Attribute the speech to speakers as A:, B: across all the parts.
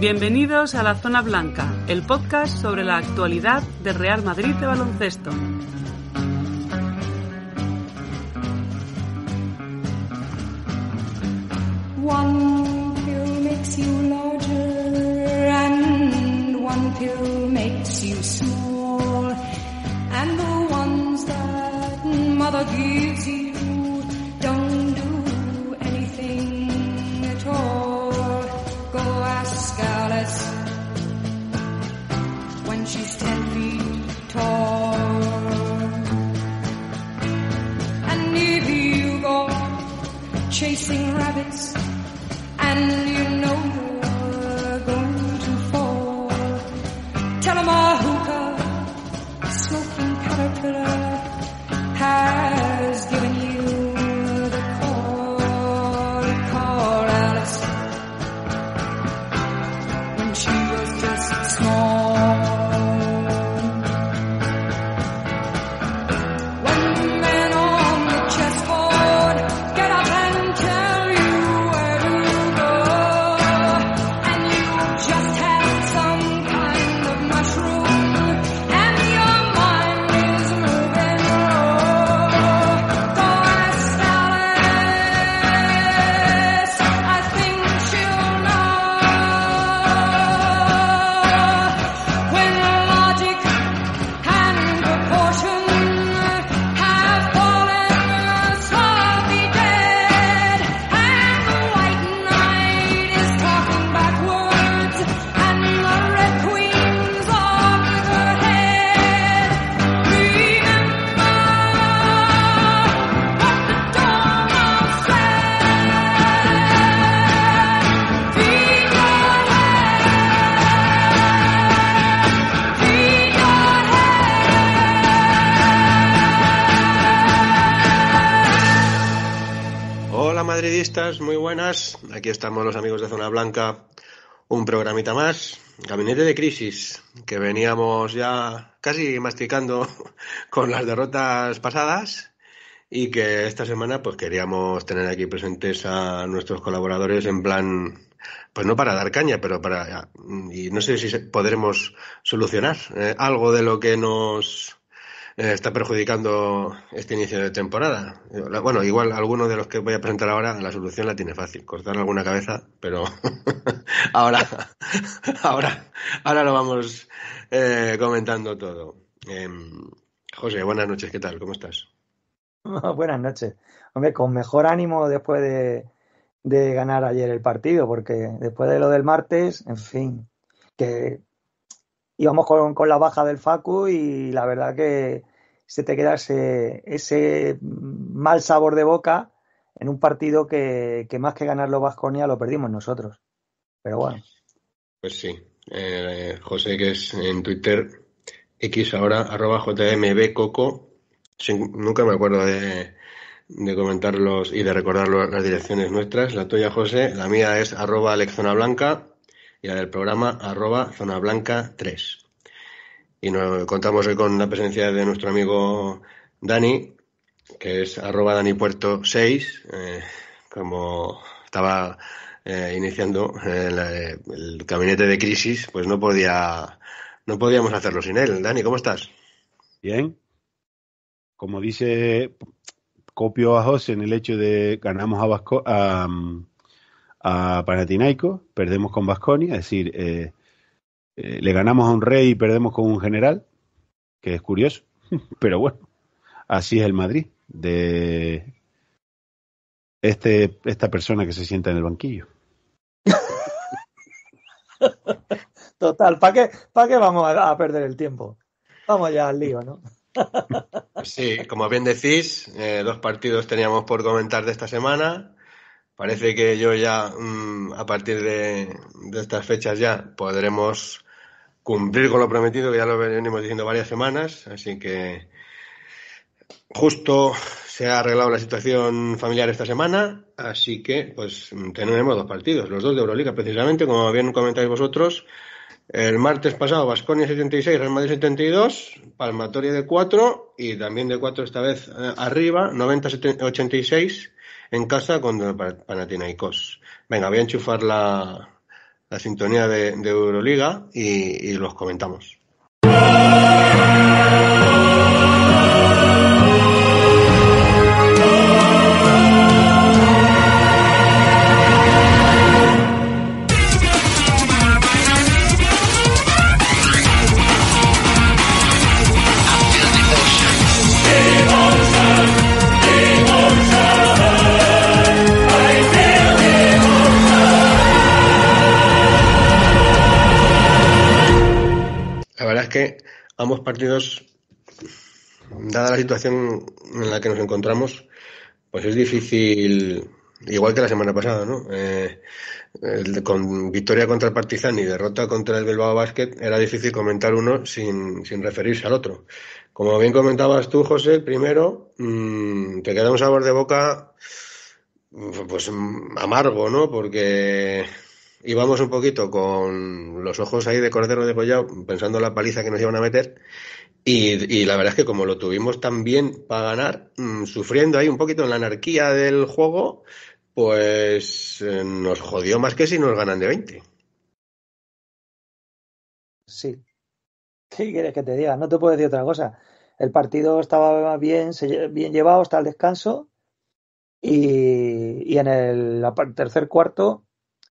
A: Bienvenidos a La Zona Blanca, el podcast sobre la actualidad del Real Madrid de baloncesto.
B: muy buenas. Aquí estamos los amigos de Zona Blanca, un programita más, Gabinete de Crisis, que veníamos ya casi masticando con las derrotas pasadas y que esta semana pues queríamos tener aquí presentes a nuestros colaboradores en plan pues no para dar caña pero para y no sé si podremos solucionar eh, algo de lo que nos eh, está perjudicando este inicio de temporada. Bueno, igual alguno de los que voy a presentar ahora, la solución la tiene fácil, cortar alguna cabeza, pero ahora, ahora, ahora lo vamos eh, comentando todo. Em, José, buenas noches, ¿qué tal? ¿Cómo estás?
A: Buenas noches. Hombre, con mejor ánimo después de, de ganar ayer el partido, porque después de lo del martes, en fin, que íbamos con, con la baja del Facu y la verdad que se te quedase ese mal sabor de boca en un partido que, más que ganarlo Vasconia lo perdimos nosotros.
B: Pero bueno. Pues sí. Eh, José, que es en Twitter, X ahora, arroba JMB Coco. nunca me acuerdo de, comentarlos y de recordar las direcciones nuestras. La tuya, José, la mía es arroba Alex Zona Blanca y la del programa arroba Zona Blanca 3. Y nos contamos hoy con la presencia de nuestro amigo Dani, que es arroba Puerto 6 eh, como estaba eh, iniciando eh, el, caminete gabinete de crisis, pues no podía no podíamos hacerlo sin él. Dani, ¿cómo estás?
C: Bien. Como dice, copio a José en el hecho de ganamos a, Vasco, a, Panatinaico, perdemos con Vasconi, es decir, eh, le ganamos a un rey y perdemos con un general, que es curioso, pero bueno, así es el Madrid, de este, esta persona que se sienta en el banquillo.
A: Total, ¿para qué, para qué vamos a, perder el tiempo? Vamos ya al lío, ¿no?
B: sí, como bien decís, eh, dos partidos teníamos por comentar de esta semana. Parece que yo ya, mm, a partir de, estas fechas ya, podremos cumplir con lo prometido, que ya lo venimos diciendo varias semanas, así que justo se ha arreglado la situación familiar esta semana, así que pues tenemos dos partidos, los dos de Euroliga precisamente, como bien comentáis vosotros. El martes pasado, Vasconia 76, Real Madrid 72, Palmatoria de 4 y también de 4 esta vez eh, arriba, 90-86 en casa con Panathinaikos. Venga, voy a enchufar la, la sintonía de, Euroliga y los comentamos. que ambos partidos, dada la situación en la que nos encontramos, pues es difícil, igual que la semana pasada, ¿no? Eh, con victoria contra el Partizan y derrota contra el Bilbao Basket, era difícil comentar uno sin, sin referirse al otro. Como bien comentabas tú, José, primero, mm, te queda un sabor de boca, pues, pues amargo, ¿no? Porque y vamos un poquito con los ojos ahí de cordero de pollado pensando en la paliza que nos iban a meter. Y, la verdad es que como lo tuvimos tan bien para ganar, mm, sufriendo ahí un poquito en la anarquía del juego, pues eh, nos jodió más que si nos ganan
C: de 20.
A: Sí. ¿Qué quieres que te diga? No te puedo decir otra cosa. El partido estaba bien, bien llevado hasta el descanso y, y en el tercer cuarto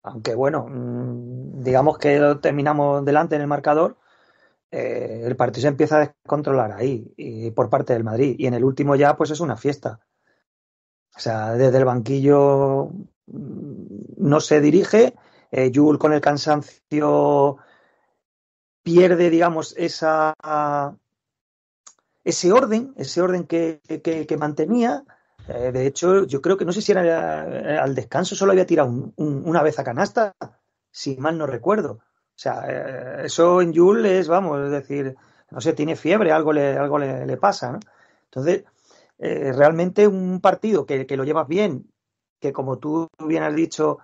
A: aunque bueno,
C: mm,
A: digamos que terminamos delante en el marcador, eh, el partido se empieza a descontrolar ahí, por parte del Madrid. Y en el último ya, pues es una fiesta. O sea, desde el banquillo mm, no se dirige. Eh, Jul con el cansancio pierde, digamos, esa, ese orden, ese orden que mantenía. Eh, de hecho, yo creo que no sé si era eh, al descanso, solo había tirado una vez a canasta, si mal no recuerdo. O sea, eh, eso en Yule es, vamos, es decir, no sé, tiene fiebre, algo le, algo le, pasa. Entonces, realmente un partido que, que, lo llevas bien, que como tú bien has dicho,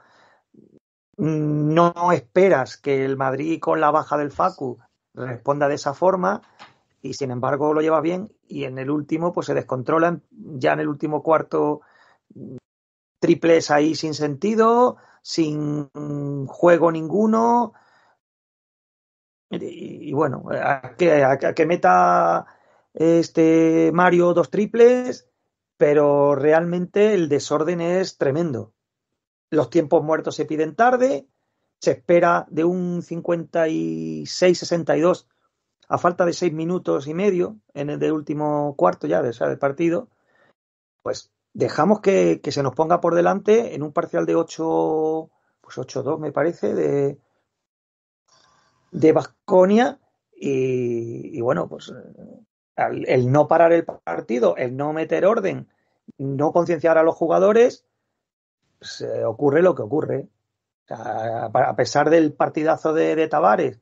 A: mm, no esperas que el Madrid con la baja del Facu responda de esa forma, y sin embargo lo lleva bien y en el último pues se descontrolan ya en el último cuarto triples ahí sin sentido, sin juego ninguno. Y, bueno, a que, meta este Mario dos triples, pero realmente el desorden es tremendo. Los tiempos muertos se piden tarde, se espera de un 56-62 a falta de seis minutos y medio en el último cuarto ya de, del partido, pues dejamos que, se nos ponga por delante en un parcial de 8, pues 8-2 me parece, de, de Vasconia y, bueno, pues eh, el, no parar el partido, el no meter orden, no concienciar a los jugadores, se pues, eh, ocurre lo que ocurre. a pesar del partidazo de, de Tavares,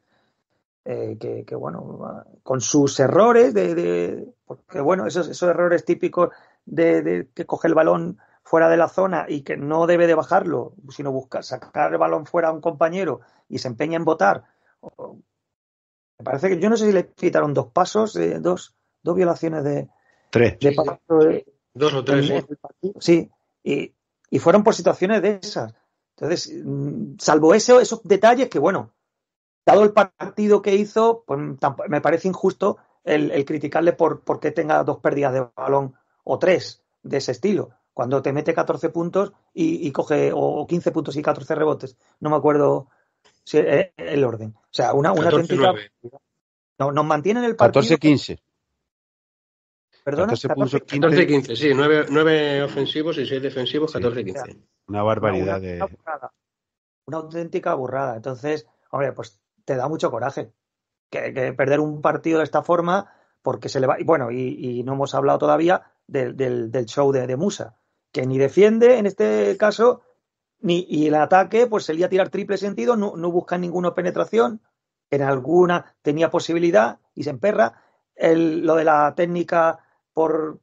A: eh, que, bueno, con sus errores, de, porque bueno, esos, esos errores típicos de, que coge el balón fuera de la zona y que no debe de bajarlo, sino buscar sacar el balón fuera a un compañero y se empeña en votar. Me parece que yo no sé si le quitaron dos pasos, eh, dos, dos violaciones de. Tres. dos o tres. sí, y, y fueron por situaciones de esas. Entonces, mm, salvo eso, esos detalles que, bueno, dado el partido que hizo, pues me parece injusto el, criticarle por, por qué tenga dos pérdidas de balón o tres de ese estilo. Cuando te mete 14 puntos y, coge, o, 15 puntos y 14 rebotes, no me acuerdo si eh, el orden. O sea, una, una auténtica. No, nos mantienen el
B: partido.
C: 14-15. Perdona, 14-15, sí,
B: 9, ofensivos y 6 defensivos, 14-15.
C: Una barbaridad una, de. Una,
B: burrada, una
A: auténtica burrada. Entonces, hombre, pues te da mucho coraje. Que, perder un partido de esta forma, porque se le va. Y bueno, y, no hemos hablado todavía del, show de, Musa, que ni defiende en este caso, ni y el ataque, pues sería tirar triple sentido, no, busca ninguna penetración, en alguna tenía posibilidad y se emperra. El, lo de la técnica por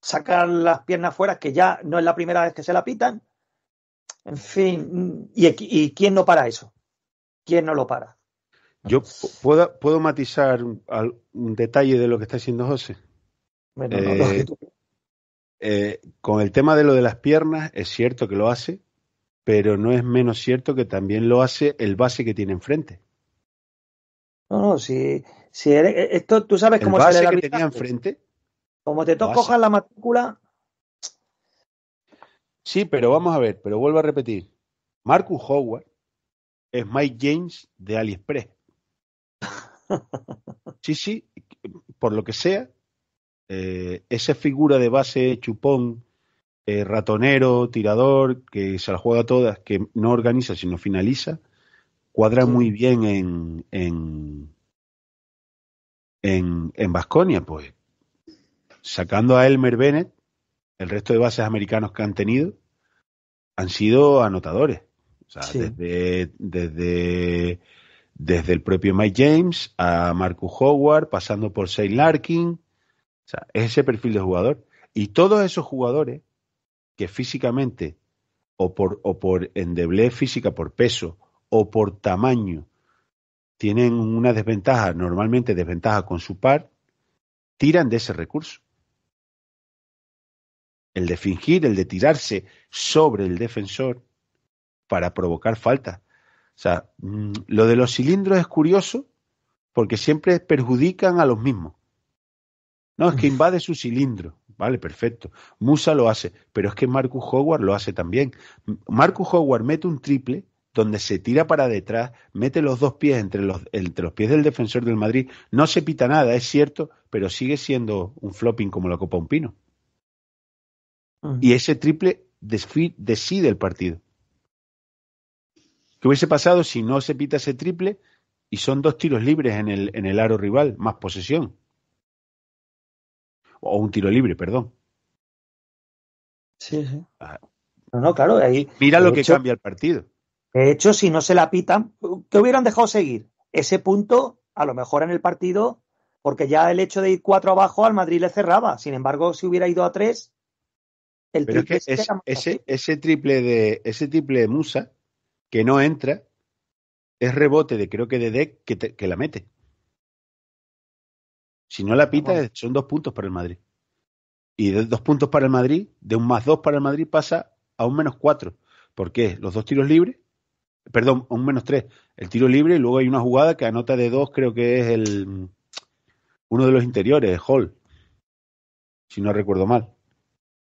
A: sacar las piernas fuera, que ya no es la primera vez que se la pitan. En fin, y quién no para eso?
C: ¿quién no lo para? Yo puedo, puedo matizar un detalle de lo que está diciendo José. Eh, eh, con el tema de lo de las piernas, es cierto que lo hace, pero no es menos cierto que también lo hace el base que tiene enfrente.
A: No, no, si, si eres, eh,
C: esto tú sabes cómo el base se que tenía enfrente. Como
A: te cojas la matrícula.
C: Sí, pero vamos a ver, pero vuelvo a repetir. Marcus Howard es Mike James de AliExpress. sí, sí, por lo que sea, eh, esa figura de base chupón, eh, ratonero, tirador, que se la juega a todas, que no organiza sino finaliza, cuadra muy bien en, en, en, en pues. Sacando a Elmer Bennett, el resto de bases americanos que han tenido han sido anotadores desde, desde, desde el propio Mike James a Marcus Howard, pasando por Shane Larkin. O sea, es ese perfil de jugador. Y todos esos jugadores que físicamente, o por, o por endeblez física, por peso, o por tamaño, tienen una desventaja, normalmente desventaja con su par, tiran de ese recurso. El de fingir, el de tirarse sobre el defensor, para provocar falta. O sea, mm, lo de los cilindros es curioso porque siempre perjudican a los mismos. No, es que invade su cilindro. Vale, perfecto. Musa lo hace, pero es que Marcus Howard lo hace también. Marcus Howard mete un triple donde se tira para detrás, mete los dos pies entre los, entre los pies del defensor del Madrid. No se pita nada, es cierto, pero sigue siendo un flopping como la copa un pino. Ah. Y ese triple decide el partido. ¿Qué hubiese pasado si no se pita ese triple y son dos tiros libres en el, en el aro rival, más posesión? O un tiro libre, perdón.
A: Sí, sí. Ah. No, no, claro, ahí. Mira lo que cambia el partido. De hecho, si no se la pitan, ¿qué hubieran dejado seguir? Ese punto, a lo mejor en el partido, porque ya el hecho de ir cuatro abajo al Madrid le cerraba. Sin embargo, si hubiera ido a tres,
C: el ese, ese, triple de ese triple de Musa que no entra, es rebote de creo que de Deck que, la mete. Si no la pita, son dos puntos para el Madrid. Y de dos puntos para el Madrid, de un más dos para el Madrid pasa a un menos cuatro. porque Los dos tiros libres, perdón, un menos tres. El tiro libre y luego hay una jugada que anota de dos, creo que es el uno de los interiores, Hall. Si no recuerdo mal.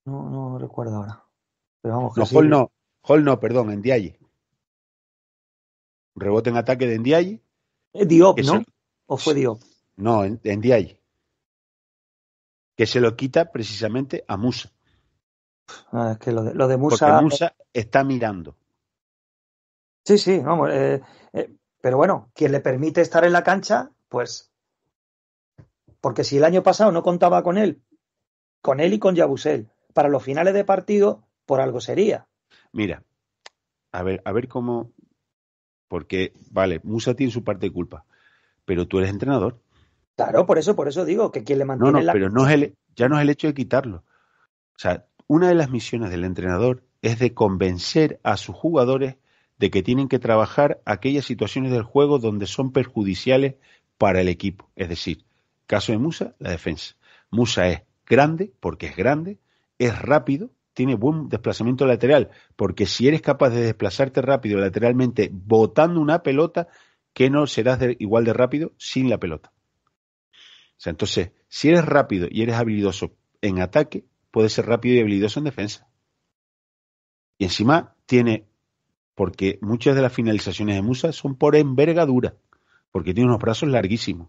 A: No, no recuerdo ahora. Pero vamos, Hall no,
C: Hall no, perdón, en Dialle. Rebote en ataque de Ndiaye. Diop, ¿no? ¿O fue Diop? No, Ndiaye. Que se lo quita precisamente a Musa.
A: Ah, que lo de, Musa. Eh, Musa
C: está mirando. Sí, sí,
A: vamos. Eh, eh, pero bueno, quien le permite estar en la cancha, pues. Porque si el año pasado no contaba con él, con él y con Yabusel, para los finales de partido, por algo sería.
C: Mira, a ver, a ver cómo, porque, vale, Musa tiene su parte de culpa, pero tú eres entrenador. Claro,
A: por eso, por eso digo que quien le mantiene no, no, Pero
C: no ya no es el hecho de quitarlo. O sea, una de las misiones del entrenador es de convencer a sus jugadores de que tienen que trabajar aquellas situaciones del juego donde son perjudiciales para el equipo. Es decir, caso de Musa, la defensa. Musa es grande porque es grande, es rápido tiene buen desplazamiento lateral, porque si eres capaz de desplazarte rápido lateralmente botando una pelota, que no serás igual de rápido sin la pelota. O sea, entonces, si eres rápido y eres habilidoso en ataque, puedes ser rápido y habilidoso en defensa. Y encima tiene, porque muchas de las finalizaciones de Musa son por envergadura, porque tiene unos brazos larguísimos.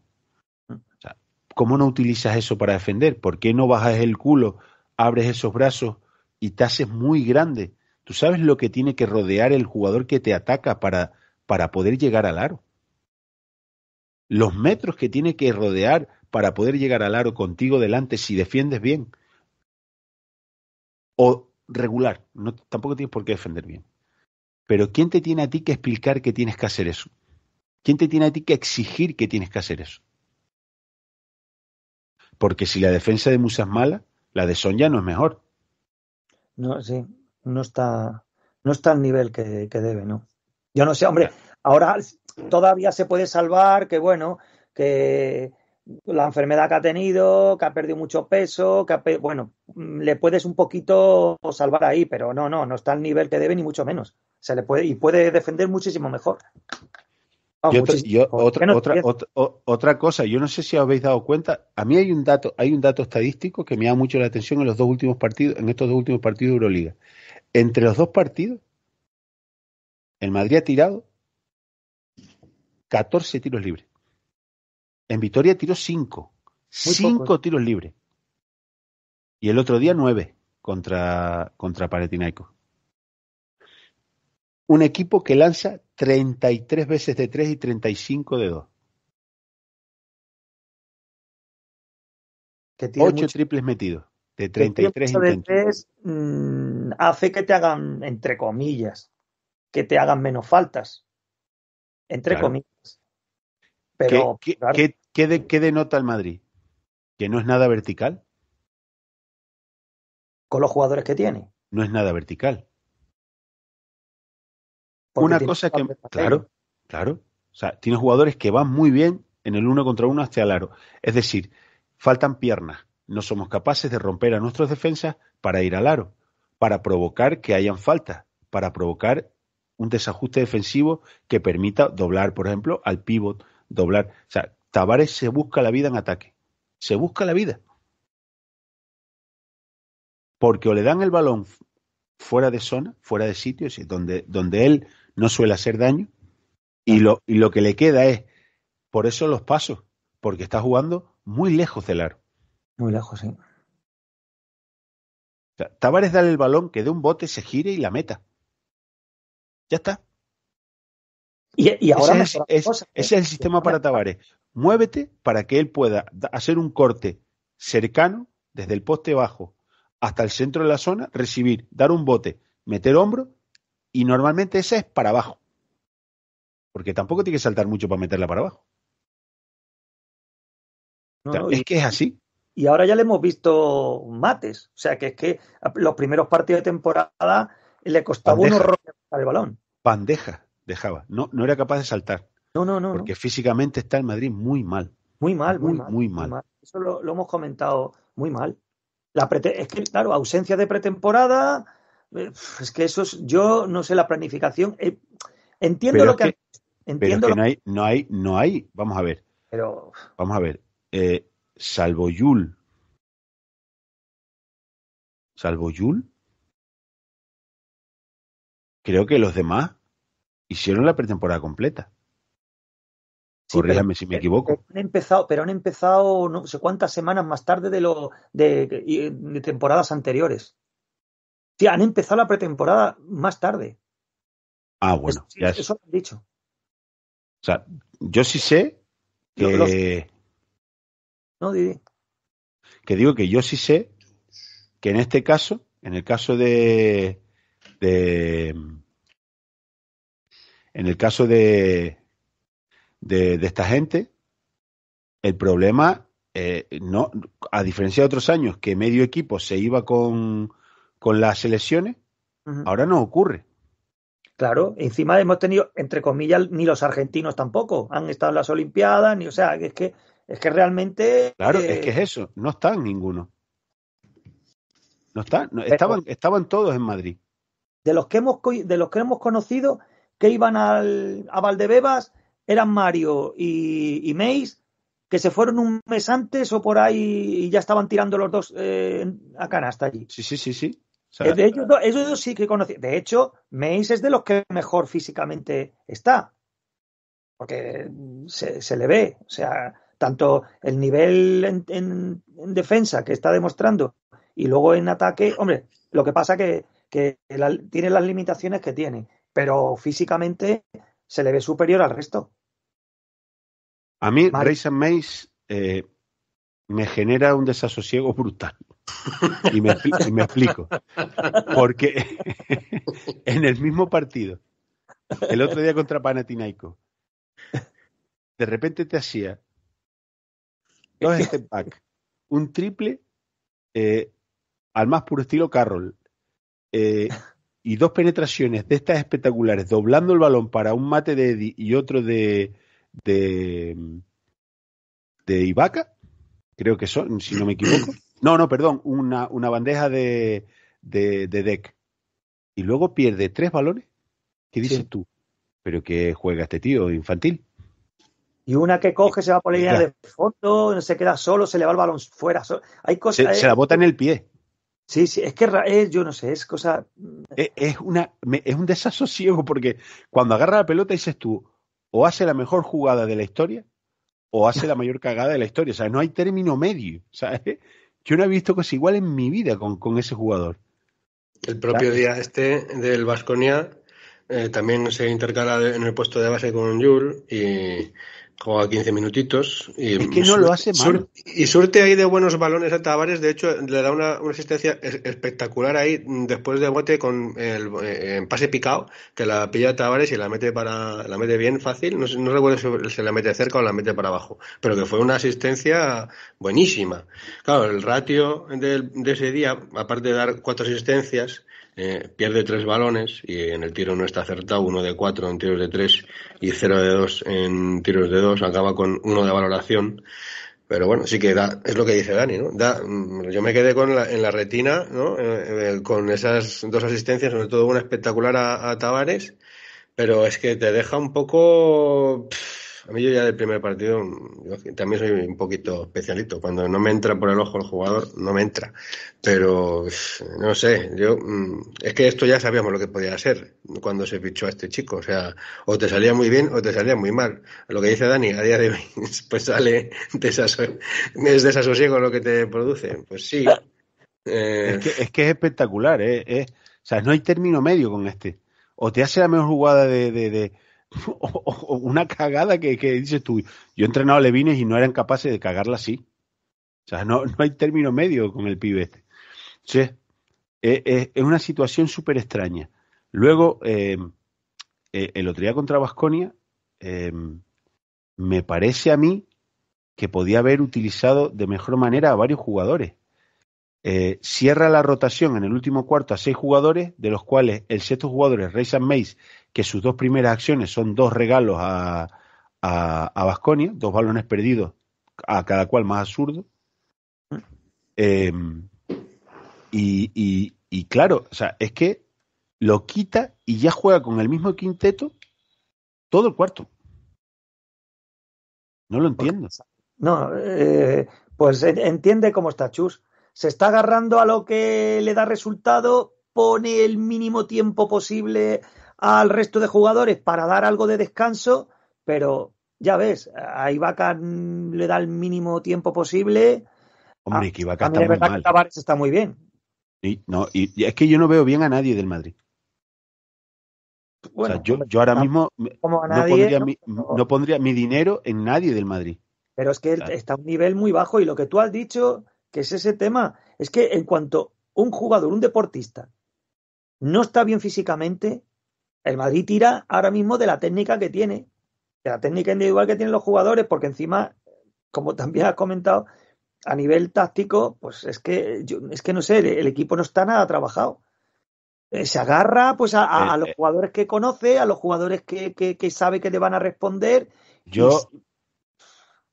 C: O sea, ¿Cómo no utilizas eso para defender? ¿Por qué no bajas el culo, abres esos brazos y te haces muy grande. Tú sabes lo que tiene que rodear el jugador que te ataca para, para poder llegar al aro. Los metros que tiene que rodear para poder llegar al aro contigo delante si defiendes bien. O regular, no, tampoco tienes por qué defender bien. Pero ¿quién te tiene a ti que explicar que tienes que hacer eso? ¿Quién te tiene a ti que exigir que tienes que hacer eso? Porque si la defensa de Musa es mala, la de Sonia no es mejor.
A: No, sí, no está, no está al nivel que, debe, ¿no? Yo no sé, hombre, ahora todavía se puede salvar, que bueno, que la enfermedad que ha tenido, que ha perdido mucho peso, que bueno, mm, le puedes un poquito salvar ahí, pero no, no, no está al nivel que debe ni mucho menos. Se le puede y puede defender muchísimo
C: mejor. Oh, otra, cosa, yo no sé si habéis dado cuenta, a mí hay un dato, hay un dato estadístico que me llama mucho la atención en los dos últimos partidos, en estos dos últimos partidos de Euroliga. Entre los dos partidos, el Madrid ha tirado 14 tiros libres. En Vitoria tiró 5. 5 ¿eh? tiros libres. Y el otro día 9 contra, contra Paretinaico un equipo que lanza 33 veces de 3 y 35 de 2. Que 8 triples metidos de 33 intentos.
A: Mm, hace que te hagan, entre comillas, que te hagan menos faltas. Entre comillas. Pero, qué,
C: ¿Qué denota el Madrid? ¿Que no es nada vertical? Con los jugadores que tiene. No es nada vertical.
A: Una cosa que.
C: Claro, claro. O sea, tiene jugadores que van muy bien en el uno contra uno hasta el aro. Es decir, faltan piernas. No somos capaces de romper a nuestras defensas para ir al aro, para provocar que hayan faltas, para provocar un desajuste defensivo que permita doblar, por ejemplo, al pívot, doblar. O sea, Tavares se busca la vida en ataque. Se busca la vida. Porque o le dan el balón fuera de zona, fuera de sitio, donde, donde él no suele hacer daño. Y lo, que le queda es, por eso los pasos, porque está jugando muy lejos del aro. Muy lejos, sí. Tavares dale el balón, que dé un bote se gire y la meta. Ya está. Y, ahora es, ese es el ¿eh? sistema para Tavares. Muévete para que él pueda hacer un corte cercano desde el poste bajo hasta el centro de la zona, recibir, dar un bote, meter hombro y normalmente esa es para abajo. Porque tampoco tiene que saltar mucho para meterla para abajo. es que es así. Y
A: ahora ya le hemos visto mates. O sea, que es que los primeros partidos de temporada le costaba un horror el balón.
C: Pandeja. dejaba. No, no era capaz de saltar. No, no, no. Porque físicamente está el Madrid muy mal. Muy mal, muy, muy, mal, muy mal.
A: Eso lo, hemos comentado muy mal. La es que, claro, ausencia de pretemporada, eh, es que eso es, yo no sé la planificación. Eh, entiendo lo que,
C: pero no hay, no hay, no hay. Vamos a ver. Pero vamos a ver. Eh, salvo Yul. Salvo Yul. Creo que los demás hicieron la pretemporada completa. si me equivoco.
A: Han empezado, pero han empezado no sé cuántas semanas más tarde de lo de temporadas anteriores han empezado la pretemporada más tarde.
C: Ah, bueno. Eso lo han dicho. O sea, yo sí sé que. No, Didi. Que digo que yo sí sé que en este caso, en el caso de. de en el caso de, de, esta gente, el problema, eh, no, a diferencia de otros años, que medio equipo se iba con, con las elecciones, ahora no ocurre. Claro, encima hemos tenido, entre
A: comillas, ni los argentinos tampoco han estado en las Olimpiadas, ni, o sea, es que, es que realmente.
C: Claro, es eh, que es eso, no están ninguno. No están, estaban, estaban todos en Madrid. De los que hemos, de los que hemos conocido que iban al,
A: a Valdebebas eran Mario y, y Meis, que se fueron un mes antes o por ahí y ya estaban tirando los dos eh, a canasta allí. Sí, sí, sí, sí de sí que De hecho, Mace es de los que mejor físicamente está. Porque se, le ve. O sea, tanto el nivel en, defensa que está demostrando y luego en ataque. Hombre, lo que pasa que, que tiene las limitaciones que tiene. Pero físicamente se le ve superior al resto.
C: A mí, Grayson Mace eh, me genera un desasosiego brutal. Y me, explico. Porque en el mismo partido, el otro día contra Panathinaikos de repente te hacía dos step back, un triple eh, al más puro estilo Carroll eh, y dos penetraciones de estas espectaculares, doblando el balón para un mate de Eddie y otro de, de, de Ibaka, creo que son, si no me equivoco. No, no, perdón, una, bandeja de, de, deck. Y luego pierde tres balones. ¿Qué dices tú? ¿Pero qué juega este tío infantil?
A: Y una que coge se va por la línea de fondo, se queda
C: solo, se le va el balón fuera. Hay cosas. Eh. Se, la bota en el pie. Sí, sí, es que yo no sé, es cosa. Mm. E, es, una, es un desasosiego porque cuando agarra la pelota dices tú, o hace la mejor jugada de la historia o hace la mayor cagada de la historia. O sea, no hay término medio, ¿sabes? Yo no he visto casi igual en mi vida con, ese jugador. El propio día
B: este del Vasconia eh, también se intercala en el puesto de base con Jur y Juega 15 minutitos. Y mm, no lo hace mal. y suerte ahí de buenos balones a Tavares. De hecho, le da una, asistencia espectacular ahí mm, después de bote con el eh, pase picado, que la pilla Tavares y la mete para la mete bien fácil. No, no recuerdo si, se la mete cerca o la mete para abajo. Pero que fue una asistencia buenísima. Claro, el ratio de ese día, aparte de dar cuatro asistencias, eh, pierde tres balones y en el tiro no está acertado, uno de cuatro en tiros de tres y cero de dos en tiros de dos, acaba con uno de valoración. Pero bueno, sí que da, es lo que dice Dani, ¿no? Da, mm, yo me quedé con la, en la retina, ¿no? Eh, eh, con esas dos asistencias, sobre todo una espectacular a, Tavares, pero es que te deja un poco... A mí yo ya del primer partido mm, también soy un poquito especialito. Cuando no me entra por el ojo el jugador, no me entra. Pero no sé, yo mm, es que esto ya sabíamos lo que podía ser cuando se fichó a este chico. O sea, o te salía muy bien o te salía muy mal. Lo que dice Dani, a día de hoy, pues sale es
C: desasosiego lo que te produce. Pues sí. Eh, es, que, es, espectacular, eh, ¿eh? o sea, no hay término medio con este. O te hace la mejor jugada de o, una cagada que, dices tú, yo he entrenado a Levines y no eran capaces de cagarla así. O sea, no, no hay término medio con el pibe este. Eh, eh, es, una situación súper extraña. Luego, eh, el otro día contra Vasconia, me parece a mí que podía haber utilizado de mejor manera a varios jugadores. cierra la rotación en el último cuarto a seis jugadores, de los cuales el sexto jugador es Reyes Mays, que sus dos primeras acciones son dos regalos a, a, Vasconia, dos balones perdidos, a cada cual más absurdo. Em, y, claro, o sea, es que lo quita y ya juega con el mismo quinteto todo el cuarto. No lo entiendo.
A: No, eh, pues entiende cómo está Chus. Se está agarrando a lo que le da resultado, pone el mínimo tiempo posible al resto de jugadores para dar algo de descanso, pero ya ves, a Ibaka le da el mínimo tiempo
C: posible. Hombre, que está muy mal.
A: está muy bien.
C: Y, no, y, es que yo no veo bien a nadie del Madrid. yo, ahora mismo no, pondría mi, dinero en nadie del Madrid.
A: Pero es que está a un nivel muy bajo y lo que tú has dicho, que es ese tema, es que en cuanto un jugador, un deportista, no está bien físicamente, el Madrid tira ahora mismo de la técnica que tiene, de la técnica individual que tienen los jugadores, porque encima, como también has comentado, a nivel táctico, pues es que es que no sé, el, equipo no está nada trabajado. Eh, se agarra pues a, eh, los eh. jugadores que conoce, a los jugadores que, sabe que te van a responder.
C: Yo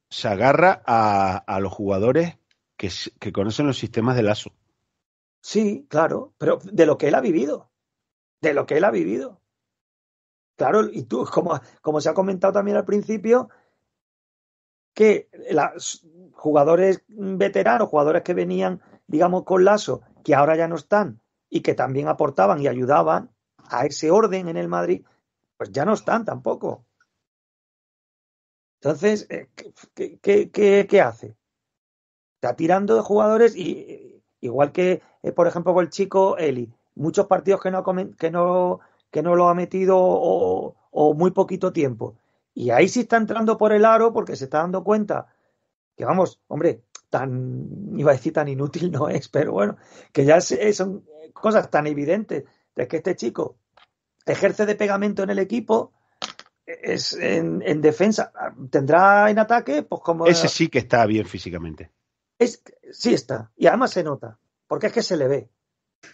C: se agarra a, los jugadores que, que, conocen los sistemas de lazo. Sí, claro, pero de lo que él ha vivido. De lo que él ha vivido. Claro, y tú, como,
A: se ha comentado también al principio, que los jugadores veteranos, jugadores que venían, digamos, con lazo, que ahora ya no están y que también aportaban y ayudaban a ese orden en el Madrid, pues ya no están tampoco. Entonces, eh, ¿qué, hace? Está tirando de jugadores y igual que, eh, por ejemplo, con el chico Eli, muchos partidos que no, que no que no lo ha metido o, muy poquito tiempo. Y ahí sí está entrando por el aro porque se está dando cuenta que, vamos, hombre, tan, iba a decir tan inútil no es, pero bueno, que ya son cosas tan evidentes de que este chico ejerce de pegamento en el equipo, es en, defensa, tendrá en ataque, pues como... Ese sí
C: que está bien físicamente.
A: Es, sí está, y además se nota, porque es que se le ve,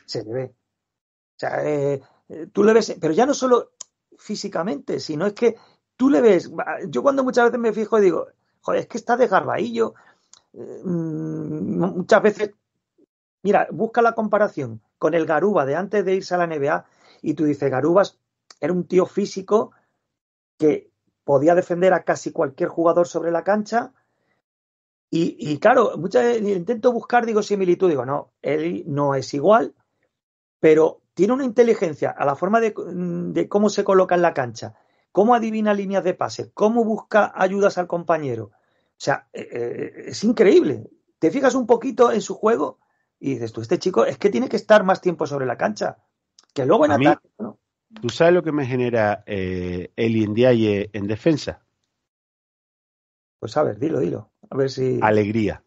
A: se le ve. O sea, eh, eh, tú le ves, pero ya no solo físicamente, sino es que tú le ves, yo cuando muchas veces me fijo y digo, joder, es que está de garbaillo, eh, mm, muchas veces, mira, busca la comparación con el Garuba de antes de irse a la NBA y tú dices, Garubas era un tío físico que podía defender a casi cualquier jugador sobre la cancha. Y, y claro, muchas veces intento buscar, digo, similitud, digo, no, él no es igual, pero tiene una inteligencia a la forma mm, de, cómo se coloca en la cancha, cómo adivina líneas de pase, cómo busca ayudas al compañero. O sea, eh, eh, es increíble.
C: Te fijas un poquito en su juego
A: y dices tú, este chico es que tiene que estar más tiempo sobre la
C: cancha, que luego en ataque. ¿Tú sabes lo que me genera eh, el en defensa? Pues a ver, dilo, dilo. A ver si. Alegría.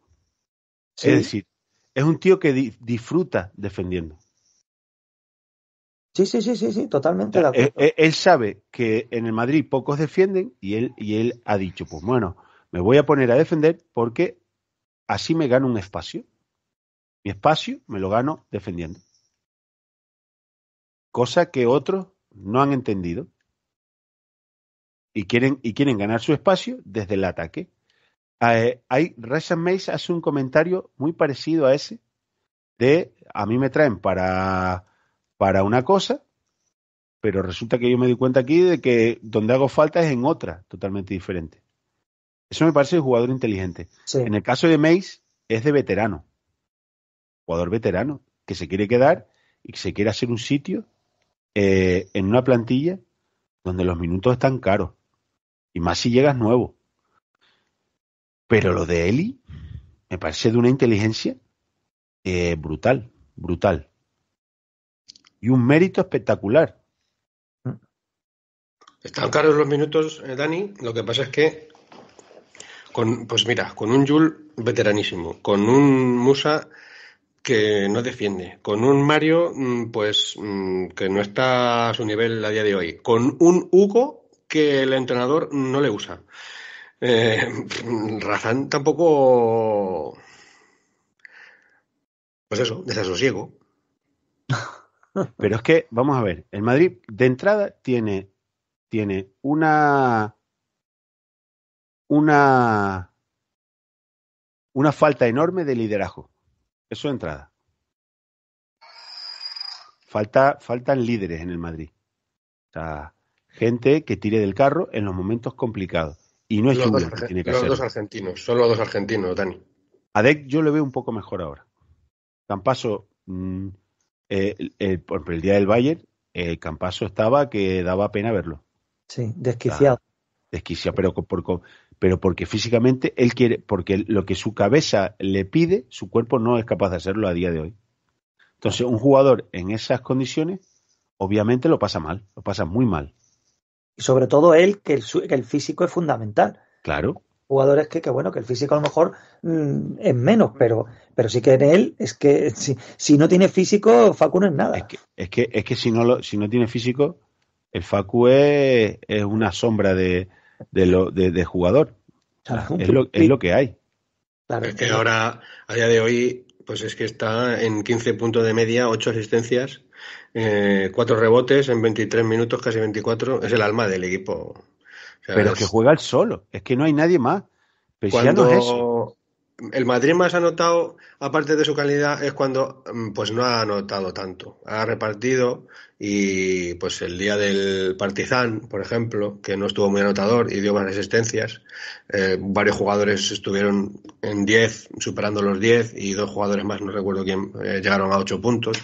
C: Es decir, es un tío que disfruta defendiendo. Sí, sí, sí, sí, sí, totalmente de eh, acuerdo. Eh, él, sabe que en el Madrid pocos defienden y él, y él ha dicho, pues bueno, me voy a poner a defender porque así me gano un espacio. Mi espacio me lo gano defendiendo. Cosa que otros no han entendido. Y quieren, y quieren ganar su espacio desde el ataque. Ah, eh, hay, Mace hace un comentario muy parecido a ese de a mí me traen para para una cosa, pero resulta que yo me di cuenta aquí de que donde hago falta es en otra, totalmente diferente. Eso me parece un jugador inteligente. En el caso de Mace, es de veterano. Jugador veterano, que se quiere quedar y que se quiere hacer un sitio eh, en una plantilla donde los minutos están caros. Y más si llegas nuevo. Pero lo de Eli me parece de una inteligencia eh, brutal, brutal y un mérito espectacular.
B: Están caros los minutos, eh, Dani. Lo que pasa es que, con, pues mira, con un Jul veteranísimo, con un Musa que no defiende, con un Mario, mm, pues mm, que no está a su nivel a día de hoy, con un Hugo que el entrenador no le usa. Eh, Razán tampoco. Pues eso, desasosiego.
C: Pero es que, vamos a ver, el Madrid de entrada tiene, tiene una, una, una falta enorme de liderazgo. Eso de entrada. Falta, faltan líderes en el Madrid. O sea, gente que tire del carro en los momentos complicados. Y no es uno que tiene que los dos argentinos, solo los dos argentinos, Dani. A Dec yo le veo un poco mejor ahora. Tampaso... Mm, el, eh, eh, por el día del Bayern, el eh, Campaso estaba que daba pena verlo.
A: Sí, desquiciado.
C: Ah, pero, por, pero porque físicamente él quiere, porque lo que su cabeza le pide, su cuerpo no es capaz de hacerlo a día de hoy. Entonces, un jugador en esas condiciones, obviamente lo pasa mal, lo pasa muy mal. Y sobre todo él, el,
A: que el físico es fundamental. Claro jugadores que, que, bueno, que el físico a lo mejor mm, es menos, pero, pero sí que en él es que si, si no tiene físico, Facu no es nada. Es que,
C: es que, es que si, no lo, si no tiene físico, el Facu es, una sombra de, de, lo, de, jugador. es, lo, que hay. que
B: ahora, a día de hoy, pues es que está en 15 puntos de media, 8 asistencias, eh, 4 rebotes en 23 minutos, casi 24. Es el alma del equipo
C: pero que juega el solo, es que no hay nadie más. cuando
B: el Madrid más ha anotado, aparte de su calidad, es cuando mm, pues no ha anotado tanto. Ha repartido y pues el día del Partizan, por ejemplo, que no estuvo muy anotador y dio más resistencias. Eh, varios jugadores estuvieron en 10, superando los 10 y dos jugadores más, no recuerdo quién, eh, llegaron a 8 puntos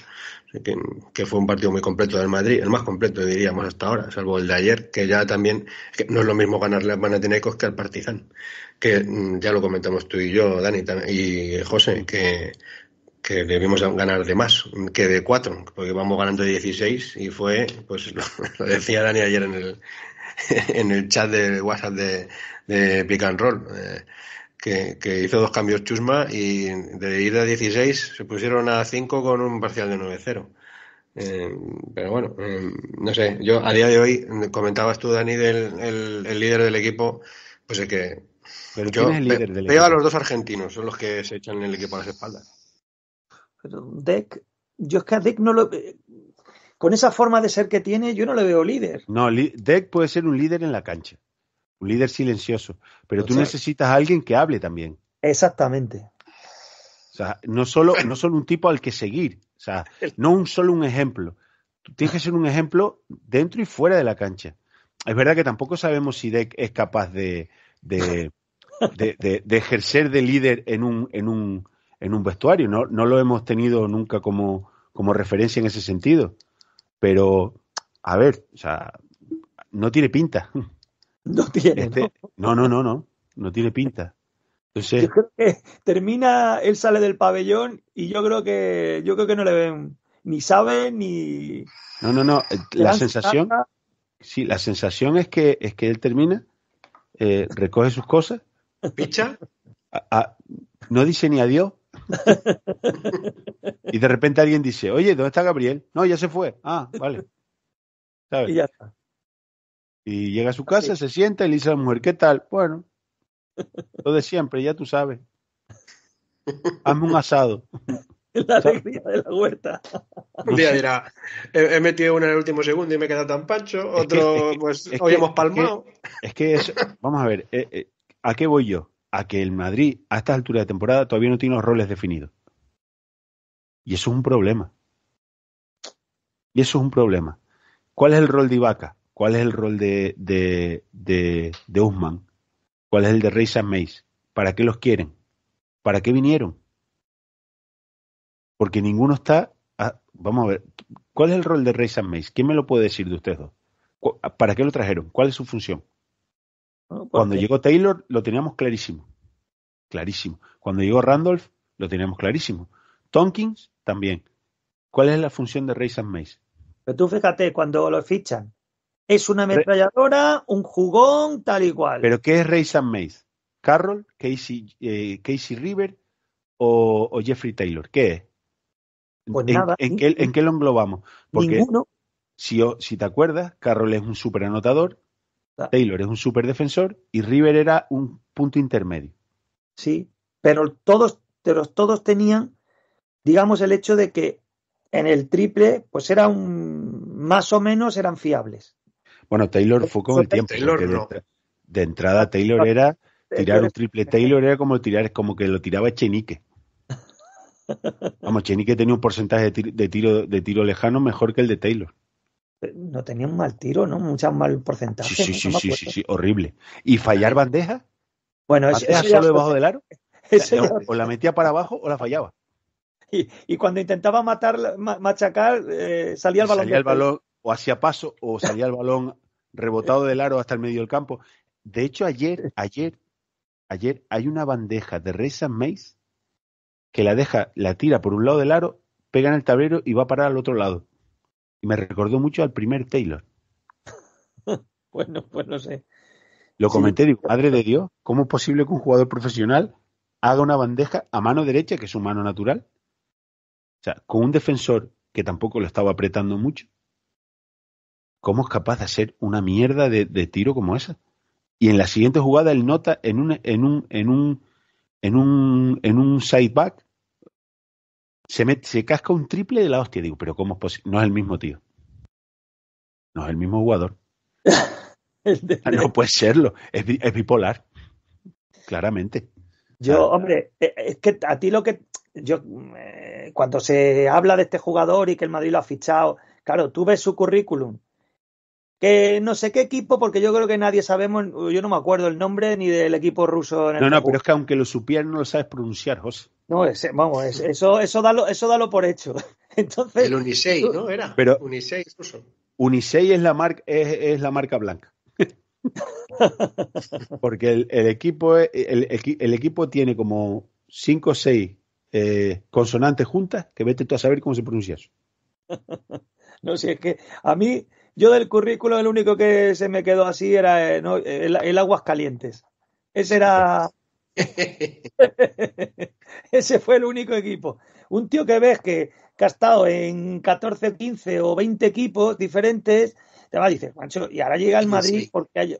B: que, fue un partido muy completo del Madrid, el más completo diríamos hasta ahora, salvo el de ayer, que ya también no es lo mismo ganarle a Panathinaikos que al Partizan, que mm, ya lo comentamos tú y yo, Dani y José, que, debimos ganar de más que de cuatro, porque vamos ganando de 16 y fue, pues lo, decía Dani ayer en el, en el chat de WhatsApp de, de and Roll. Eh, que, hizo dos cambios Chusma y de ir a 16 se pusieron a 5 con un parcial de 9-0. Eh, pero bueno, eh, no sé, yo a día de hoy, comentabas tú, Dani, del el, líder del equipo, pues es que pero yo es a los dos argentinos, son los que
C: se echan en el equipo a las espaldas.
A: Pero Dec, yo es que a no lo... Con esa forma de ser que tiene, yo no le veo líder.
C: No, Dec puede ser un líder en la cancha. Un líder silencioso. Pero tú necesitas a alguien que hable también. Exactamente. O sea, no solo, no solo un tipo al que seguir. O sea, no un solo un ejemplo. tienes que ser un ejemplo dentro y fuera de la cancha. Es verdad que tampoco sabemos si Deck es capaz de, de, de, ejercer de líder en un, en un, en un vestuario. No, lo hemos tenido nunca como, como referencia en ese sentido. Pero, a ver, o sea, no tiene pinta. No tiene. Este, ¿no? no, no, no, no. tiene pinta. Entonces, yo creo que
A: termina, él sale del pabellón y yo creo que yo
C: creo que no le ven ni sabe ni. No, no, no. Eh, la sensación, sí, la sensación es que es que él termina, eh, recoge sus cosas, picha, no dice ni adiós. y de repente alguien dice, oye, ¿dónde está Gabriel? No, ya se fue. Ah, vale. Y ya está. Y llega a su casa, se sienta y le dice a la mujer, ¿qué tal? Bueno, lo de siempre, ya tú sabes. Hazme un asado.
B: La alegría de la huerta. Un día dirá, he, metido una en el último segundo y me he quedado tan pancho, otro, pues, hoy hemos palmado.
C: es que, eso, vamos a ver, eh, eh, ¿a qué voy yo? A que el Madrid, a esta altura de temporada, todavía no tiene los roles definidos. Y eso es un problema. Y eso es un problema. ¿Cuál es el rol de Ibaka? ¿Cuál es el rol de, de, de, Usman? ¿Cuál es el de and Mace? ¿Para qué los quieren? ¿Para qué vinieron? Porque ninguno está. vamos a ver, ¿cuál es el rol de and Mace? ¿Quién me lo puede decir de ustedes dos? ¿Para qué lo trajeron? ¿Cuál es su función? Pues cuando llegó Taylor lo teníamos clarísimo. Clarísimo. Cuando llegó Randolph lo teníamos clarísimo. Tonkins, también. ¿Cuál es la función de Reyes Mace?
A: Pero tú fíjate,
C: cuando lo fichan, es una ametralladora, un jugón, tal y cual. ¿Pero qué es Ray and ¿Carroll, Casey, eh, Casey River o, Jeffrey Taylor? ¿Qué es? ¿En, pues ¿en, qué, ¿En qué lo englobamos? Porque Ninguno. Si, si te acuerdas, Carroll es un super anotador, ah. Taylor es un super defensor y River era un punto intermedio. Sí, pero todos,
A: todos tenían, digamos, el hecho de que en el triple, pues era un más o menos eran fiables.
C: Bueno, Taylor fue con el tiempo. de, entrada, Taylor ah, era tirar un triple. Taylor era como tirar, es como que lo tiraba Chenique. Vamos, Chenique tenía un porcentaje de tiro, de tiro, lejano mejor que el de Taylor.
A: Eh, no tenía un mal tiro, ¿no? Muchas mal porcentaje. Sí, sí, sí, sí,
C: horrible. ¿Y fallar bandeja? Bueno, eso, ¿Bandeja debajo del aro? o la
A: metía para abajo o la fallaba. Y, cuando intentaba matar,
C: machacar, eh, salía el balón. Salía el balón o hacía paso o salía el balón rebotado eh. del aro hasta el medio del campo. De hecho, ayer, eh. ayer, ayer hay una bandeja de Reza Mace que la deja, la tira por un lado del aro, pega en el tablero y va a parar al otro lado. Y me recordó mucho al primer Taylor.
A: bueno, pues no sé.
C: Lo comenté, y digo, madre de Dios, ¿cómo es posible que un jugador profesional haga una bandeja a mano derecha, que es su mano natural? O sea, con un defensor que tampoco lo estaba apretando mucho, ¿Cómo es capaz de hacer una mierda de, tiro como esa? Y en la siguiente jugada él nota en un, en un, en un, en un, en un side se, se casca un triple de la hostia. Digo, pero ¿cómo es posible? No es el mismo tío. No es el mismo jugador. Ah, no puede serlo. Es, bipolar. Claramente.
A: Yo, ah. hombre, eh, eh, es que a ti lo que. Yo, eh, cuando se habla de este jugador y que el Madrid lo ha fichado, claro, tú ves su currículum que no sé qué equipo, porque yo creo que nadie sabemos, yo no me acuerdo el nombre ni del equipo ruso. no, no, pero
C: es que aunque lo supieran no lo sabes pronunciar, José. No, vamos, eso, eso, dalo, eso por hecho. Entonces, el Unisei, ¿no? Era. Pero, Unisei ruso. es la, marca es, la marca blanca. porque el, equipo, el, equipo tiene como cinco o seis eh, consonantes juntas que vete tú a saber cómo se pronuncia eso.
A: No, si es que a mí yo del currículo, el único que se me quedó así era eh, el, aguas calientes. Ese era. Ese fue el único equipo. Un tío que ves que, ha estado en 14, 15 o 20 equipos diferentes, te va a decir, Mancho, y ahora llega al Madrid porque hay.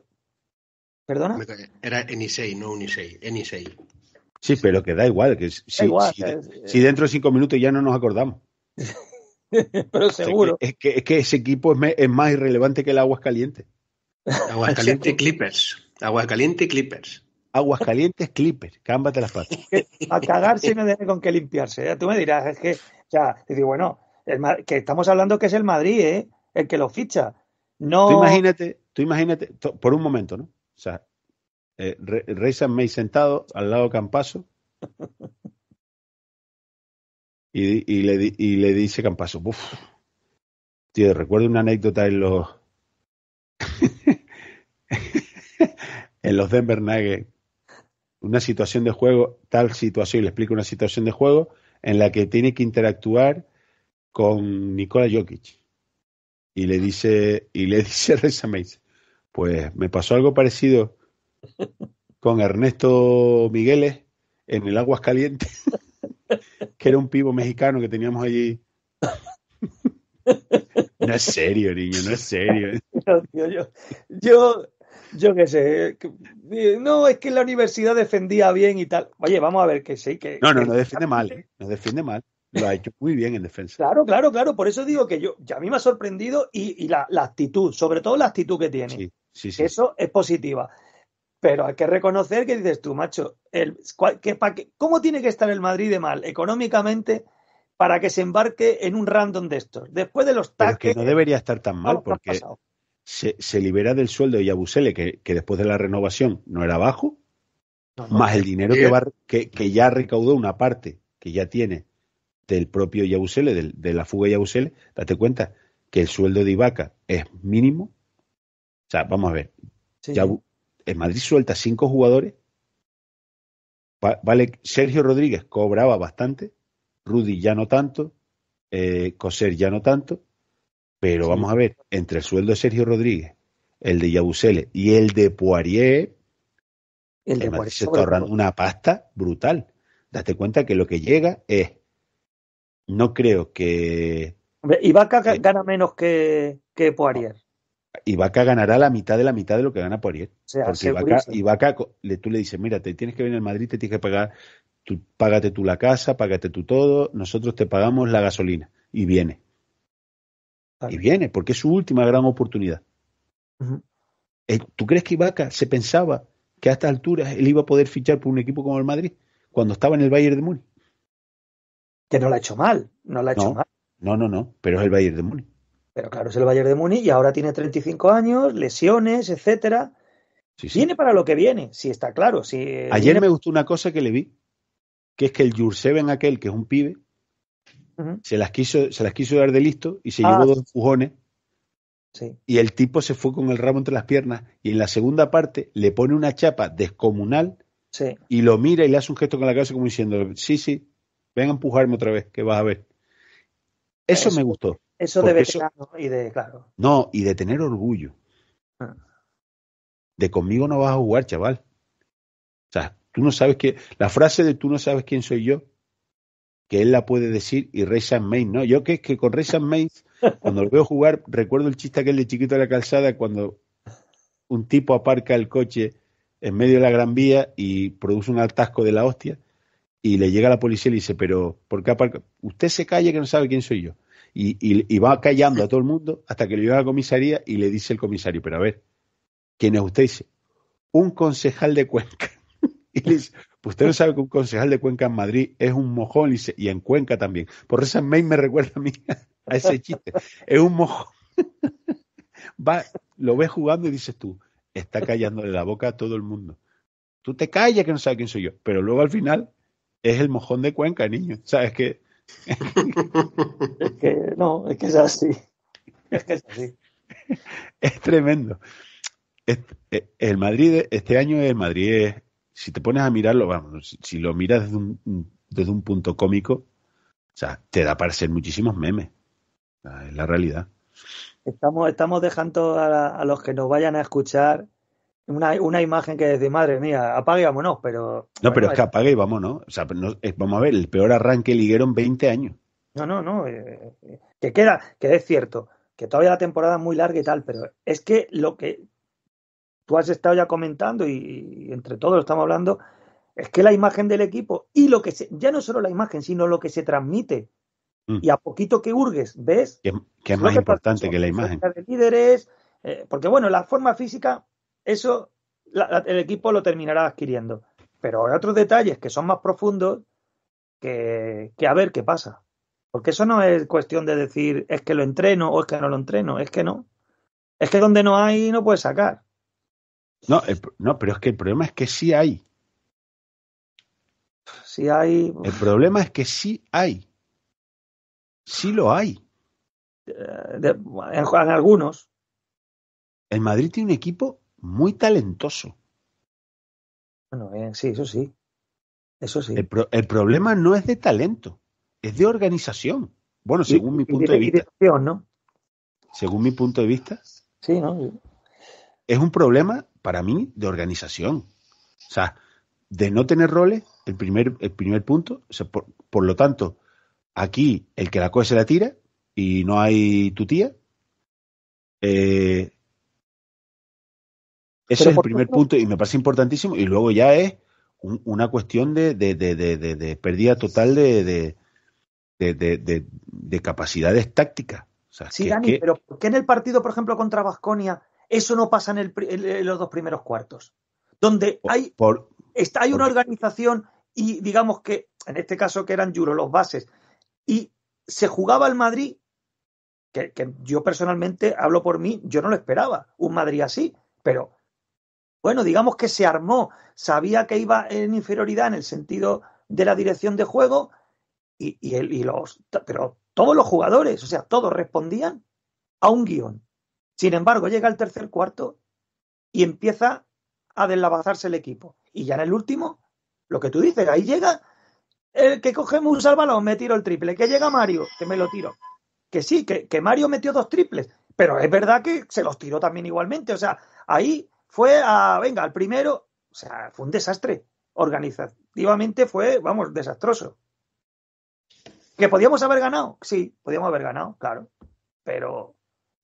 B: ¿Perdona? Era Enisei, no Unisei,
C: Sí, pero que da igual, que si, si eh. dentro de cinco minutos ya no nos acordamos. pero seguro. Es que, que, ese equipo es, más irrelevante que el Aguascalientes. Aguascalientes Clippers. Aguascalientes Clippers. Aguascalientes Clippers. Cámbate las patas. A cagarse
A: no tiene con qué limpiarse. Tú me dirás, es que, o sea, bueno, que estamos hablando que es el Madrid, ¿eh? El que lo ficha.
C: No... Tú imagínate, tú imagínate, por un momento, ¿no? O sea, eh, Reyes sentado al lado de Campaso Y, y, le, y le dice Campaso, uff, tío, recuerdo una anécdota en los... en los Denver Nuggets, una situación de juego, tal situación, le explico una situación de juego en la que tiene que interactuar con Nikola Jokic. Y le dice, y le dice Reza Mace, pues me pasó algo parecido con Ernesto Migueles en el Aguas Calientes. que era un pivo mexicano que teníamos allí. no es serio, niño, no es serio.
A: yo, yo, yo qué sé. No, es que la universidad defendía bien y tal. Oye, vamos a ver que sí, que.
C: No, no, no defiende mal, no defiende mal. Lo ha hecho muy bien en defensa. Claro,
A: claro, claro. Por eso digo que yo, ya a mí me ha sorprendido y, la, la, actitud, sobre todo la actitud que tiene. Sí, sí, sí. Eso es positiva. Pero hay que reconocer que dices tú, macho, el, que, que, ¿cómo tiene que estar el Madrid de mal económicamente para que se embarque en un random de estos? Después de los
C: taques. que no debería estar tan mal porque se, libera del sueldo de Yabusele, que, después de la renovación no era bajo, más el dinero que, va, que, ya recaudó una parte que ya tiene del propio Yabusele, de la fuga de Yabusele, date cuenta que el sueldo de Ibaka es mínimo. O sea, vamos a ver el Madrid suelta cinco jugadores. Vale, Sergio Rodríguez cobraba bastante, Rudy ya no tanto, eh, Coser ya no tanto, pero vamos a ver, entre el sueldo de Sergio Rodríguez, el de Yabusele y el de Poirier, el, se torna una pasta brutal. Date cuenta que lo que llega es, no creo que... Hombre, gana
A: menos que, que Poirier.
C: Ibaka ganará la mitad de la mitad de lo que gana Poirier. porque Ibaka, tú le dices, mira, te tienes que venir a Madrid, te tienes que pagar, tú, págate tú la casa, págate tú todo, nosotros te pagamos la gasolina. Y viene. Y viene, porque es su última gran oportunidad. Eh, ¿Tú crees que Ibaka se pensaba que a estas alturas él iba a poder fichar por un equipo como el Madrid cuando estaba en el Bayern de Múnich? Que no la ha hecho mal, no la ha hecho mal. No, no, no, pero es el Bayern de Múnich.
A: Pero claro, es el Bayern de Múnich y ahora tiene 35 años, lesiones, etcétera. Viene para lo que viene, si está claro. Si eh, Ayer me
C: gustó una cosa que le vi, que es que el Jurseven aquel, que es un pibe, se, las quiso, se las quiso dar de listo y se llevó ah. dos empujones. Y el tipo se fue con el ramo entre las piernas y en la segunda parte le pone una chapa descomunal y lo mira y le hace un gesto con la cabeza como diciendo, sí, sí, ven a empujarme otra vez, que vas a ver. Eso. me gustó.
A: Eso de y de, claro.
C: No, y de tener orgullo. Ah. De conmigo no vas a jugar, chaval. O sea, tú no sabes que. La frase de tú no sabes quién soy yo, que él la puede decir y rey San ¿no? Yo que es que con rey San cuando lo veo jugar, recuerdo el chiste aquel de chiquito de la calzada cuando un tipo aparca el coche en medio de la Gran Vía y produce un atasco de la hostia y le llega la policía y le dice, pero ¿por qué aparca? Usted se calle que no sabe quién soy yo y, va callando a todo el mundo hasta que le llega a la comisaría y le dice el comisario, pero a ver, ¿quién es usted? Dice, un concejal de Cuenca. y le dice, pues usted no sabe que un concejal de Cuenca en Madrid es un mojón, y, en Cuenca también. Por eso en me recuerda a mí a ese chiste. Es un mojón. va, lo ves jugando y dices tú, está callándole la boca a todo el mundo. Tú te callas que no sabes quién soy yo, pero luego al final es el mojón de Cuenca, niño. ¿Sabes que es que no, es que es así. Es que es así. Es tremendo. Eh, el Madrid, este año el Madrid si te pones a mirarlo, vamos, si, lo miras desde un, punto cómico, o sea, te da para ser muchísimos memes. es la realidad.
A: Estamos, estamos dejando a, los que nos vayan a escuchar una, imagen que desde madre mía, apague y vámonos, pero. No, pero es que
C: apague y vámonos. O sea, no, vamos a ver, el peor arranque liguero en 20 años.
A: No, no, no. Eh, eh, que queda, que es cierto, que todavía la temporada es muy larga y tal, pero es que lo que tú has estado ya comentando y, entre todos lo estamos hablando, es que la imagen del equipo y lo que se, ya no solo la imagen, sino lo que se transmite. Mm. Y a poquito que hurgues, ¿ves?
C: Que, es más importante que la imagen.
A: De líderes, eh, porque bueno, la forma física eso el equipo lo terminará adquiriendo. Pero hay otros detalles que son más profundos que, que a ver qué pasa. Porque eso no es cuestión de decir es que lo entreno o es que no lo entreno, es que no. Es que donde no hay no puedes sacar. No,
C: no, pero es que el problema es que sí hay. Sí hay. El problema es que sí hay. Sí lo hay. en, eh, en, algunos. El Madrid tiene un equipo muy talentoso. Bueno, bien, eh, sí, eso sí. Eso sí. El, problema no es de talento, es de organización. Bueno, según mi punto de, vista. ¿no? Según mi punto de vista. Sí, ¿no? Es un problema, para mí, de organización. O sea, de no tener roles, el primer, el primer punto. por, lo tanto, aquí el que la coge se la tira y no hay tu tía. Eh, ese es el primer punto y me parece importantísimo. Y luego ya es una cuestión de, pérdida total de, capacidades tácticas. sí, Dani, pero
A: ¿por qué en el partido, por ejemplo, contra Vasconia, eso no pasa en, los dos primeros cuartos? Donde hay, hay una organización y digamos que, en este caso que eran Juro, los bases, y se jugaba el Madrid, que, que yo personalmente hablo por mí, yo no lo esperaba, un Madrid así, pero bueno, digamos que se armó, sabía que iba en inferioridad en el sentido de la dirección de juego, y, y, y los, pero todos los jugadores, o sea, todos respondían a un guión. Sin embargo, llega el tercer cuarto y empieza a deslavazarse el equipo. Y ya en el último, lo que tú dices, ahí llega el que cogemos un balón, me tiro el triple, que llega Mario, que me lo tiro. Que sí, que, que Mario metió dos triples, pero es verdad que se los tiró también igualmente. O sea, ahí fue a, venga, al primero, o sea, fue un desastre. Organizativamente fue, vamos, desastroso. ¿Que podíamos haber ganado? Sí, podíamos haber ganado, claro. Pero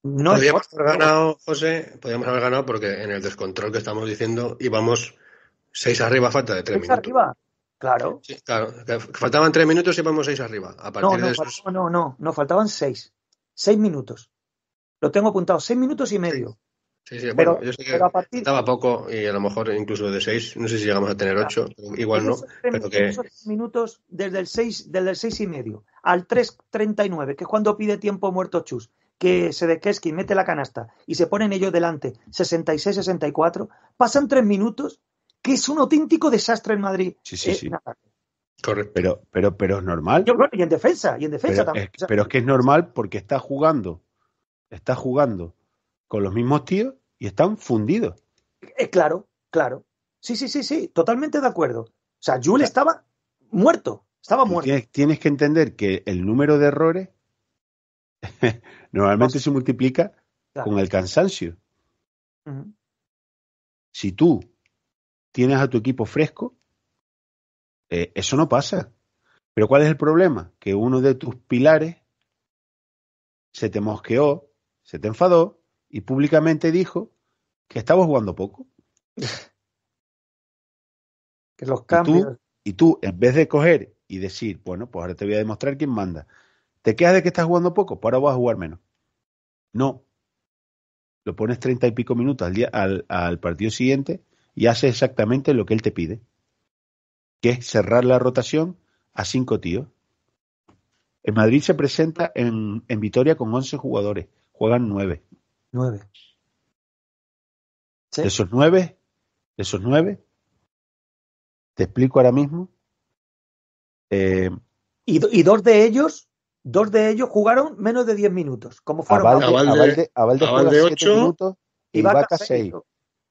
B: no podríamos haber ganado, José, podíamos haber ganado porque en el descontrol que estamos diciendo íbamos seis arriba falta de tres minutos. arriba? Claro. Sí, claro. Faltaban tres minutos y íbamos seis arriba. no, no,
A: no, no, no, faltaban seis. Seis minutos. Lo tengo apuntado, seis minutos y medio
B: yo sé que estaba poco y a lo mejor incluso de seis, no sé si llegamos a tener ocho, igual no. Pero que...
A: Esos minutos desde el seis desde el seis y medio al 3.39, que es cuando pide tiempo muerto Chus, que se y mete la canasta y se ponen ellos delante 66-64, pasan tres minutos, que es un auténtico desastre en Madrid. Sí, sí, eh, sí.
C: Pero, pero, pero es normal. y en defensa, y en defensa también. pero es que es normal porque está jugando, está jugando con los mismos tíos y están fundidos. es eh, claro, claro. Sí, sí, sí, sí, totalmente de acuerdo. O sea, Jules estaba muerto, estaba muerto. Tienes, que entender que el número de errores normalmente se multiplica con el cansancio. Si tú tienes a tu equipo fresco, eh, eso no pasa. Pero ¿cuál es el problema? Que uno de tus pilares se te mosqueó, se te enfadó y públicamente dijo que estaba jugando poco. que los cambios. Y tú, en vez de coger y decir, bueno, pues ahora te voy a demostrar quién manda, te quedas de que estás jugando poco, pues ahora vas a jugar menos. No. Lo pones treinta y pico minutos al, día, al, partido siguiente y haces exactamente lo que él te pide, que es cerrar la rotación a cinco tíos. En Madrid se presenta en, en Vitoria con once jugadores, juegan nueve 9. esos 9 esos 9 Te explico ahora mismo. Eh,
A: y, y dos de ellos dos de ellos jugaron menos de 10 minutos. Como fueron
C: Avalde, Avalde, 8 minutos y Vaca 6.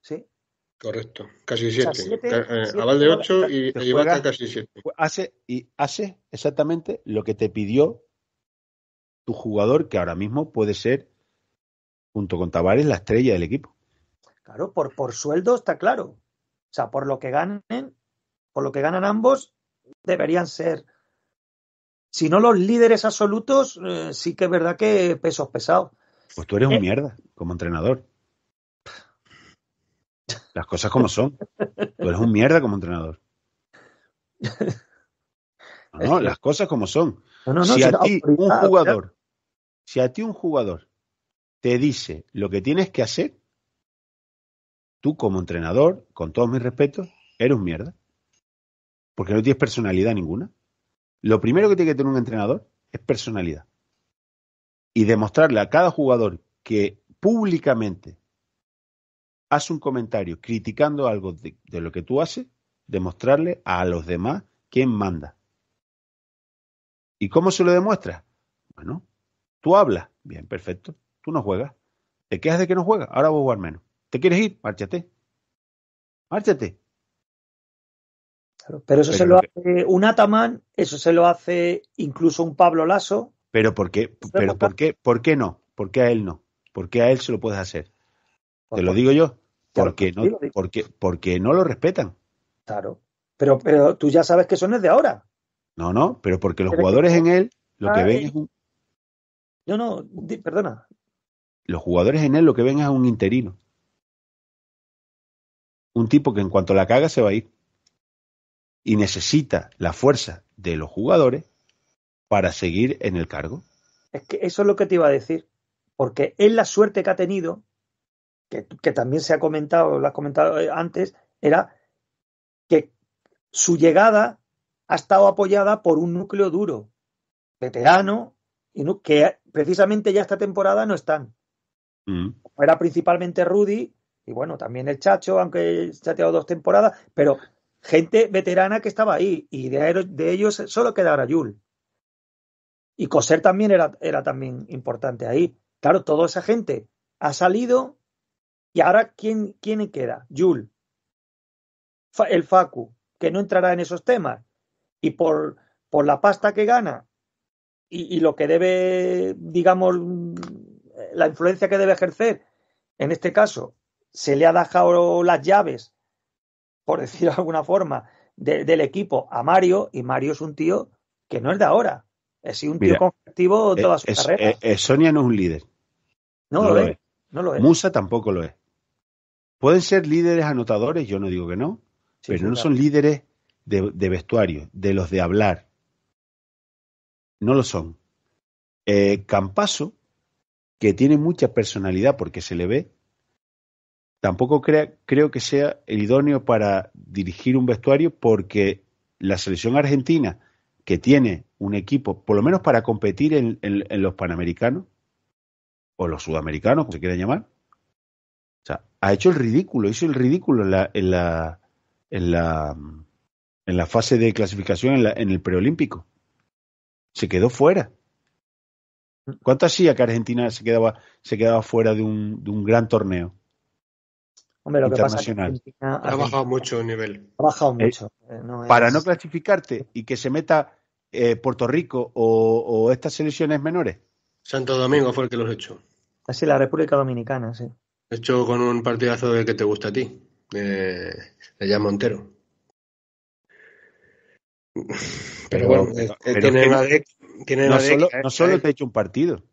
B: ¿Sí? Correcto,
C: casi 7. O eh, Avalde 8 y, y Vaca casi 7. Hace, y hace exactamente lo que te pidió tu jugador, que ahora mismo puede ser junto con Tavares, la estrella del equipo.
A: Claro, por, por sueldo está claro. O sea, por lo que ganen, por lo que ganan ambos, deberían ser. Si no los líderes absolutos, eh, sí que es verdad que pesos pesados.
C: Pues tú eres un eh. mierda como entrenador. Las cosas como son.
A: Tú
C: eres un mierda como entrenador. No, las cosas como son. si, a ti un jugador, si a ti un jugador te dice lo que tienes que hacer, tú como entrenador, con todos mis respetos, eres mierda. Porque no tienes personalidad ninguna. Lo primero que tiene que tener un entrenador es personalidad. Y demostrarle a cada jugador que públicamente hace un comentario criticando algo de, lo que tú haces, demostrarle a los demás quién manda. ¿Y cómo se lo demuestra? Bueno, tú hablas. Bien, perfecto no juegas. ¿Te quejas de que no juegas? Ahora voy a jugar menos. ¿Te quieres ir? Márchate. Márchate. pero eso se lo hace un Ataman, eso se
A: lo hace incluso un Pablo Lasso.
C: Pero ¿por qué? Pero ¿por qué, ¿por qué no? ¿Por qué a él no? ¿Por qué a él se lo puedes hacer? Te pues lo digo yo. Porque no, porque, porque no lo respetan. Claro. Pero, pero tú ya sabes que son es de ahora. No, no, pero porque los jugadores en él lo que ven es un.
A: No, no, perdona
C: los jugadores en él lo que ven es un interino. Un tipo que en cuanto la caga se va a ir. Y necesita la fuerza de los jugadores para seguir en el cargo.
A: Es que eso es lo que te iba a decir. Porque él la suerte que ha tenido, que, que también se ha comentado, lo has comentado eh, antes, era que su llegada ha estado apoyada por un núcleo duro, veterano, y que precisamente ya esta temporada no están. Mm. Era principalmente Rudy y bueno, también el Chacho, aunque chateado dos temporadas, pero gente veterana que estaba ahí y de, de ellos solo quedaba Yul. Y Coser también era, era también importante ahí. Claro, toda esa gente ha salido y ahora ¿quién, quién queda? Yul, el Facu, que no entrará en esos temas. Y por, por la pasta que gana y lo que debe, digamos, la influencia que debe ejercer, en este caso, se le ha dejado las llaves, por decirlo de alguna forma, del equipo a Mario, y Mario es un tío que no es de ahora. Es un tío conflictivo eh, toda su carrera.
C: Eh, eh, Sonia no es un líder. No, lo, es. Musa tampoco lo es. Pueden ser líderes anotadores, yo no digo que no, pero no son líderes de, vestuario, de los de hablar. No lo son. Eh, Campaso que tiene mucha personalidad porque se le ve, tampoco creo que sea el idóneo para dirigir un vestuario porque la selección argentina, que tiene un equipo, por lo menos para competir en, los panamericanos, o los sudamericanos, como se quiera llamar, o sea, ha hecho el ridículo, hizo el ridículo en la, en la, la, en la fase de clasificación en el preolímpico. Se quedó fuera. ¿Cuánto hacía que Argentina se quedaba, se quedaba fuera de un, gran torneo?
B: internacional. ha
C: bajado mucho el nivel. Ha bajado eh, mucho.
B: Eh, para no
C: clasificarte y que se meta eh, Puerto Rico o, estas selecciones menores. Santo Domingo
B: fue el que los hecho
C: Así ah, la República Dominicana, sí.
B: Hecho con un partidazo del que te gusta a ti, eh,
C: de Montero. Pero, bueno, no, solo, te no hecho te un partido.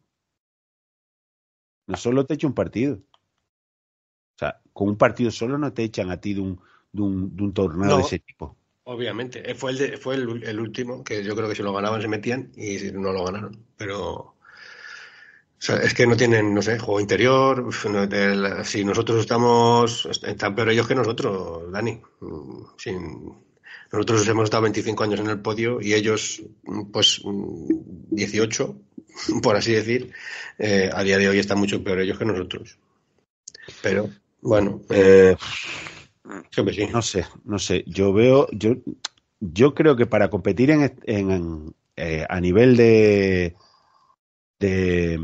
C: No solo te hecho un partido. O sea, con un partido solo no te echan a ti de un, de un, de un torneo de ese tipo.
B: Obviamente. Eh, fue, el, fue el, último que yo creo que si lo ganaban se metían y no lo ganaron. Pero. es que no tienen, no sé, juego interior. si nosotros estamos. Están peor ellos que nosotros, Dani. Mm, sin nosotros hemos estado 25 años en el podio y ellos, pues, 18, por así decir. Eh, a día de hoy están
C: mucho peor ellos que nosotros. Pero, bueno, eh, no sé, no sé. Yo veo, yo, yo creo que para competir en, en, eh, a nivel de, de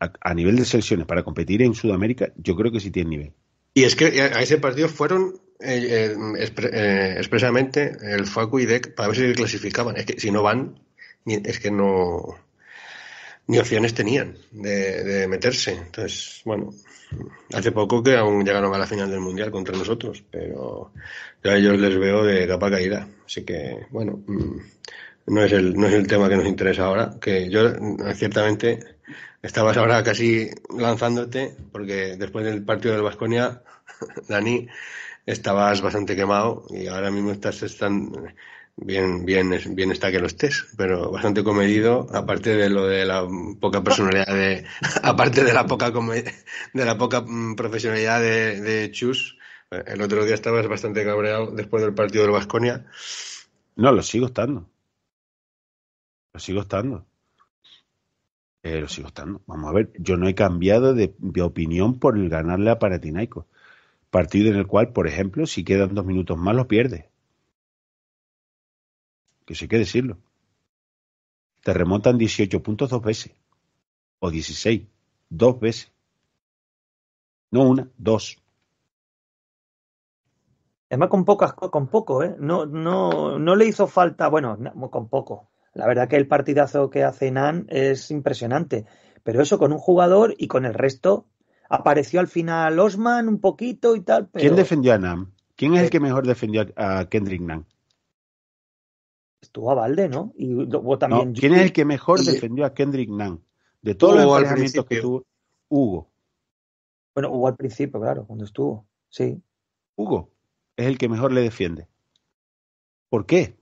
C: a, a, nivel de selecciones para competir en Sudamérica, yo creo que sí tiene nivel.
B: Y es que a ese partido fueron eh, eh, eh,
C: expresamente el Facu
B: y DEC para ver si clasificaban. Es que si no van, es que no ni opciones tenían de, meterse. Entonces, bueno, hace poco que aún llegaron a la final del Mundial contra nosotros, pero yo a ellos les veo de capa caída. Así que, bueno, mm, no es el, no es el tema que nos interesa ahora, que yo ciertamente estabas ahora casi lanzándote, porque después del partido del Vasconia, Dani, estabas bastante quemado y ahora mismo estás están bien, bien, bien está que lo estés, pero bastante comedido, aparte de lo de la poca personalidad de, aparte de la poca de la poca mm, profesionalidad de, Chus. Eh, el otro día estabas bastante cabreado después del partido del Vasconia.
C: No, lo sigo estando. Lo sigo estando. Eh, lo sigo estando. Vamos a ver, yo no he cambiado de, opinión por el ganarle a Paratinaico partido en el cual, por ejemplo, si quedan dos minutos más, lo pierde. Que sí qué que decirlo. Te remontan 18 puntos dos veces. O 16. Dos veces. No una, dos.
A: más, con pocas con poco, ¿eh? No, no, no le hizo falta, bueno, con poco. La verdad que el partidazo que hace Nan es impresionante. Pero eso con un jugador y con el resto Apareció al final Osman un poquito y tal. Pero... ¿Quién defendió
C: a Nam? ¿Quién es el eh, que mejor defendió a Kendrick Nam?
A: Estuvo a Valde, ¿no? Y ¿Quién es el
C: que mejor defendió a Kendrick Nam?
A: De todos los argumentos que
C: tuvo, Hugo. Bueno,
A: Hugo al principio, claro, cuando
C: estuvo. Sí. Hugo es el que mejor le defiende. ¿Por qué?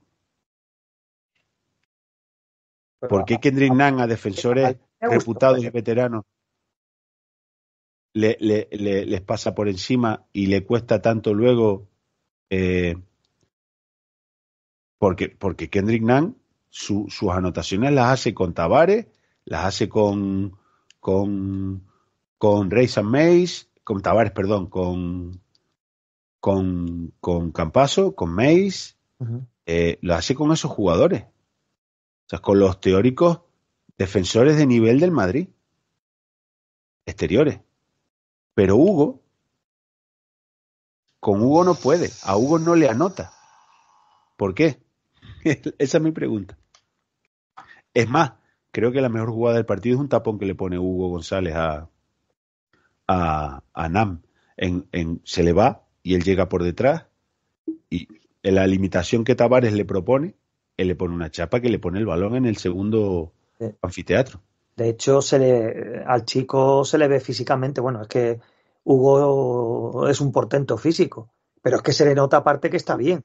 C: ¿Por qué Kendrick Nam a defensores reputados pues, y veteranos le, les pasa por encima y le cuesta tanto luego eh, porque, porque Kendrick Nang su, sus anotaciones las hace con Tavares, las hace con con con and Mays, con Tavares, perdón, con con con Campaso, con Mays, eh, lo hace con esos jugadores, o sea, con los teóricos defensores de nivel del Madrid exteriores. Pero Hugo, con Hugo no puede, a Hugo no le anota. ¿Por qué? Esa es mi pregunta. Es más, creo que la mejor jugada del partido es un tapón que le pone Hugo González a, a, Nam. En, en, se le va y él llega por detrás y en la limitación que Tavares le propone, él le pone una chapa que le pone el balón en el segundo anfiteatro. De
A: hecho, se le, al chico se le ve físicamente, bueno, es que Hugo es un portento físico, pero es que se le nota aparte que está bien.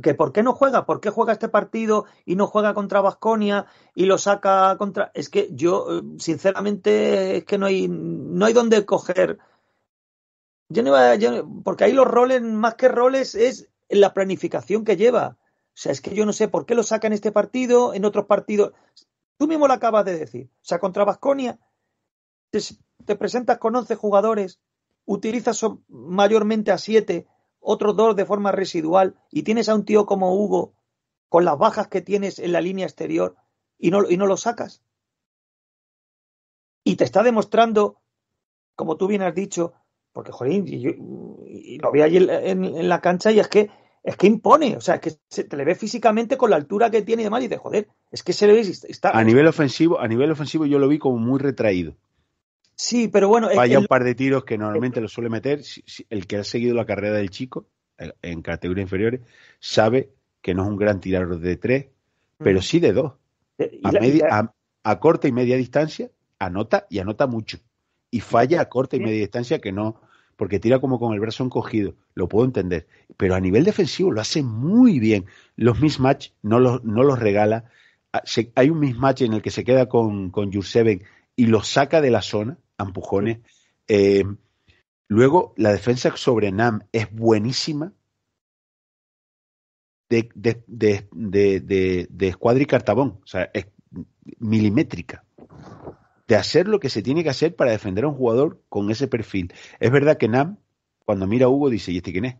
A: Que ¿Por qué no juega? ¿Por qué juega este partido y no juega contra Vasconia y lo saca contra.? Es que yo, sinceramente, es que no hay, no hay donde coger. Yo no porque ahí los roles, más que roles, es la planificación que lleva. O sea, es que yo no sé por qué lo saca en este partido, en otros partidos. Tú mismo lo acabas de decir. O sea, contra Vasconia te, presentas con 11 jugadores, utilizas mayormente a 7, otros dos de forma residual, y tienes a un tío como Hugo, con las bajas que tienes en la línea exterior, y no, y no lo sacas. Y te está demostrando, como tú bien has dicho, porque, joder, lo vi allí en la cancha y es que es que impone, o sea, es que se, te le ve físicamente con la altura que tiene y demás, y te joder, es que se le ve está.
C: A nivel ofensivo, a nivel ofensivo yo lo vi como muy retraído. Sí, pero bueno. Falla un par de tiros que normalmente lo suele meter. El que ha seguido la carrera del chico en categorías inferiores sabe que no es un gran tirador de tres, pero sí de dos. Eh, a, a corta y media distancia anota y anota mucho. Y falla a corta y media distancia que no, porque tira como con el brazo encogido, lo puedo entender, pero a nivel defensivo lo hace muy bien. Los mismatch no los, no los regala. Ah, hay un mismatch en el que se queda con, con y lo saca de la zona, empujones. Eh, luego, la defensa sobre Nam es buenísima. De, de, de, de, de, de Escuadra y Cartabón, o sea, es milimétrica de hacer lo que se tiene que hacer para defender a un jugador con ese perfil. Es verdad que Nam, cuando mira a Hugo, dice, ¿y este quién es?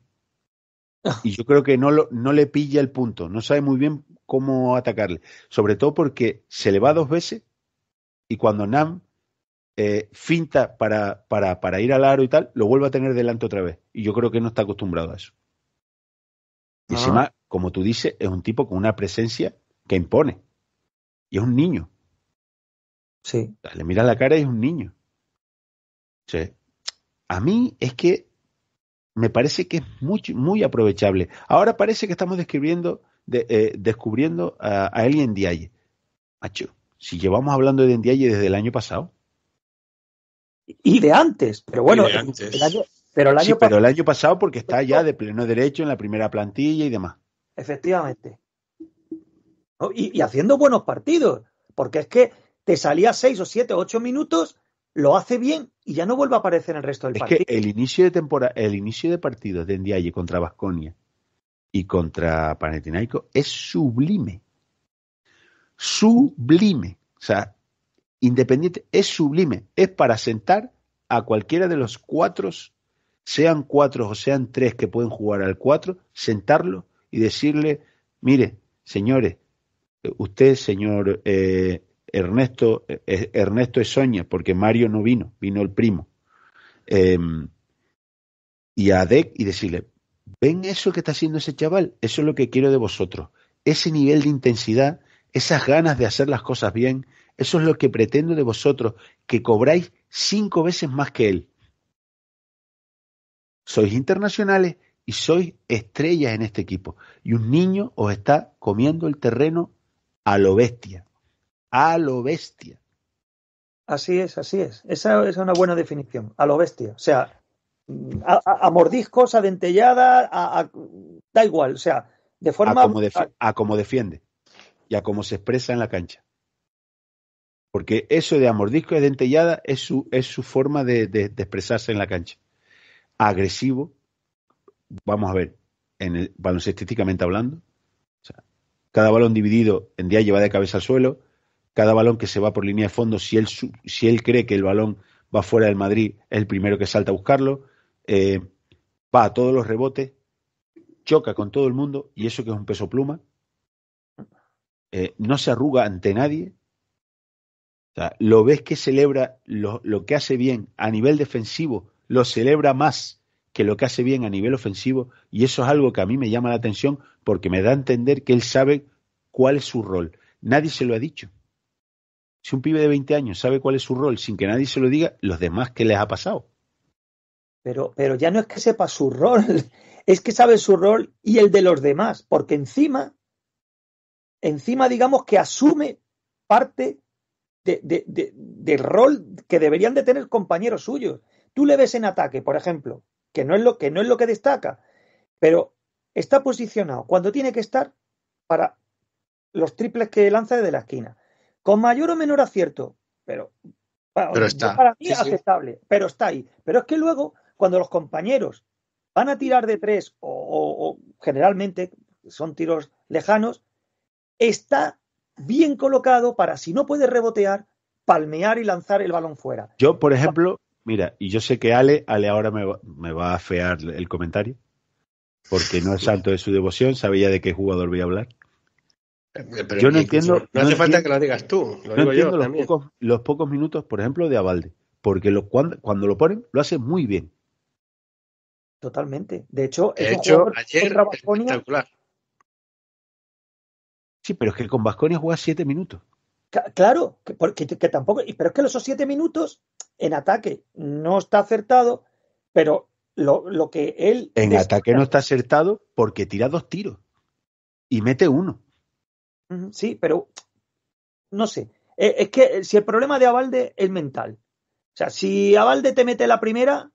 C: Ah. Y yo creo que no, lo, no le pilla el punto, no sabe muy bien cómo atacarle, sobre todo porque se le va dos veces y cuando Nam eh, finta para, para, ir al aro y tal, lo vuelve a tener delante otra vez. Y yo creo que no está acostumbrado a eso. Y ah. encima, como tú dices, es un tipo con una presencia que impone. Y es un niño. Sí. Le mira la cara y es un niño. Sí. A mí es que me parece que es muy, muy aprovechable. Ahora parece que estamos describiendo, eh, descubriendo a, a en Diaye. Macho, si llevamos hablando de Diaye desde el año pasado. Y de antes, pero bueno, El año, pero, pero el año pasado porque está ya de pleno derecho en la primera plantilla y demás.
A: Efectivamente. y haciendo buenos partidos, porque es que te salía seis o siete o ocho minutos, lo hace bien y ya no vuelve a aparecer en el resto del es partido.
C: Que el inicio de temporada, el inicio de partido de Ndiaye contra Vasconia y contra Panetinaico es sublime. Sublime. O sea, independiente, es sublime. Es para sentar a cualquiera de los cuatro, sean cuatro o sean tres que pueden jugar al cuatro, sentarlo y decirle, mire, señores, eh, usted, señor eh, eh, eh, Ernesto, es Ernesto porque Mario no vino, vino el primo. Em, y a Dec y decirle, ven eso que está haciendo ese chaval, eso es lo que quiero de vosotros. Ese nivel de intensidad, esas ganas de hacer las cosas bien, eso es lo que pretendo de vosotros, que cobráis cinco veces más que él. Sois internacionales y sois estrellas en este equipo. Y un niño os está comiendo el terreno a lo bestia a lo bestia. Así es, así es.
A: Esa es una buena definición,
C: a lo bestia. O sea,
A: a, mordiscos, a dentellada da igual, o sea, de forma...
C: a como, defiende y a como se expresa en la cancha. Porque eso de a mordiscos y dentellada es su, es su forma de, de, expresarse en la cancha. Agresivo, vamos a ver, en el, baloncestísticamente hablando, o sea, cada balón dividido en día lleva de cabeza al suelo, cada balón que se va por línea de fondo, si él, si él cree que el balón va fuera del Madrid, es el primero que salta a buscarlo, eh, va a todos los rebotes, choca con todo el mundo, y eso que es un peso pluma, eh, no se arruga ante nadie. lo ves que celebra lo, lo que hace bien a nivel defensivo, lo celebra más que lo que hace bien a nivel ofensivo, y eso es algo que a mí me llama la atención porque me da a entender que él sabe cuál es su rol. Nadie se lo ha dicho. Si un pibe de 20 años sabe cuál es su rol sin que nadie se lo diga, los demás, ¿qué les ha pasado?
A: Pero, pero ya no es que sepa su rol, es que sabe su rol y el de los demás, porque encima, encima digamos que asume parte del rol que deberían de tener compañeros suyos. Tú le ves en ataque, por ejemplo, que no es lo que, no es lo que destaca, pero está posicionado cuando tiene que estar para los triples que lanza desde la esquina, con mayor o menor acierto, pero, está. para mí aceptable, pero está ahí. Pero es que luego, cuando los compañeros van a tirar de tres o, generalmente son tiros lejanos, está bien colocado para, si no puede rebotear, palmear y lanzar el balón fuera.
C: Yo, por ejemplo, mira, y yo sé que Ale, Ale ahora me va, a afear el comentario, porque no es santo de su devoción, sabía de qué jugador voy a hablar.
B: Eh, yo no entiendo. hace falta que lo digas tú. Lo digo entiendo los, Pocos,
C: los pocos minutos, por ejemplo, de Avalde. Porque cuando, lo ponen, lo hace muy bien. Totalmente. De hecho, de hecho ayer
A: espectacular. Sí, pero es que con Vasconia juega siete minutos. Claro, porque, tampoco. Pero es que esos siete minutos en ataque no está acertado, pero lo, lo que él.
C: En ataque no está acertado porque tira dos tiros y mete uno. Sí, pero no
A: sé. Eh, es que eh, si el problema de Avalde es mental. O sea, si Avalde te mete la primera,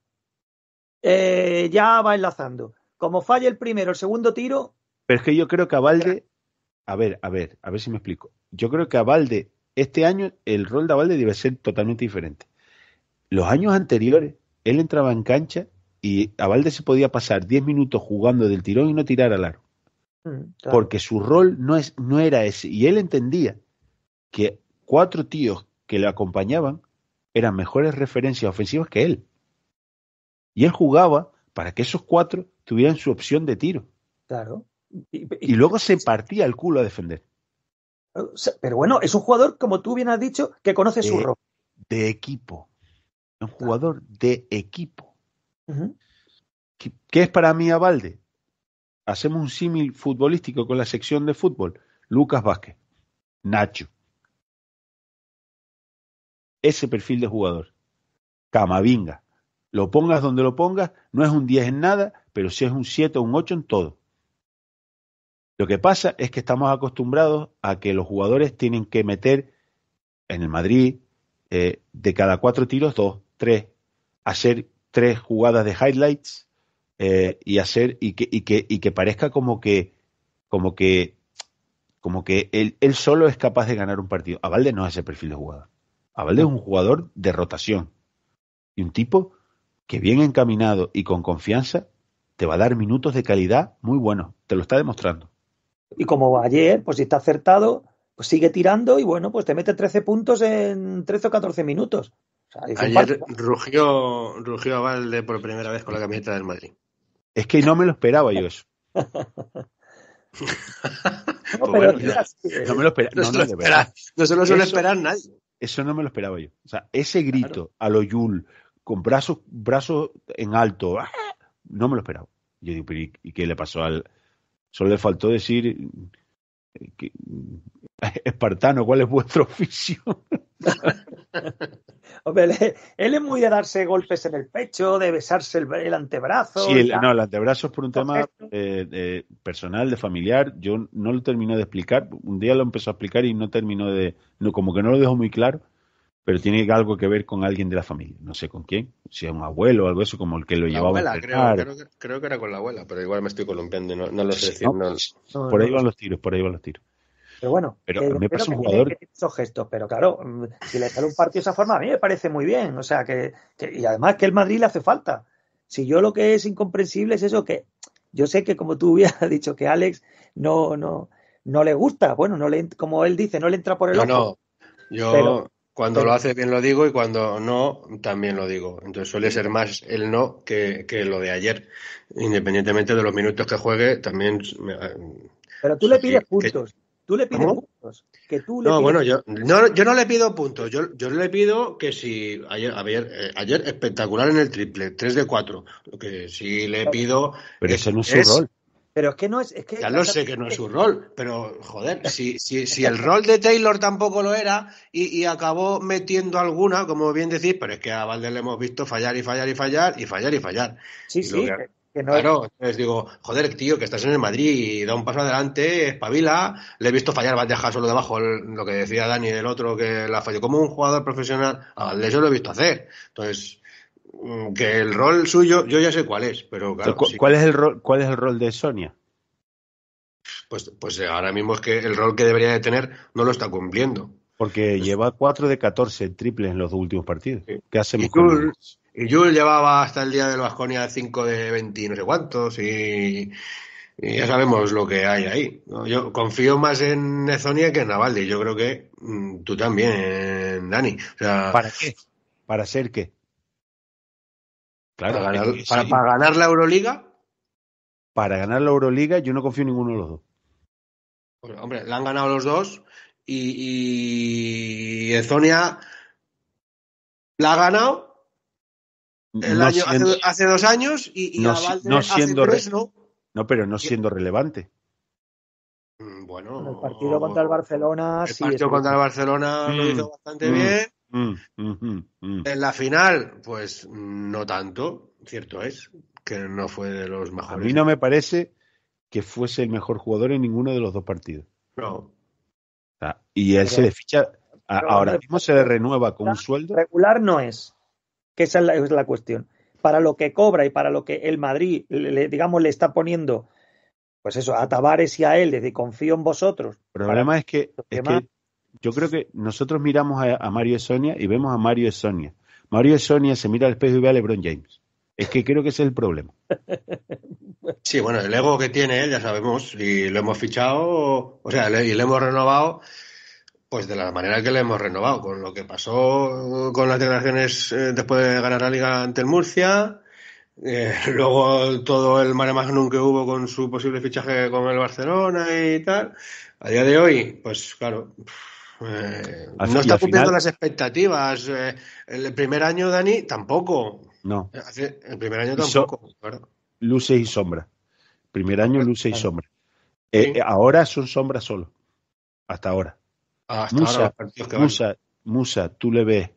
A: eh, ya va enlazando.
C: Como falla el primero, el segundo tiro. Pero es que yo creo que Avalde. A ver, a ver, a ver si me explico. Yo creo que Avalde, este año, el rol de Avalde debe ser totalmente diferente. Los años anteriores, él entraba en cancha y Avalde se podía pasar 10 minutos jugando del tirón y no tirar al aro. Mm, porque su rol no, es, no era ese. Y él entendía que cuatro tíos que le acompañaban eran mejores referencias ofensivas que él. Y él jugaba para que esos cuatro tuvieran su opción de tiro. Claro. Y, luego se partía el
A: culo a defender. Pero bueno, es un jugador, como tú bien has dicho, que conoce su rol.
C: De equipo. Un jugador de equipo. que ¿Qué es para mí Abalde? hacemos un símil futbolístico con la sección de fútbol. Lucas Vázquez, Nacho. Ese perfil de jugador. Camavinga. Lo pongas donde lo pongas, no es un 10 en nada, pero sí es un 7 o un 8 en todo. Lo que pasa es que estamos acostumbrados a que los jugadores tienen que meter en el Madrid eh, de cada cuatro tiros, dos, tres, hacer tres jugadas de highlights eh, y hacer y que, y que, y que parezca como que como que como que él, solo es capaz de ganar un partido. Avalde no es ese perfil de jugador. Avalde es un jugador de rotación y un tipo que bien encaminado y con confianza te va a dar minutos de calidad muy buenos. Te lo está demostrando. Y como
A: ayer, pues si está acertado, pues sigue tirando y bueno, pues te mete 13 puntos en 13 o 14
C: minutos.
B: ayer rugió, rugió a por primera vez con la camiseta del Madrid.
C: Es que no me lo esperaba yo eso.
B: Pues no, me lo esperaba.
C: No, se lo suele esperar nadie. Eso no me lo esperaba yo. O sea, ese grito a lo Yul, con brazos en alto, ¡ah! no me lo esperaba. Yo digo, ¿y, qué le pasó al.? Solo le faltó decir. Eh, que, Espartano, ¿cuál es vuestro oficio?
A: Hombre, él, es muy de darse golpes en el pecho, de besarse el, antebrazo. Sí, no,
C: el antebrazo es por un tema eh, personal, de familiar. Yo no lo termino de explicar. Un día lo empezó a explicar y no terminó de. como que no lo dejó muy claro, pero tiene algo que ver con alguien de la familia. No sé con quién, si es un abuelo o algo eso, como el que lo llevaba. a creo, creo,
B: creo, que era con la abuela, pero igual me estoy columpiando y no, lo sé decir. por ahí van
C: los tiros, por ahí van los tiros.
A: Pero bueno, pero me un jugador. esos gestos, pero claro, mm, si le sale un partido de esa forma, a mí me parece muy bien. O sea, que, Y además que el Madrid le hace falta. Si yo lo que es incomprensible es eso, que yo sé que como tú hubieras dicho que Alex no, no, no le gusta. Bueno, no le, como él dice, no le entra por el no, No, yo. cuando lo hace bien
B: lo digo y cuando no, también lo digo. Entonces suele ser más el no que, lo de ayer. Independientemente de los minutos que juegue, también. Pero tú le pides puntos. Tú le pides puntos. no, bueno, yo no, le pido puntos. Yo, yo le pido que si. Ayer, ayer, eh, ayer espectacular en el triple, 3 de 4. Lo que si le pido. Pero eso no es su rol. Pero es que no es. es que, ya lo sé que no es su rol, pero joder, si, si, si el rol de Taylor tampoco lo era y, acabó metiendo alguna, como bien decís, pero es que a Valder le hemos visto fallar y fallar y fallar y fallar y fallar. Sí, sí claro, entonces digo, joder, tío, que estás en el Madrid y da un paso adelante, espabila. Le he visto fallar dejar solo debajo, lo que decía Dani, el otro, que la falló como un jugador profesional. Al de eso lo he visto hacer. Entonces, mm, que el rol suyo, yo ya sé cuál es, pero claro. ¿Cuál,
C: es el rol, ¿Cuál es el rol de Sonia? Pues, pues ahora mismo es que el rol que debería de tener no lo está cumpliendo. Porque pues lleva 4 de 14 triples en los dos últimos partidos. ¿Qué hacemos?
B: Y Jules llevaba hasta el día de del Vasconia 5 de 20 no sé cuántos y, ya
C: sabemos lo que hay ahí. Yo confío
B: más en Ezonia que en Navaldi. Yo creo que mm, tú también, Dani. ¿Para
C: qué? ¿Para ser qué? Claro, para ganar, para, ganar la Euroliga. Para ganar la Euroliga yo no confío en ninguno de los dos.
B: hombre, la han ganado los dos y, y
C: la ha ganado
B: hace, dos años y, no, siendo
C: no. pero no siendo relevante.
B: Mm, bueno, el partido contra el Barcelona. El partido contra el Barcelona lo mm, hizo bastante mm,
C: bien. en la final, pues no tanto, cierto es, que no fue de los mejores. A mí no me parece que fuese el mejor jugador en ninguno de los dos partidos. No. y él se le ficha, ahora mismo se le renueva con un
A: sueldo. Regular no es que esa es la, cuestión. Para lo que cobra y para lo que el Madrid, le, digamos, le está poniendo, pues eso, a Tavares y a él, desde confío en vosotros.
C: El problema es, que, yo creo que nosotros miramos a, Mario y Sonia y vemos a Mario y Sonia. Mario y Sonia se mira al espejo y ve a LeBron James. Es que creo que ese es el problema.
B: Sí, bueno, el ego que tiene él, ya sabemos, y lo hemos fichado, o sea, y lo hemos renovado, pues de la manera que le hemos renovado, con lo que pasó con las declaraciones eh, después de ganar la liga ante el Murcia, eh, luego todo el mare que hubo con su posible fichaje con el Barcelona y tal. A día de hoy, pues claro, eh, no está cumpliendo las expectativas. el primer año, Dani, tampoco. No. El primer año tampoco.
C: Luces y sombras. Primer año, luces y sombras. Ahora son sombras solo. Hasta ahora. Ah, Musa, Musa, tú le ves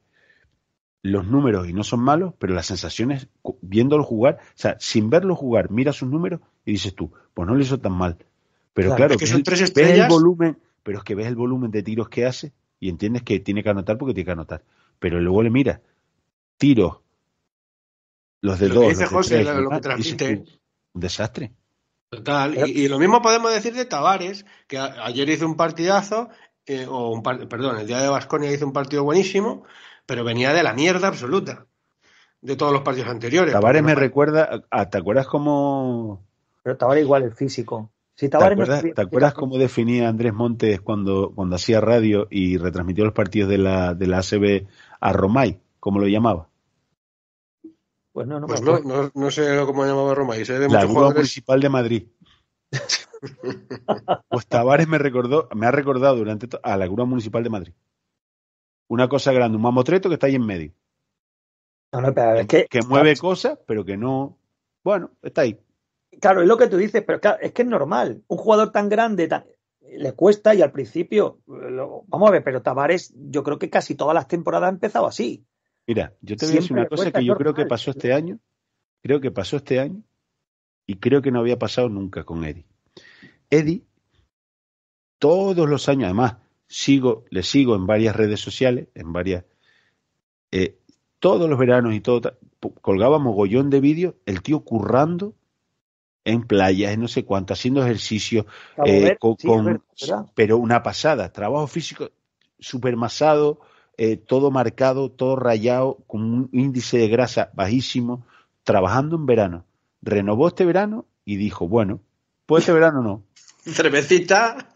C: los números y no son malos, pero las sensaciones viéndolo jugar, o sea, sin verlo jugar, mira sus números y dices tú, pues no le hizo tan mal. Pero claro, que tres ves el volumen, pero es que ves el volumen de tiros que hace y entiendes que tiene que anotar porque tiene que anotar. Pero luego le mira tiros, los de dos, Un desastre.
B: Total. Y, lo mismo podemos decir de Tavares, que ayer hizo un partidazo perdón, el día de Vasconia hizo un partido buenísimo, pero venía de la mierda absoluta de todos los partidos anteriores. Tavares me
C: recuerda, ah, ¿te acuerdas cómo? Pero Tavares igual el físico. ¿Te acuerdas, cómo definía Andrés Montes cuando, cuando hacía radio y retransmitió los partidos de la, de ACB a Romay, ¿cómo lo llamaba?
B: Pues no, no, pues sé cómo llamaba Romay. la grúa principal
C: de Madrid. pues Tavares me recordó, me ha recordado durante a la grúa municipal de Madrid. Una cosa grande, un mamotreto que está ahí en medio. que, mueve cosas, pero que no. Bueno, está ahí. Claro, es lo que tú dices, pero es que es normal. Un jugador tan grande le
A: cuesta y al principio, eh, vamos a ver, pero Tavares, yo creo que casi todas las temporadas ha empezado
C: así. Mira, yo te voy a decir una cosa que yo creo que pasó este año. Creo que pasó este año y creo que no había pasado nunca con Eddie. Eddie, todos los años, además, sigo, le sigo en varias redes sociales, en varias, eh, todos los veranos y todo, colgábamos mogollón de vídeos, el tío currando en playas, en no sé cuánto, haciendo ejercicio, eh, pero una pasada, trabajo físico supermasado, eh, todo marcado, todo rayado, con un índice de grasa bajísimo, trabajando en verano renovó este verano y dijo, bueno, pues este verano no.
B: Cervecita.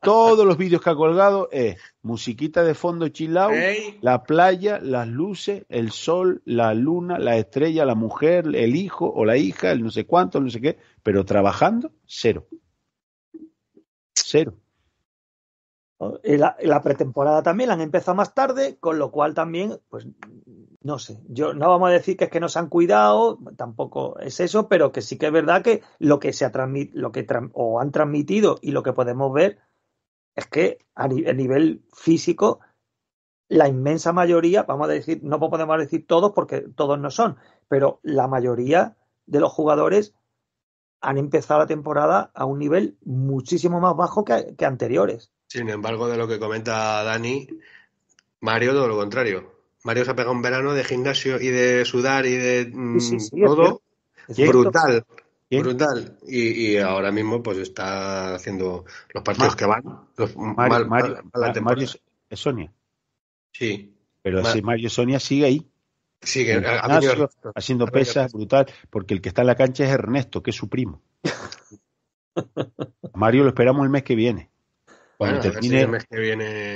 C: Todos los vídeos que ha colgado es musiquita de fondo chilao, la playa, las luces, el sol, la luna, la estrella, la mujer, el hijo o la hija, el no sé cuánto, no sé qué, pero trabajando, cero. Cero.
A: La, la, pretemporada también la han empezado más tarde, con lo cual también, pues no sé, yo no vamos a decir que es que no se han cuidado, tampoco es eso, pero que sí que es verdad que lo que se ha transmitido, lo que han transmitido y lo que podemos ver es que a, nivel físico la inmensa mayoría, vamos a decir, no podemos decir todos porque todos no son, pero la mayoría de los jugadores han empezado la temporada a un nivel muchísimo más bajo que anteriores.
B: Sin embargo, de lo que comenta Dani, Mario, todo lo contrario Mario se ha pegado un verano de gimnasio y de sudar y de mm, todo. brutal. Brutal. Y, ahora mismo pues está haciendo
C: los partidos que van. Mario, es Sonia. Sí. Pero si Mario Sonia sigue ahí. Sigue haciendo pesas, brutal, porque el que está en la cancha es Ernesto, que es su primo. Mario lo esperamos el mes que viene. Cuando termine,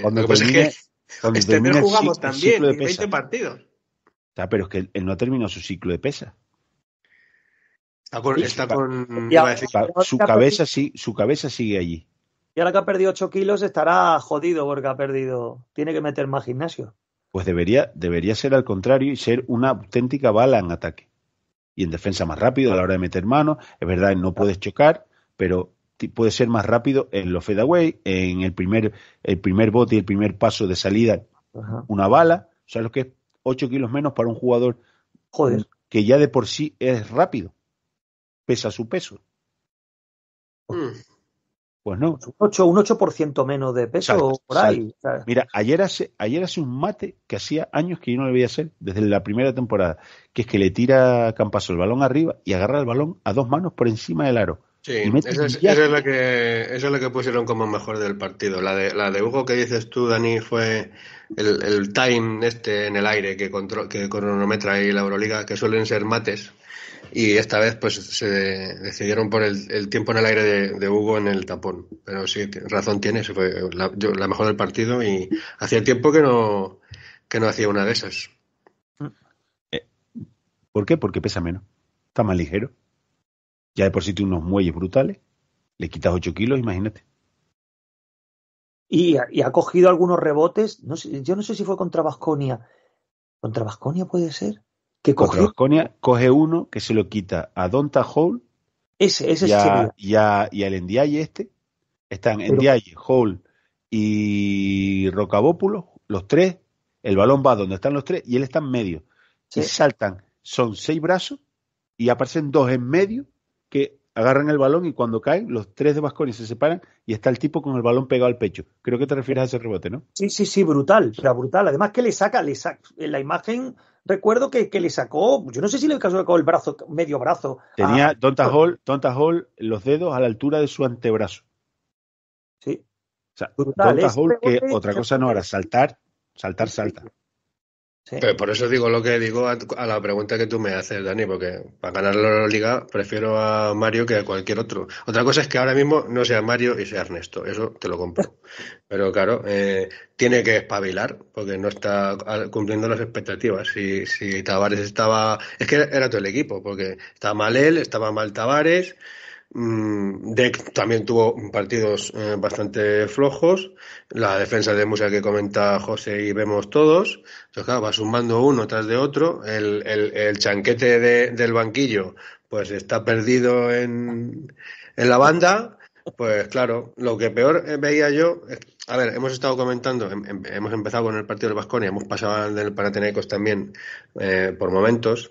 B: Cuando termine,
C: este no jugamos también, en 20 partidos. pero es que él no ha terminado su ciclo de pesa. Está con. su, cabeza, sí, su cabeza sigue allí.
A: Y ahora que ha perdido 8 kilos estará jodido porque ha perdido. Tiene que meter más gimnasio.
C: Pues debería, debería ser al contrario y ser una auténtica bala en ataque. Y en defensa más rápido a la hora de meter mano. Es verdad, no puedes chocar, pero puede ser más rápido en los fadeaway, en el primer, el primer bote y el primer paso de salida, una bala. O sea, lo que es 8 kilos menos para un jugador que ya de por sí es rápido, pesa su peso. Pues, mm. pues no. Un 8, por ciento menos de peso por ahí. Mira, ayer hace, ayer hace un mate que hacía años que yo no le veía hacer, desde la primera temporada, que es que le tira Campaso el balón arriba y agarra el balón a dos manos por encima del aro. Sí, esa es, la
B: que, es la que pusieron como mejor del partido. La de, la de Hugo que dices tú, Dani, fue el, time este en el aire que, control, que cronometra ahí la Euroliga, que suelen ser mates. Y esta vez pues se decidieron por el, el tiempo en el aire de, Hugo en el tapón. Pero sí, razón tienes, fue la, la mejor del partido y hacía tiempo que no, que no hacía una de esas.
C: Eh, ¿Por qué? Porque pesa menos. Está más ligero. Ya de por sí tiene unos muelles brutales. Le quitas 8 kilos, imagínate.
A: Y, ha cogido algunos rebotes. yo no sé si fue contra Vasconia. ¿Contra Vasconia puede ser?
C: Que coge... Contra coge uno que se lo quita a Donta Hall. Ese, ese y, a, y, y, al Endiaye este. Están Endiaye, Hall y Rocabópulo, los tres. El balón va donde están los tres y él está en medio. Si saltan. Son seis brazos y aparecen dos en medio que agarran el balón y cuando caen, los tres de Vasconia se separan y está el tipo con el balón pegado al pecho. Creo que te refieres a ese rebote, ¿no? Sí, sí, sí, brutal, sea brutal. Además que
A: le saca, le saca, en la imagen recuerdo que, que, le sacó, yo no sé si le sacó el brazo, medio brazo.
C: Tenía a... Hall, Hall, los dedos a la altura de su antebrazo. Sí. O sea, Hall, que otra cosa no era saltar, saltar, salta. Pero por eso
B: digo lo que digo a, la pregunta que tú me haces, Dani, porque para ganar la liga prefiero a Mario que a cualquier otro. Otra cosa es que ahora mismo no sea Mario y sea Ernesto, eso te lo compro. Pero claro, eh, tiene que espabilar porque no está cumpliendo las expectativas. Si, si Tavares estaba. Es que era todo el equipo, porque estaba mal él, estaba mal Tavares. Mm, Deck también tuvo partidos eh, bastante flojos. La defensa de Musa que comenta José y vemos todos. Entonces, claro, va sumando uno tras de otro. El, chanquete del banquillo, pues está perdido en, en la banda. Pues claro, lo que peor eh, veía yo, a ver, hemos estado comentando, em, em, hemos empezado con el partido del Basconia hemos pasado al del Panathinaikos también eh, por momentos,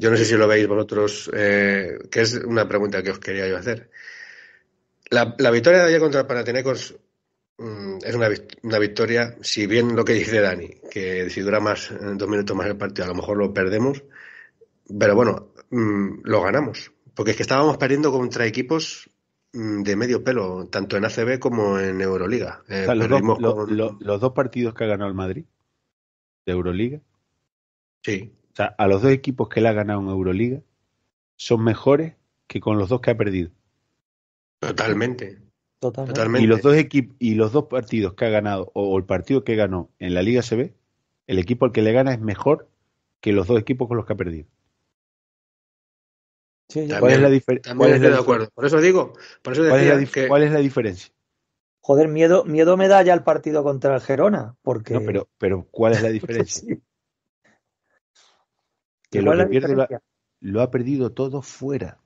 B: yo no sé si lo veis vosotros, eh, que es una pregunta que os quería yo hacer. La, la victoria de ayer contra el Panathinaikos mm, es una, una, victoria, si bien lo que dice Dani, que si dura más eh, dos minutos más el partido, a lo mejor lo perdemos, pero bueno, mm, lo ganamos. Porque es que estábamos perdiendo contra equipos mm, de medio pelo,
C: tanto en ACB como en Euroliga. Eh, los, dos, los, dos, partidos que ha ganado el Madrid de Euroliga. Sí sea, a los dos equipos que le ha ganado en Euroliga son mejores que con los dos que ha perdido. Totalmente.
A: Totalmente. Y los
C: dos equipos y los dos partidos que ha ganado o, el partido que ganó en la Liga CB, el equipo al que le gana es mejor que los dos equipos con los que ha perdido.
B: también, ¿Cuál es la, de acuerdo. Por eso digo, por eso ¿Cuál, es la
C: diferencia?
A: Joder, miedo, miedo me da ya el partido contra el Gerona,
C: porque No, pero pero ¿cuál es la diferencia? que lo ha, perdido todo fuera.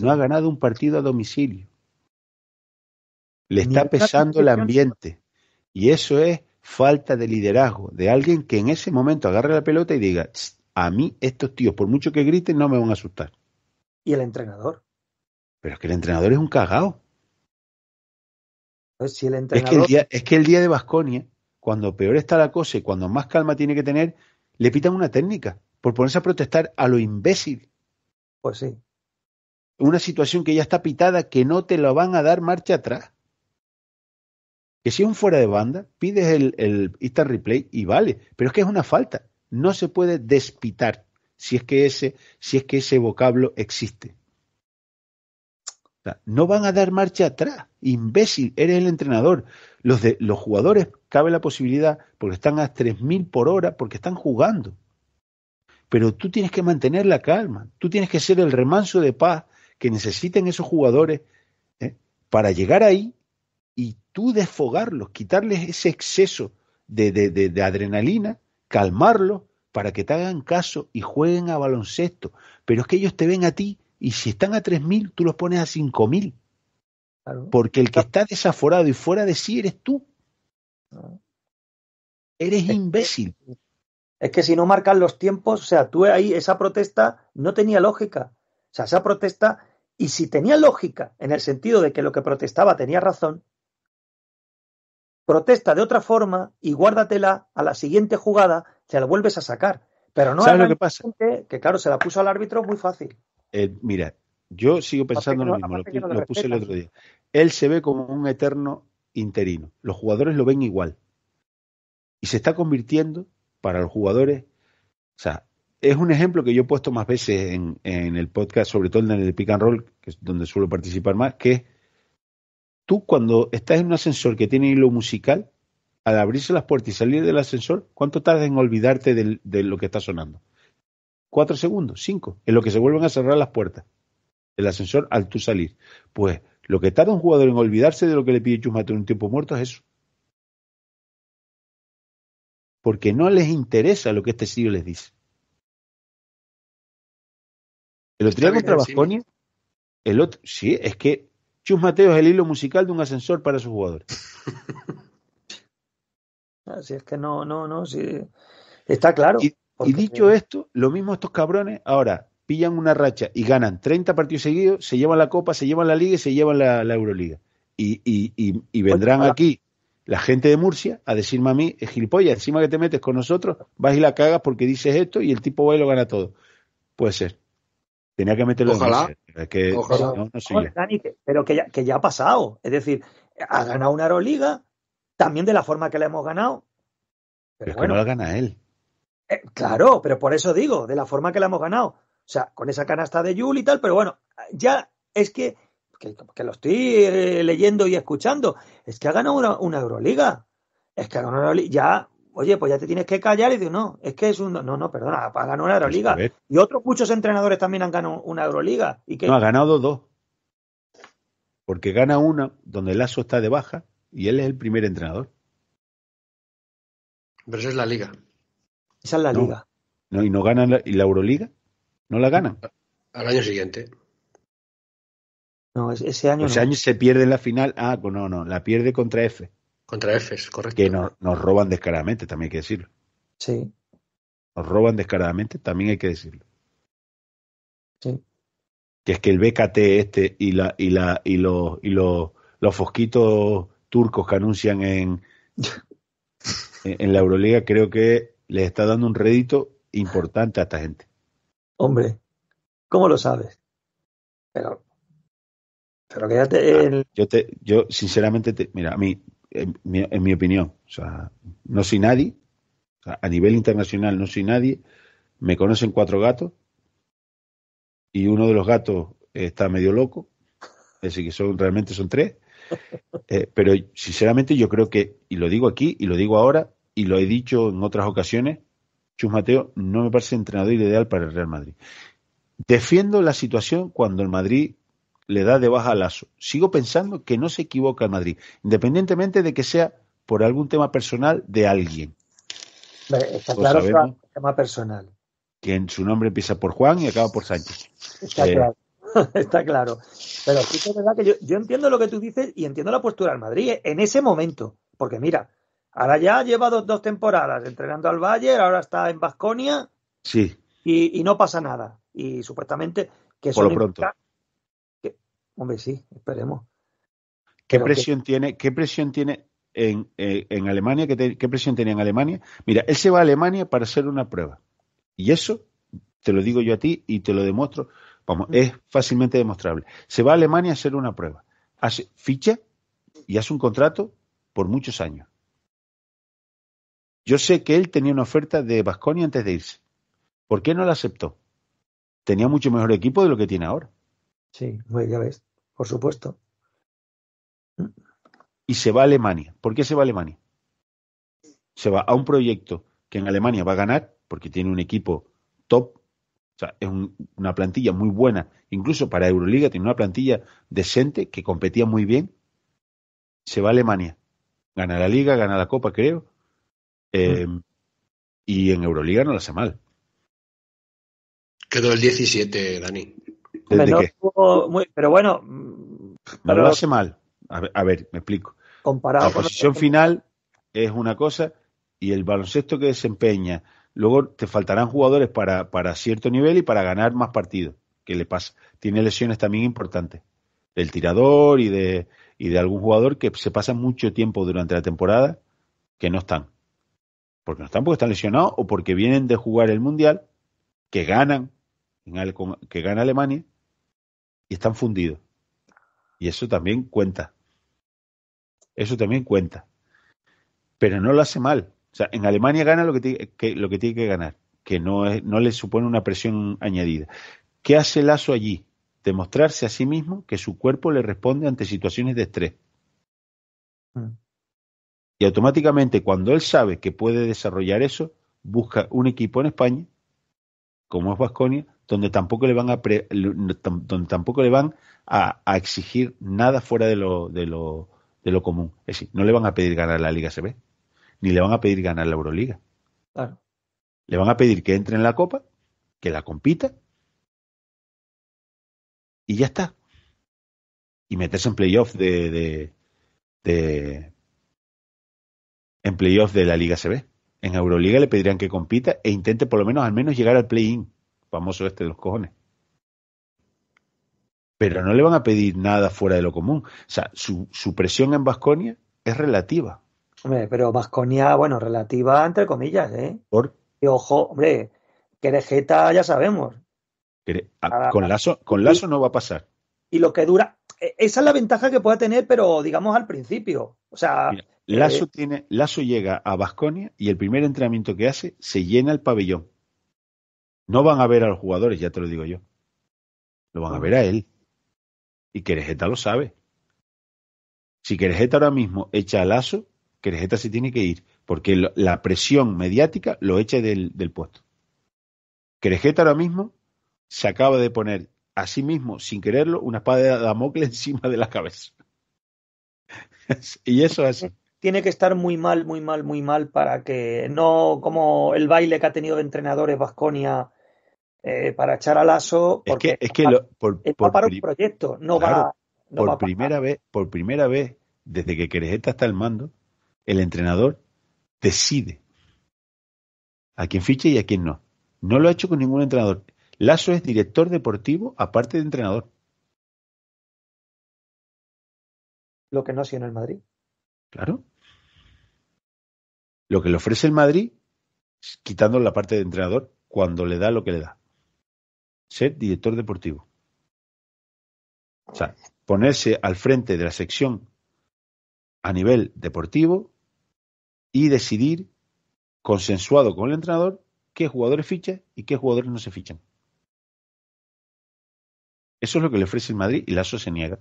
C: No ha ganado un partido a domicilio. Le está pesando el ambiente. Y eso es falta de liderazgo, de alguien que en ese momento agarre la pelota y diga, a mí estos tíos, por mucho que griten, no me van a asustar. ¿Y el entrenador? Pero es que el entrenador es un cagao.
A: Pues es, que el día,
C: es que el día de Vasconia, cuando peor está la cosa y cuando más calma tiene que tener, le pitan una técnica por ponerse a protestar a lo imbécil. Pues sí. Una situación que ya está pitada, que no te la van a dar marcha atrás. Que si es un fuera de banda, pides el, el instant replay y vale, pero es que es una falta. No se puede despitar si es que ese, si es que ese vocablo existe. no van a dar marcha atrás, imbécil, eres el entrenador. Los, de, los jugadores cabe la posibilidad, porque están a 3.000 por hora, porque están jugando pero tú tienes que mantener la calma, tú tienes que ser el remanso de paz que necesiten esos jugadores ¿eh? para llegar ahí y tú desfogarlos, quitarles ese exceso de, de, de, adrenalina, calmarlos para que te hagan caso y jueguen a baloncesto. Pero es que ellos te ven a ti y si están a 3.000, tú los pones a 5.000. mil, Porque el que está desaforado y fuera de sí eres tú.
A: Eres imbécil. Es que si no marcan los tiempos, o sea, tú ahí, esa protesta no tenía lógica. O sea, esa protesta, y si tenía lógica, en el sentido de que lo que protestaba tenía razón, protesta de otra forma y guárdatela a la siguiente jugada, te la vuelves a sacar. Pero no ¿Sabes lo que pasa? Gente, que claro, se la puso al árbitro muy fácil.
C: Eh, mira, yo sigo pensando lo mismo, lo puse el otro día. Él se ve como un eterno interino. Los jugadores lo ven igual. Y se está convirtiendo para los jugadores. O sea, es un ejemplo que yo he puesto más veces en, el podcast, sobre todo en el pick and roll, que es donde suelo participar más, que tú cuando estás en un ascensor que tiene hilo musical, al abrirse las puertas y salir del ascensor, ¿cuánto tardas en olvidarte de lo que está sonando? Cuatro segundos, cinco, en lo que se vuelven a cerrar las puertas el ascensor al tú salir. Pues lo que tarda un jugador en olvidarse de lo que le pide Chumato en un tiempo muerto es eso porque no les interesa lo que este siglo les dice. El otro día contra el otro, sí, es que Chus Mateo es el hilo musical de un ascensor para sus jugadores.
A: Así ah, es que no,
C: no, no, sí. Está claro. Y, dicho esto, lo mismo estos cabrones, ahora pillan una racha y ganan 30 partidos seguidos, se llevan la Copa, se llevan la Liga y se llevan la, Euroliga. Y, y, y, vendrán aquí la gente de Murcia a decirme a mí, es eh, gilipollas, encima que te metes con nosotros, vas y la cagas porque dices esto y el tipo va y lo gana todo. Puede ser. Tenía que meterlo en es ojalá. pero que ya, ha pasado.
A: Es decir, ha ganado una Euroliga, también de la forma que la hemos ganado.
C: Pero, es que no la gana él.
A: Eh, claro, pero por eso digo, de la forma que la hemos ganado. O sea, con esa canasta de Yul y tal, pero bueno, ya es que que, lo estoy eh, leyendo y escuchando, es que ha ganado una, Euroliga. Es que ha ganado una Euroliga. Ya, oye, pues ya te tienes que callar y digo no, es que es un. No, no, perdona, ha ganado una pues, Euroliga. Y otros muchos entrenadores también han ganado una Euroliga.
C: ¿Y que No, ha ganado dos. Porque gana una donde el Lazo está de baja y él es el primer entrenador. Pero esa es la liga. Esa es la liga. No, y no ganan la, y la Euroliga. No la ganan.
B: Al año siguiente
C: ese año. Ese año se pierde en la final. Ah, pues no, no, la pierde contra F. Contra F, correcto. Que nos, roban descaradamente, también hay que decirlo. Sí. Nos roban descaradamente, también hay que decirlo. Sí. Que es que el BKT este y la y la y los y los, los fosquitos turcos que anuncian en, en la Euroliga creo que les está dando un rédito importante a esta gente. Hombre, ¿cómo lo sabes? Pero pero Yo, te, yo, sinceramente, mira, a mí, en, mi, opinión, no soy nadie, a nivel internacional no soy nadie, me conocen cuatro gatos y uno de los gatos está medio loco, así que son realmente son tres. Eh, pero sinceramente yo creo que, y lo digo aquí, y lo digo ahora, y lo he dicho en otras ocasiones, Chus Mateo no me parece entrenador ideal para el Real Madrid. Defiendo la situación cuando el Madrid le da de baja al aso. Sigo pensando que no se equivoca el Madrid, independientemente de que sea por algún tema personal de alguien.
A: está claro que tema personal.
C: Que su nombre empieza por Juan y acaba por Sánchez.
A: Está eh, claro. Está claro. Pero sí que es verdad que yo, entiendo lo que tú dices y entiendo la postura del Madrid eh, en ese momento. Porque mira, ahora ya lleva dos, temporadas entrenando al Bayern, ahora está en Vasconia. Sí. Y, y, no pasa nada. Y supuestamente que eso Por lo pronto. Hombre, sí,
C: esperemos. ¿Qué presión tiene? ¿Qué presión tiene en, eh, Alemania? ¿Qué, presión tenía en Alemania? Mira, él se va a Alemania para hacer una prueba. Y eso te lo digo yo a ti y te lo demuestro. Vamos, es fácilmente demostrable. Se va a Alemania a hacer una prueba. Hace, ficha y hace un contrato por muchos años. Yo sé que él tenía una oferta de Vasconia antes de irse. ¿Por qué no la aceptó? Tenía mucho mejor equipo de lo que tiene ahora.
A: Sí, ya ves por supuesto.
C: Y se va a Alemania. ¿Por qué se va a Alemania? Se va a un proyecto que en Alemania va a ganar, porque tiene un equipo top, o sea, es una plantilla muy buena, incluso para Euroliga tiene una plantilla decente que competía muy bien. Se va a Alemania, gana la liga, gana la copa, creo, eh, mm. y en Euroliga no la hace mal. Quedó el 17, Dani pero, bueno. No mm, lo hace mal. A ver, me explico. Comparado la posición final es una cosa y el baloncesto que desempeña. Luego te faltarán jugadores para, para cierto nivel y para ganar más partidos. ¿Qué le pasa? Tiene lesiones también importantes. Del tirador y de, y de algún jugador que se pasa mucho tiempo durante la temporada que no están. Porque no están porque están lesionados o porque vienen de jugar el Mundial, que ganan, que gana Alemania, y están fundidos. Y eso también cuenta. Eso también cuenta. Pero no lo hace mal. O sea, en Alemania gana lo que, tiene que, lo que, tiene que ganar, que no, es, no le supone una presión añadida. ¿Qué hace Lazo allí? Demostrarse a sí mismo que su cuerpo le responde ante situaciones de estrés. Mm. Y automáticamente, cuando él sabe que puede desarrollar eso, busca un equipo en España, como es Vasconia, donde tampoco le van a, tampoco le van a, exigir nada fuera de lo, de, lo, de lo común. Es decir, no le van a pedir ganar la Liga CB, ni le van a pedir ganar la Euroliga. Claro. Le van a pedir que entre en la Copa, que la compita, y ya está. Y meterse en playoff de, de, de en playoff de la Liga CB. En Euroliga le pedirían que compita e intente por lo menos al menos llegar al play-in famoso este de los cojones. Pero no le van a pedir nada fuera de lo común. O sea, su, presión en Vasconia es relativa.
A: Hombre, pero Vasconia, bueno, relativa entre comillas, ¿eh? Y ojo, hombre, que de ya sabemos.
C: Ah, ah, con ah. Lazo, con Lazo no va a pasar.
A: Y lo que dura, e, esa es la ventaja que pueda tener, pero digamos al principio. O sea, Lazo eh,
C: tiene, Lazo llega a Basconia y el primer entrenamiento que hace se llena el pabellón. No van a ver a los jugadores, ya te lo digo yo. Lo van a ver a él. Y Querejeta lo sabe. Si Querejeta ahora mismo echa a Lazo, Querejeta se tiene que ir, porque la presión mediática lo echa del, del puesto. Querejeta ahora mismo se acaba de poner a sí mismo, sin quererlo, una espada de Damocles encima de la cabeza. y eso es
A: tiene que estar muy mal, muy mal, muy mal para que no, como el baile que ha tenido de entrenadores Vasconia eh, para echar a
C: lazo porque es que, para un proyecto, no va, por primera vez, por primera vez desde que Querejeta está al mando, el entrenador decide a quién ficha y a quién no. No lo ha hecho con ningún entrenador. Lazo es director deportivo aparte de entrenador.
A: Lo que no ha sido en el Madrid.
C: Claro. Lo que le ofrece el Madrid, quitando la parte de entrenador, cuando le da lo que le da ser director deportivo. O sea, ponerse al frente de la sección a nivel deportivo y decidir, consensuado con el entrenador, qué jugadores ficha y qué jugadores no se fichan. Eso es lo que le ofrece el Madrid y Lazo se niega.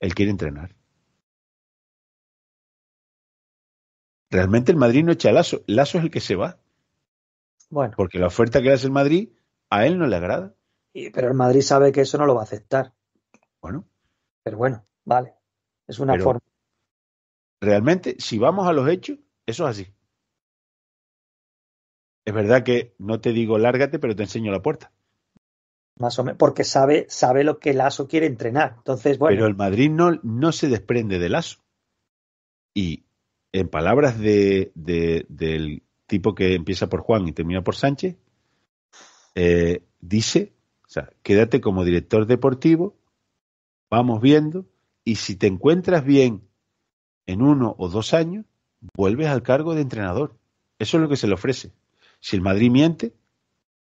C: Él quiere entrenar. Realmente el Madrid no echa a Lazo. Lazo es el que se va. Bueno. Porque la oferta que le hace el Madrid a él no le agrada pero
A: el Madrid sabe que eso no lo va a aceptar. Bueno. Pero bueno, vale. Es una forma.
C: Realmente, si vamos a los hechos, eso es así. Es verdad que no te digo lárgate, pero te enseño la puerta. Más o
A: menos, porque sabe, sabe lo que Lazo quiere entrenar. Entonces, bueno. Pero
C: el Madrid no, no se desprende de Lazo. Y en palabras de, del tipo que empieza por Juan y termina por Sánchez, eh, dice o sea, quédate como director deportivo, vamos viendo, y si te encuentras bien en uno o dos años, vuelves al cargo de entrenador. Eso es lo que se le ofrece. Si el Madrid miente,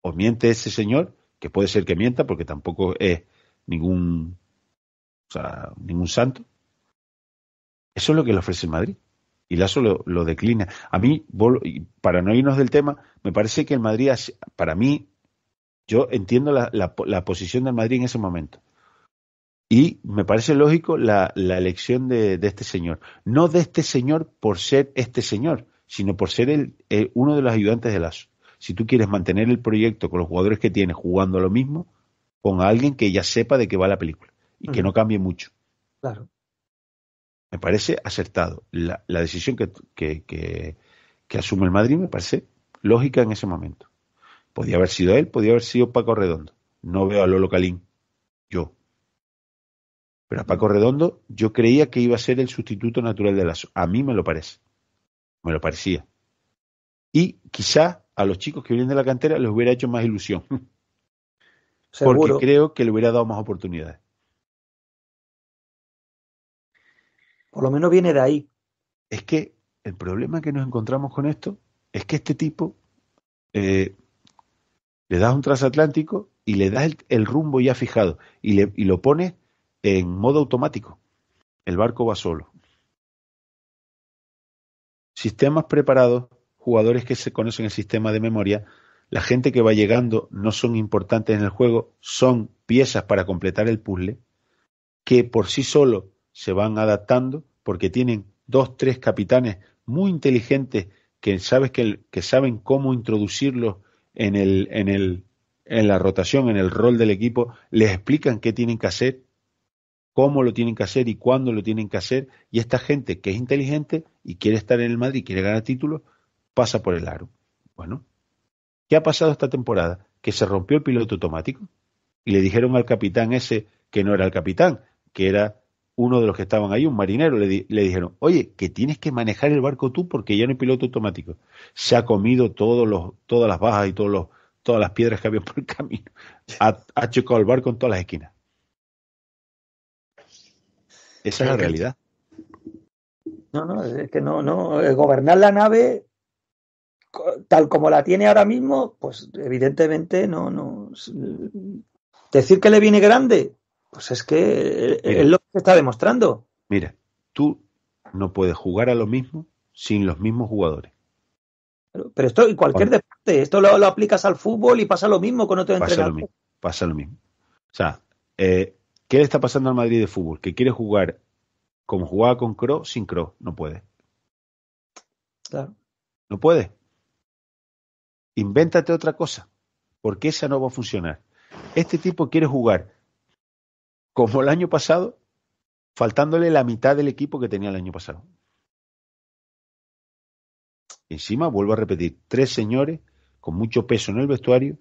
C: o miente ese señor, que puede ser que mienta porque tampoco es ningún, o sea, ningún santo, eso es lo que le ofrece el Madrid. Y Lazo lo, lo declina. A mí, para no irnos del tema, me parece que el Madrid, para mí, yo entiendo la, posición del Madrid en ese momento. Y me parece lógico la, elección de, este señor. No de este señor por ser este señor, sino por ser el, uno de los ayudantes de Lazo. Si tú quieres mantener el proyecto con los jugadores que tienes jugando lo mismo, con alguien que ya sepa de qué va la película y que no cambie mucho. Claro. Me parece acertado. La, decisión que, que, que asume el Madrid me parece lógica en ese momento. Podía haber sido él, podía haber sido Paco Redondo. No veo a Lolo Calín, yo. Pero a Paco Redondo yo creía que iba a ser el sustituto natural de Lazo. A mí me lo parece. Me lo parecía. Y quizá a los chicos que vienen de la cantera les hubiera hecho más ilusión. Porque creo que le hubiera dado más oportunidades. Por lo menos viene de ahí. Es que el problema que nos encontramos con esto es que este tipo eh, le das un transatlántico y le das el, rumbo ya fijado y, lo pones en modo automático. El barco va solo. Sistemas preparados, jugadores que se conocen el sistema de memoria, la gente que va llegando no son importantes en el juego, son piezas para completar el puzzle, que por sí solo se van adaptando porque tienen dos, tres capitanes muy inteligentes que, sabes que, que saben cómo introducirlos en, la rotación, en el rol del equipo, les explican qué tienen que hacer, cómo lo tienen que hacer y cuándo lo tienen que hacer. Y esta gente que es inteligente y quiere estar en el Madrid, quiere ganar títulos, pasa por el aro. Bueno, ¿qué ha pasado esta temporada? Que se rompió el piloto automático y le dijeron al capitán ese que no era el capitán, que era uno de los que estaban ahí, un marinero, le, dijeron, oye, que tienes que manejar el barco tú porque ya no hay piloto automático. Se ha comido todos los, todas las bajas y todos los, todas las piedras que había por el camino. Ha, chocado el barco en todas las esquinas. Esa es la realidad.
A: No, no, es que no, no. Eh, gobernar la nave tal como la tiene ahora mismo, pues evidentemente no, no.
C: Decir que le viene grande, pues es que es lo que se está demostrando. Mira, tú no puedes jugar a lo mismo sin los mismos jugadores. Pero,
A: esto en cualquier deporte, esto lo, aplicas al fútbol y pasa lo mismo con otro pasa Lo mismo,
C: pasa lo mismo. O sea, eh, ¿qué le está pasando al Madrid de fútbol? Que quiere jugar como jugaba con Cro, sin Cro, no puede. Claro. No puede. Invéntate otra cosa, porque esa no va a funcionar. Este tipo quiere jugar como el año pasado, faltándole la mitad del equipo que tenía el año pasado. Encima, vuelvo a repetir, tres señores con mucho peso en el vestuario,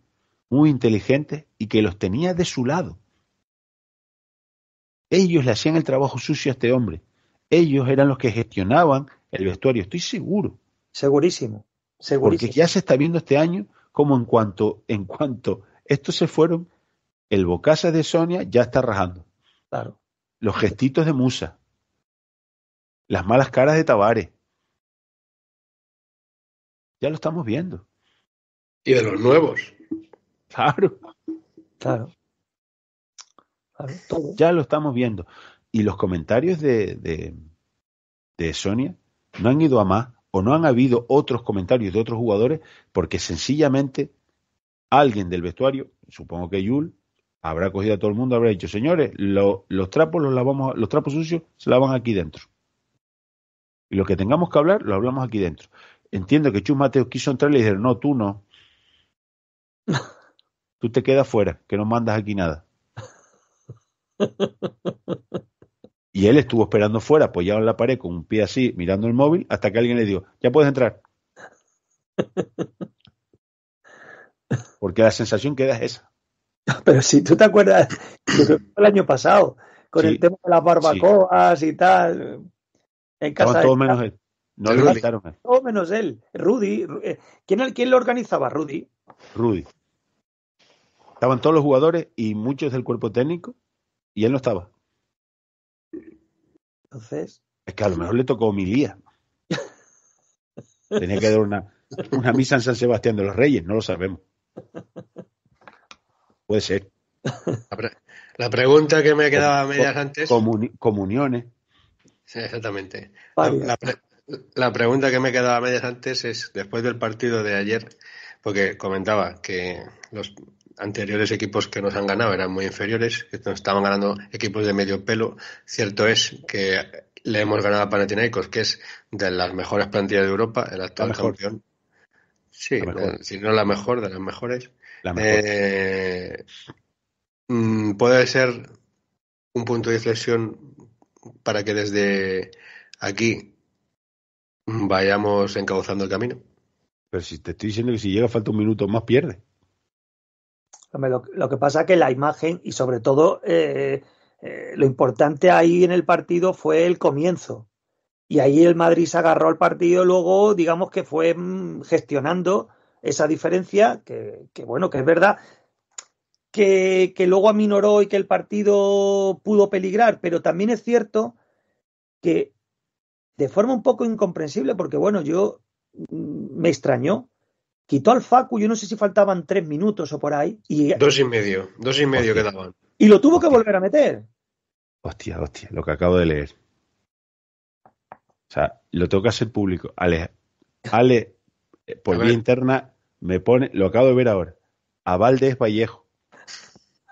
C: muy inteligentes y que los tenía de su lado. Ellos le hacían el trabajo sucio a este hombre. Ellos eran los que gestionaban el vestuario, estoy seguro. Segurísimo, segurísimo. Porque ya se está viendo este año como en cuanto, en cuanto estos se fueron, el Bocazas de Sonia ya está rajando. Los gestitos de Musa. Las malas caras de Tabares, Ya lo estamos viendo. Y de los nuevos. Claro. Claro. Ya lo estamos viendo. Y los comentarios de, de, de Sonia no han ido a más o no han habido otros comentarios de otros jugadores porque sencillamente alguien del vestuario, supongo que Yul, habrá cogido a todo el mundo, habrá dicho, señores, los trapos los lavamos, los trapos sucios se lavan aquí dentro. Y lo que tengamos que hablar, lo hablamos aquí dentro. Entiendo que Chus Mateo quiso entrar y le dijeron, no, tú no. Tú te quedas fuera, que no mandas aquí nada. Y él estuvo esperando fuera, apoyado en la pared, con un pie así, mirando el móvil, hasta que alguien le dijo, ya puedes entrar. Porque la sensación que es esa. pero si tú te
A: acuerdas, el año pasado, con el tema de las barbacoas y tal. En casa. No, todo menos él. No Todo menos él. Rudy. Eh, ¿Quién, ¿Quién lo organizaba? Rudy.
C: Rudy. Estaban todos los jugadores y muchos del cuerpo técnico y él no estaba. Entonces. Es que a lo mejor le tocó homilía. Tenía que dar una, una misa en San Sebastián de los Reyes, no lo sabemos. Puede ser.
B: La, pregunta que me quedaba medias antes.
C: comuniones.
B: Sí, exactamente. La, pregunta que me quedaba medias antes es, después del partido de ayer, porque comentaba que los anteriores equipos que nos han ganado eran muy inferiores, que nos estaban ganando equipos de medio pelo. Cierto es que le hemos ganado a Panathinaikos, que es de las mejores plantillas de Europa, el actual campeón. Sí, eh, si no la mejor, de las mejores. Eh, mm, puede ser un punto de inflexión para que desde
C: aquí vayamos encauzando el camino. Pero si te estoy diciendo que si llega falta un minuto más, pierde.
A: Lo, que pasa es que la imagen y sobre todo eh, eh, lo importante ahí en el partido fue el comienzo. Y ahí el Madrid se agarró al partido, luego digamos que fue mm, gestionando esa diferencia, que, bueno, que es verdad, que, luego aminoró y que el partido pudo peligrar, pero también es cierto que de forma un poco incomprensible, porque bueno, yo mm, me extrañó, quitó al Facu, yo no sé si faltaban tres minutos o por ahí.
B: Y, dos y medio, dos y medio quedaban.
A: Y lo tuvo que volver a meter.
C: Hostia, hostia, lo que acabo de leer. O sea, lo toca hacer público. Ale, Ale por vía interna me pone, lo acabo de ver ahora, a Valdés Vallejo.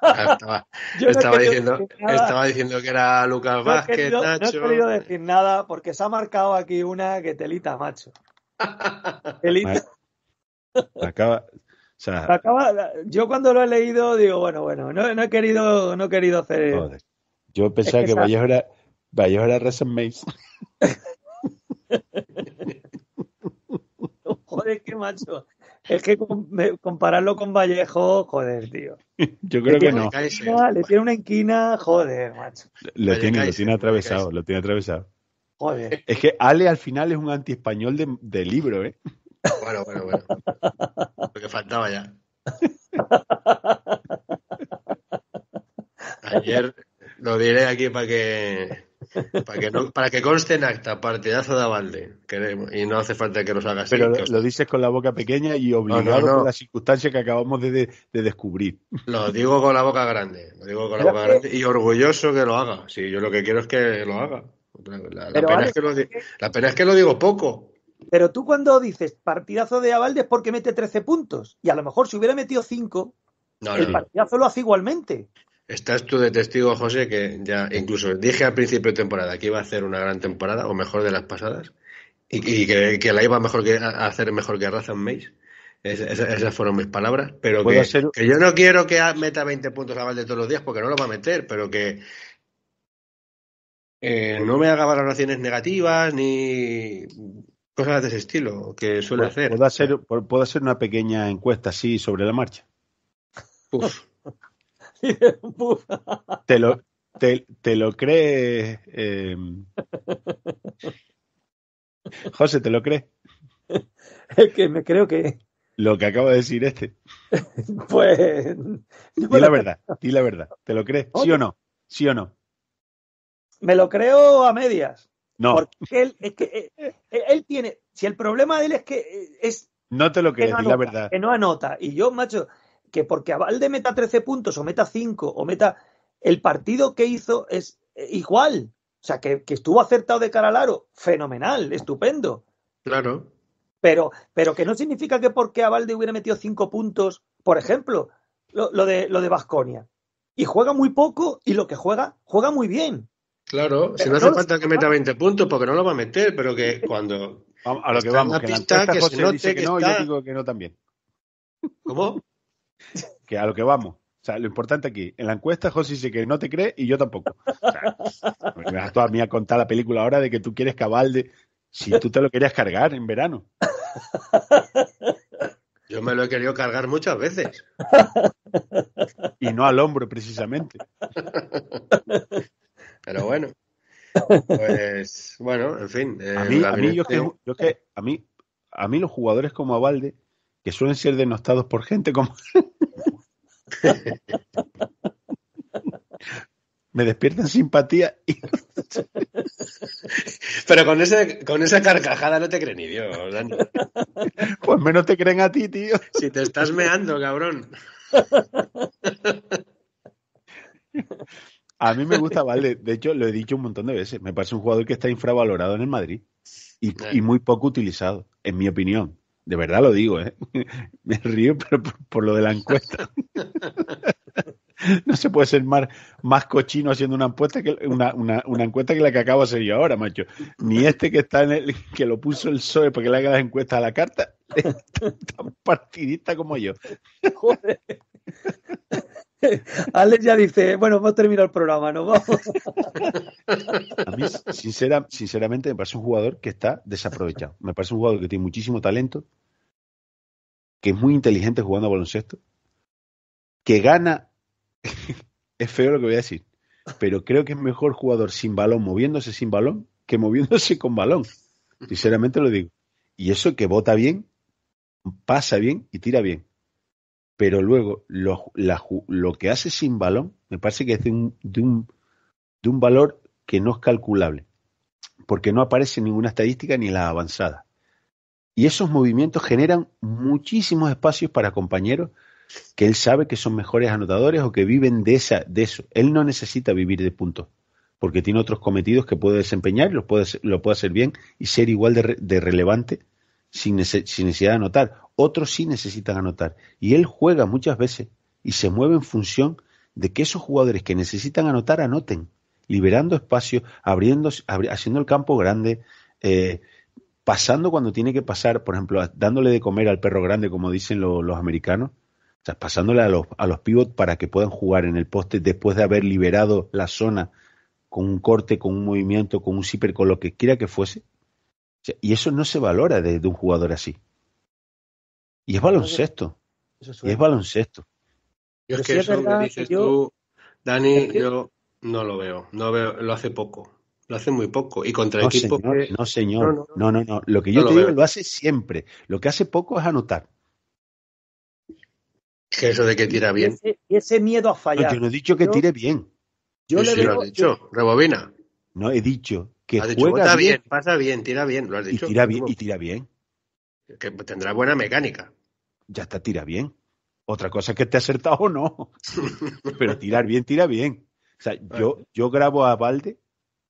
A: Estaba,
C: estaba, diciendo, estaba, diciendo, que era Lucas Vázquez, Nacho. No he querido
A: decir nada porque se ha marcado aquí una que telita, macho.
C: telita. Acaba,
A: acaba, yo cuando lo he leído digo, bueno, bueno, no, he querido, no he querido hacer.
C: Yo pensaba que, Vallejo era, Vallejo era
A: es que macho. Es que compararlo con Vallejo, joder, tío.
C: Yo creo que no.
A: le tiene una enquina, joder, macho.
C: Lo tiene, atravesado, lo tiene atravesado. Joder. Es que Ale al final es un antiespañol de, de libro, ¿eh? Bueno, bueno, bueno. Lo que
B: faltaba ya. Ayer lo diré aquí para que para que, para que conste en acta, partidazo de avalde Y no hace falta que nos hagas. Pero lo,
C: dices con la boca pequeña y obligado la circunstancia que acabamos de, descubrir.
B: Lo digo con la boca grande. Lo digo con la boca grande. Y orgulloso que lo haga. Sí, yo lo que quiero es que lo haga.
A: La, pena, es que lo, digo poco. Pero tú cuando dices partidazo de avalde es porque mete 13 puntos. Y a lo mejor si hubiera metido 5, el partidazo lo hace igualmente.
B: Estás tú de testigo, José, que ya incluso dije al principio de temporada que iba a hacer una gran temporada, o mejor de las pasadas, y, que, la iba mejor que, a hacer mejor que Razan Mace. Es, esas fueron mis palabras, pero que, yo no quiero que meta 20 puntos a Valde todos los días porque no lo va a meter, pero que eh, no me haga valoraciones negativas ni cosas de ese estilo que suele hacer.
C: Puedo hacer, puedo hacer una pequeña encuesta así sobre la marcha. Uf. te lo, te, lo crees. Em. José, ¿te lo crees? Es
A: que me creo que.
C: Lo que acaba de decir este.
A: Pues.
C: di la verdad, di la verdad. ¿Te lo crees? ¿Sí o no? ¿Sí o no?
A: Me lo creo a medias. No. Porque él, que, eh, él, tiene. Si el problema de él es que eh, es. No te lo crees, la verdad. Que no anota. Y yo, macho, que porque Avalde meta 13 puntos o meta 5 o meta... El partido que hizo es eh, igual. O sea, que, estuvo acertado de cara al aro. Fenomenal, estupendo. Claro. Pero, pero que no significa que porque Avalde hubiera metido 5 puntos, por ejemplo, lo, de lo de Y juega muy poco y lo que juega, juega muy bien.
B: Claro, si no hace falta que meta 20 puntos porque no lo va a meter, pero que cuando a lo que vamos, que la que que, no, yo digo
C: que no también. ¿Cómo? que a lo que vamos. O sea, lo importante aquí, en la encuesta José dice que no te cree y yo tampoco. Pues me vas a mí a contar la película ahora de que tú quieres cabalde si tú te lo querías cargar en verano.
B: Yo me lo he querido cargar muchas veces.
C: Y no al hombro, precisamente. Pero bueno. Pues, bueno, en fin. a, eh, mí, yo que, a mí, a mí los jugadores como Abalde que suelen ser denostados por gente como... Me despiertan simpatía
B: Pero con, ese, con esa carcajada no te creen, ni Dios.
C: Pues menos te creen a ti, tío.
B: Si te estás meando, cabrón.
C: A mí me gusta Vale. De hecho, lo he dicho un montón de veces. Me parece un jugador que está infravalorado en el Madrid y eh. muy poco utilizado, en mi opinión. De verdad lo digo, ¿eh? Me río por, lo de la encuesta. no se puede ser más, más cochino haciendo una encuesta que una, encuesta que la que acabo de hacer yo ahora, macho. Ni este que está en el, que lo puso el PSOE para que le haga las encuestas a la carta, tan partidista como yo. Joder. Alex ya
A: dice, bueno, hemos terminado el programa, ¿no? vamos.
C: A sincera, sinceramente, me parece un jugador que está desaprovechado. Me parece un jugador que tiene muchísimo talento, que es muy inteligente jugando a baloncesto, que gana, es feo lo que voy a decir, pero creo que es mejor jugador sin balón, moviéndose sin balón, que moviéndose con balón. Sinceramente lo digo. Y eso que vota bien, pasa bien y tira bien pero luego lo, que hace sin balón me parece que es de un, de, un, valor que no es calculable, porque no aparece ninguna estadística ni la avanzada. Y esos movimientos generan muchísimos espacios para compañeros que él sabe que son mejores anotadores o que viven de, esa, de eso. Él no necesita vivir de puntos, porque tiene otros cometidos que puede desempeñar, los puede, lo puede hacer bien y ser igual de, de relevante sin, necesidad de anotar otros sí necesitan anotar. Y él juega muchas veces y se mueve en función de que esos jugadores que necesitan anotar anoten, liberando espacio, abriendo, haciendo el campo grande, eh, pasando cuando tiene que pasar, por ejemplo, dándole de comer al perro grande, como dicen los americanos, o pasándole a los, a pivots para que puedan jugar en el poste después de haber liberado la zona con un corte, con un movimiento, con un zipper, con lo que quiera que fuese. y eso no se valora desde de un jugador así. Y es baloncesto. Y es baloncesto.
B: es que dices tú, Dani, yo no lo veo. No lo hace poco. Lo hace muy poco. Y contra no, equipo.
C: No, señor. No, no, no. Lo que yo te digo lo hace siempre. Lo que hace poco es anotar. eso de que tira bien.
A: Y ese, miedo a fallar. yo
C: no he dicho
B: que tire bien. Yo, le dicho.
C: Rebobina. No, he dicho que bien. Pasa bien, tira bien. Lo has dicho. tira bien. Y tira bien que tendrá buena mecánica. Ya está, tira bien. Otra cosa es que esté acertado o no. Pero tirar bien, tira bien. O sea, yo, yo grabo a Valde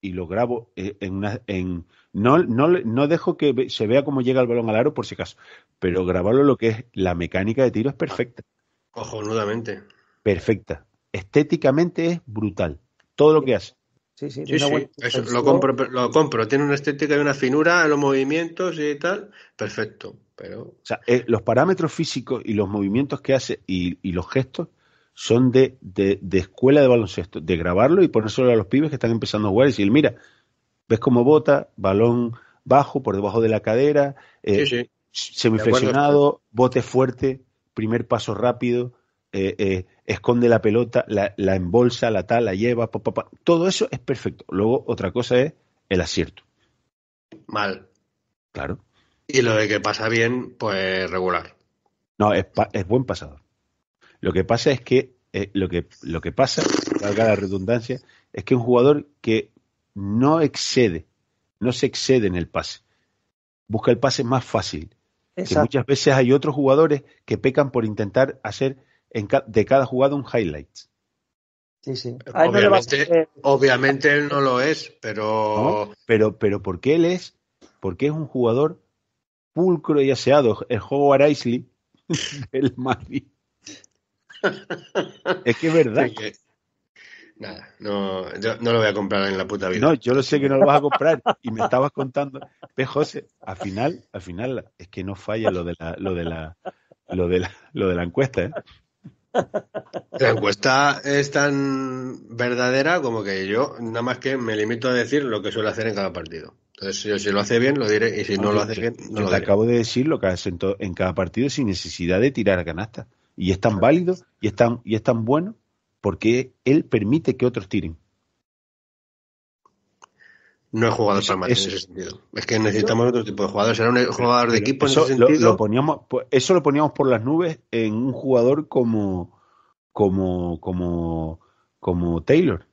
C: y lo grabo eh, en una. En, no, no, no dejo que se vea cómo llega el balón al aro por si acaso, pero grabarlo lo que es la mecánica de tiro es perfecta.
B: Cojonudamente.
C: Perfecta. Estéticamente es brutal. Todo lo que hace. Sí, sí, sí, lo, compro,
B: lo compro, tiene una estética y una finura en los movimientos y tal,
C: perfecto. Pero... O sea, eh, los parámetros físicos y los movimientos que hace y, los gestos son de, escuela de baloncesto, de grabarlo y ponérselo a los pibes que están empezando a jugar y decir, mira, ves cómo bota, balón bajo, por debajo de la cadera, eh, semiflexionado, bote fuerte, primer paso rápido, eh, eh esconde la pelota, la, embolsa, la tal, la lleva, todo eso es perfecto. Luego otra cosa es el acierto.
B: Mal. Claro. Y lo de que pasa bien, pues regular.
C: No, es, buen pasador. Lo que pasa es que, eh, lo que lo que pasa, valga la redundancia, es que un jugador que no excede, no se excede en el pase. Busca el pase más fácil. muchas veces hay otros jugadores que pecan por intentar hacer de cada jugado un highlight. Sí, sí. obviamente, él no lo es, pero... pero... Pero porque él es, porque es un jugador pulcro y aseado, el juego Isley el es que es verdad. Nada, no, no lo voy a comprar en la puta vida. No, yo lo sé que no lo vas a comprar y me estabas contando. Ve, José, al final, al final es que no falla lo de la, lo de la, lo de lo de la encuesta, ¿eh? La encuesta es
B: tan verdadera como que yo nada más que me limito a decir lo que suele hacer en cada partido. Entonces, yo, si lo hace bien, lo diré, y si no, lo hace bien,
C: no lo acabo de decir lo que hace en, cada partido sin necesidad de tirar a canasta. Y es tan válido y es y es tan bueno porque él permite que otros tiren. No he jugado para en ese sentido. Es que necesitamos otro tipo de jugadores. Era un jugador de equipo en Lo, poníamos, eso lo poníamos por las nubes en un jugador como como como como Taylor.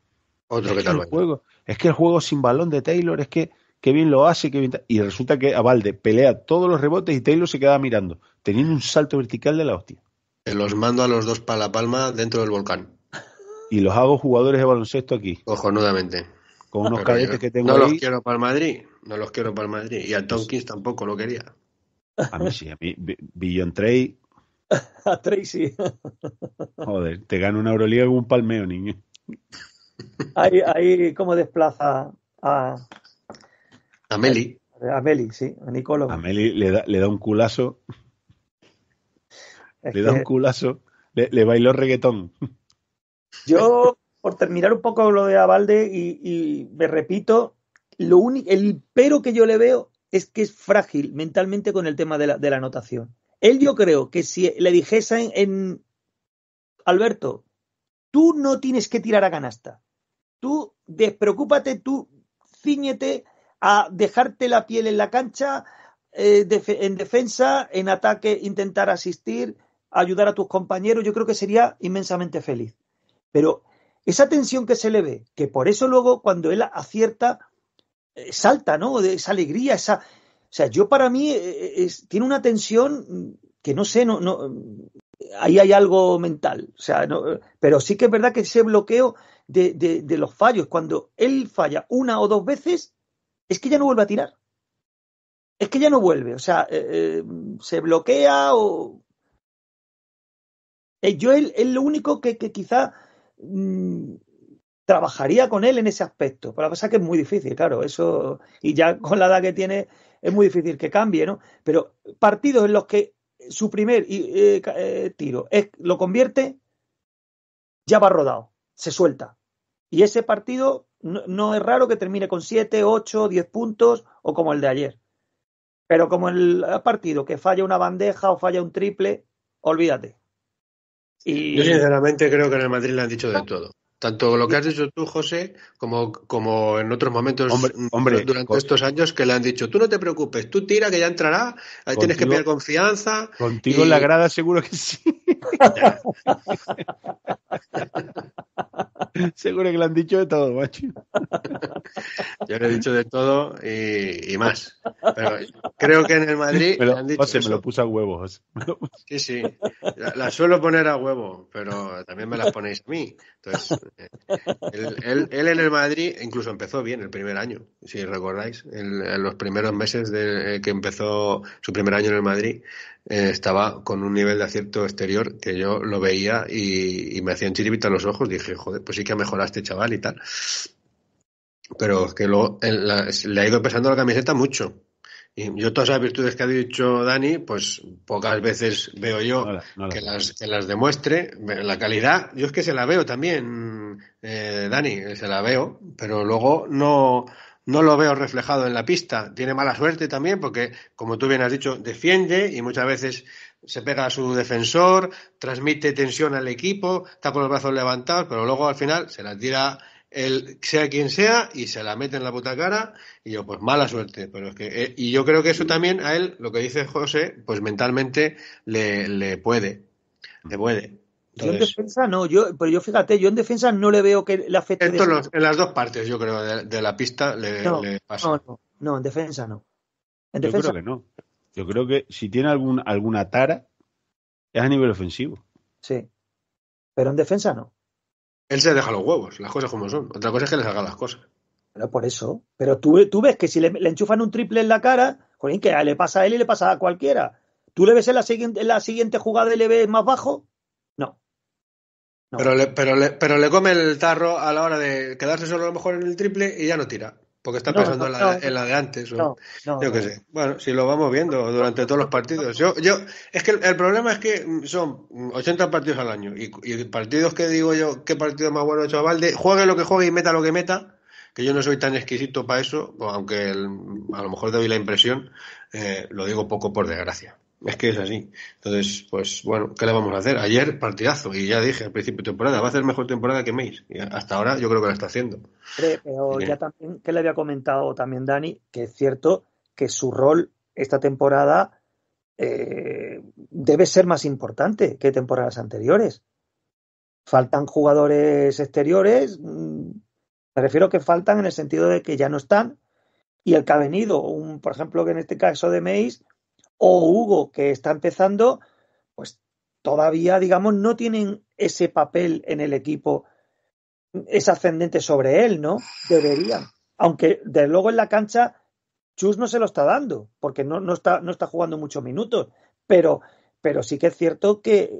C: Otro que, tal el juego, Es que el juego sin balón de Taylor es que qué bien lo hace, qué y resulta que Avalde pelea todos los rebotes y Taylor se queda mirando, teniendo un salto vertical de la hostia. los mando a los dos para la palma dentro del volcán. Y los hago jugadores de baloncesto aquí. Ojo, nuevamente con unos ah, cadetes que tengo No los quiero
B: para el Madrid, no los quiero para el Madrid. Y a Tonkins tampoco lo quería.
C: A mí sí, a mí, Billion Trey.
B: a Trey sí.
C: Joder, te gano una Euroliga con un palmeo, niño.
A: Ahí, ahí cómo desplaza a... A Meli. A Meli, sí, a Nicolo. A
C: Meli le da, un culazo. le da un culazo. le bailó reggaetón.
A: Yo por terminar un poco lo de Avalde y, me repito, lo único, el pero que yo le veo es que es frágil mentalmente con el tema de la, anotación. Él yo creo que si le dijese en Alberto, tú no tienes que tirar a canasta, tú despreocúpate, tú ciñete a dejarte la piel en la cancha, eh, en defensa, en ataque, intentar asistir, ayudar a tus compañeros, yo creo que sería inmensamente feliz. Pero esa tensión que se le ve, que por eso luego cuando él acierta, eh, salta, ¿no? De esa alegría, esa... O sea, yo para mí eh, eh, tiene una tensión mm, que no sé, no, mm, ahí hay algo mental. O sea, no, pero sí que es verdad que ese bloqueo de, de, los fallos, cuando él falla una o dos veces, es que ya no vuelve a tirar. Es que ya no vuelve. O sea, se bloquea o. yo, él, él, lo único que, que quizá Mm, trabajaría con él en ese aspecto. Pero la cosa es que es muy difícil, claro, eso, y ya con la edad que tiene, es muy difícil que cambie, ¿no? Pero partidos en los que su primer eh, eh, tiro es, lo convierte, ya va rodado, se suelta. Y ese partido no, no, es raro que termine con 7, 8, 10 puntos o como el de ayer. Pero como el partido que falla una bandeja o falla un triple,
B: olvídate. Yo sinceramente creo que en el Madrid le han dicho de todo. Tanto lo que has dicho tú, José, como, como en otros momentos mm, durante estos años que le han dicho, tú no te preocupes, tú tira que ya entrará, ahí tienes que pedir confianza.
C: Contigo en la grada seguro que sí. Seguro que le han dicho de todo, macho.
B: Yo le he dicho de todo eh,
C: y, más. Pero creo que en
B: el Madrid me me
C: lo puse a huevos.
B: Sí, sí. la suelo poner a huevo, pero también me las ponéis a mí. Entonces, eh, él, en el Madrid incluso empezó bien el primer año, si recordáis, en, los primeros meses eh, que empezó su primer año en el Madrid eh, estaba con un nivel de acierto exterior que yo lo veía y, me hacían a los ojos. Dije, joder, pues sí que ha mejorado este chaval y tal. Pero es que luego le ha ido pesando la camiseta mucho. Y yo todas las virtudes que ha dicho Dani, pues pocas veces veo yo Que, las, demuestre. La calidad, yo es que se la veo también, eh, Dani, se la veo, pero luego no, no lo veo reflejado en la pista. Tiene mala suerte también porque, como tú bien has dicho, defiende y muchas veces se pega a su defensor, transmite tensión al equipo, está con los brazos levantados, pero luego al final se la tira el sea quien sea y se la mete en la puta cara y yo pues mala suerte pero es que eh, y yo creo que eso también a él lo que dice José pues mentalmente le, le puede le puede yo en defensa no, yo, pero yo fíjate, yo en defensa no le
A: veo que le afecte. en
B: las dos partes, yo creo, de, la pista le, no, pasa. No,
A: en defensa no.
C: yo creo que no. Yo creo que si tiene algún, alguna tara, es a nivel ofensivo.
A: Sí. Pero en defensa no.
C: Él se deja los huevos, las cosas como son. Otra cosa es que le salgan las cosas.
A: Pero por eso. Pero tú, ves que si le, enchufan un triple en la cara, jolín, que le pasa a él y le pasa a cualquiera. Tú le ves en la siguiente, en la siguiente
B: jugada y le ves más bajo pero, le, pero, pero le come el tarro a la hora de quedarse solo a lo mejor en el triple y ya no tira. Porque está pensando en, la, de antes. yo qué sé. Bueno, si lo vamos viendo durante todos los partidos. Yo, yo, es que el, problema es que son 80 partidos al año. Y, partidos que digo yo, qué partido más bueno ha hecho Valde. Juegue lo que juegue y meta lo que meta que yo no soy tan exquisito para eso, aunque a lo mejor doy la impresión, eh, lo digo poco por desgracia. Es que es así. Entonces, pues bueno, ¿qué le vamos a hacer? Ayer partidazo y ya dije al principio de temporada, va a ser mejor temporada que Mays. Y hasta ahora yo creo que lo está haciendo.
A: Pero ya también, que le había comentado también Dani, que es cierto que su rol esta temporada eh, debe ser más importante que temporadas anteriores. Faltan jugadores exteriores, mm, me refiero que faltan en el sentido de que ya no están y el que ha venido, un, por ejemplo, que en este caso de Mays, o Hugo, que está empezando, pues todavía, digamos, no tienen ese papel en el equipo, es ascendente sobre él, ¿no? Deberían. Aunque, desde luego, en la cancha, Chus no se lo está dando, porque no, está, no está jugando muchos minutos, pero, pero sí que es cierto que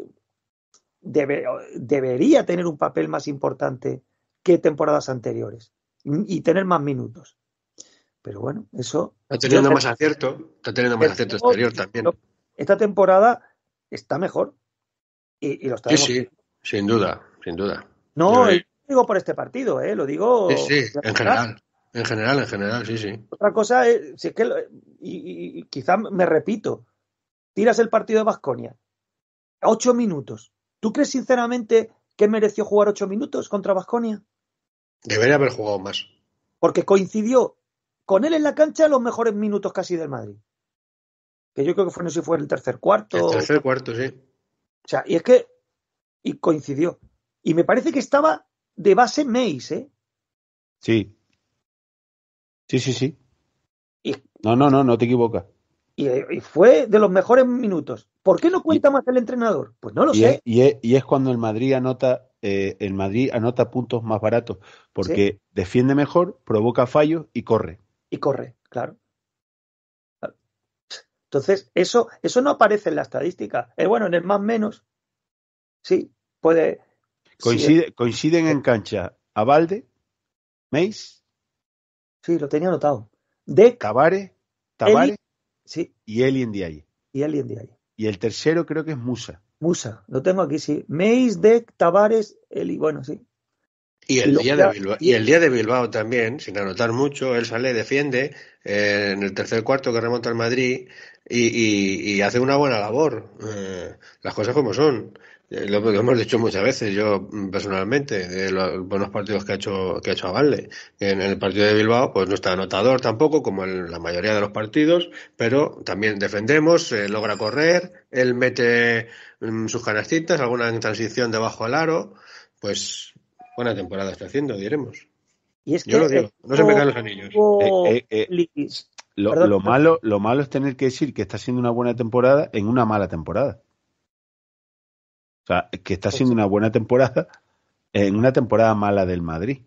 A: debería tener un papel más importante que temporadas anteriores y tener más minutos. Pero bueno, eso.
B: Está teniendo más acierto, está teniendo más acierto exterior también.
A: Esta temporada está mejor. Y, lo está Sí, sí,
B: sin duda, sin duda. No, lo
A: digo por este partido, ¿eh? lo digo. Sí, sí, en general.
B: En general, en general, sí, sí.
A: Otra cosa es, que, y, quizá me repito, tiras el partido de Vasconia a ocho minutos. ¿Tú crees sinceramente que mereció jugar ocho minutos contra Vasconia?
B: Debería haber jugado más.
A: Porque coincidió con él en la cancha los mejores minutos casi del Madrid. Que yo creo que fue, no si fue el tercer cuarto. El tercer cuarto, sí. O sea, y es que. Y coincidió. Y me parece que estaba de base Meis, ¿eh?
C: Sí. Sí, sí, sí. Y... No, no, no, no te equivocas.
A: Y, fue de los mejores minutos. ¿Por qué no cuenta más el entrenador?
C: Pues no lo sé. y es, cuando el Madrid anota. Eh, el Madrid anota puntos más baratos porque defiende mejor, provoca fallos y corre y corre, claro.
A: Entonces, eso, eso no aparece en la estadística. Es eh, bueno, en el más menos,
C: sí, puede. Coincide, eh, coinciden en eh, cancha Abalde, Meis. Sí, lo tenía anotado. De Cabare, Tabare sí. y Eli en Y Eli Y el tercero creo que es
A: Musa. Musa, lo tengo aquí, sí. Meis, Dec, Tavares, Eli, bueno, sí.
C: Y
B: el, día de Bilbao, y el día de Bilbao también, sin anotar mucho, él sale, defiende eh, en el tercer cuarto que remonta al Madrid y, hace una buena labor. Eh, las cosas como son. Eh, lo, hemos dicho muchas veces, yo mm, personalmente, de los buenos partidos que ha hecho, que ha hecho Avalle. En el partido de Bilbao, pues no está anotador tampoco, como en la mayoría de los partidos, pero también defendemos, logra correr, él mete mm, sus canastitas, alguna en transición debajo al aro, pues Buena temporada está haciendo, diremos. Y es Yo lo digo, no se me caen los anillos. Eh, eh, eh,
C: lo, malo, lo malo es tener que decir que está siendo una buena temporada en una mala temporada. O sea, que está siendo una buena temporada en una temporada mala del Madrid.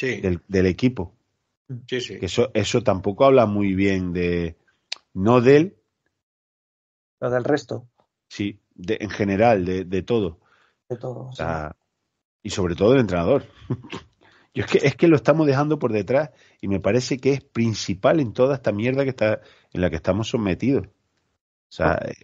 C: Del, equipo. eso, eso tampoco habla muy bien de. No del...
A: él. del resto.
C: Sí, de, en general, de, de todo. De todo. O sea, y sobre todo el entrenador. Yo es que, es que lo estamos dejando por detrás y me parece que es principal en toda esta mierda que está, en la que estamos sometidos. Eh,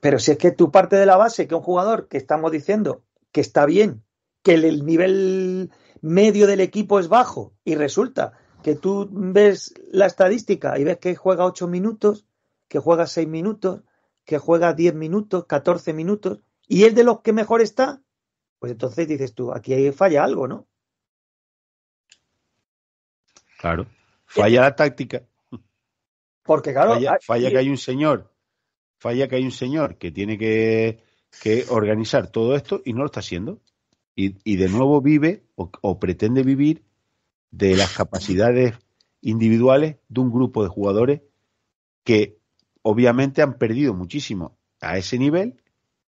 C: pero
A: si es que tú parte de la base que un jugador que estamos diciendo que está bien, que el, el nivel medio del equipo es bajo y resulta que tú ves la estadística y ves que juega 8 minutos, que juega 6 minutos, que juega 10 minutos, 14 minutos y es de los que mejor está, pues entonces dices tú, aquí falla
C: algo, ¿no? Claro, falla la táctica. Porque claro, falla, que hay un señor, falla que hay un señor que tiene que, organizar todo esto y no lo está haciendo. Y, de nuevo vive o pretende vivir de las capacidades individuales de un grupo de jugadores que obviamente han perdido muchísimo a ese nivel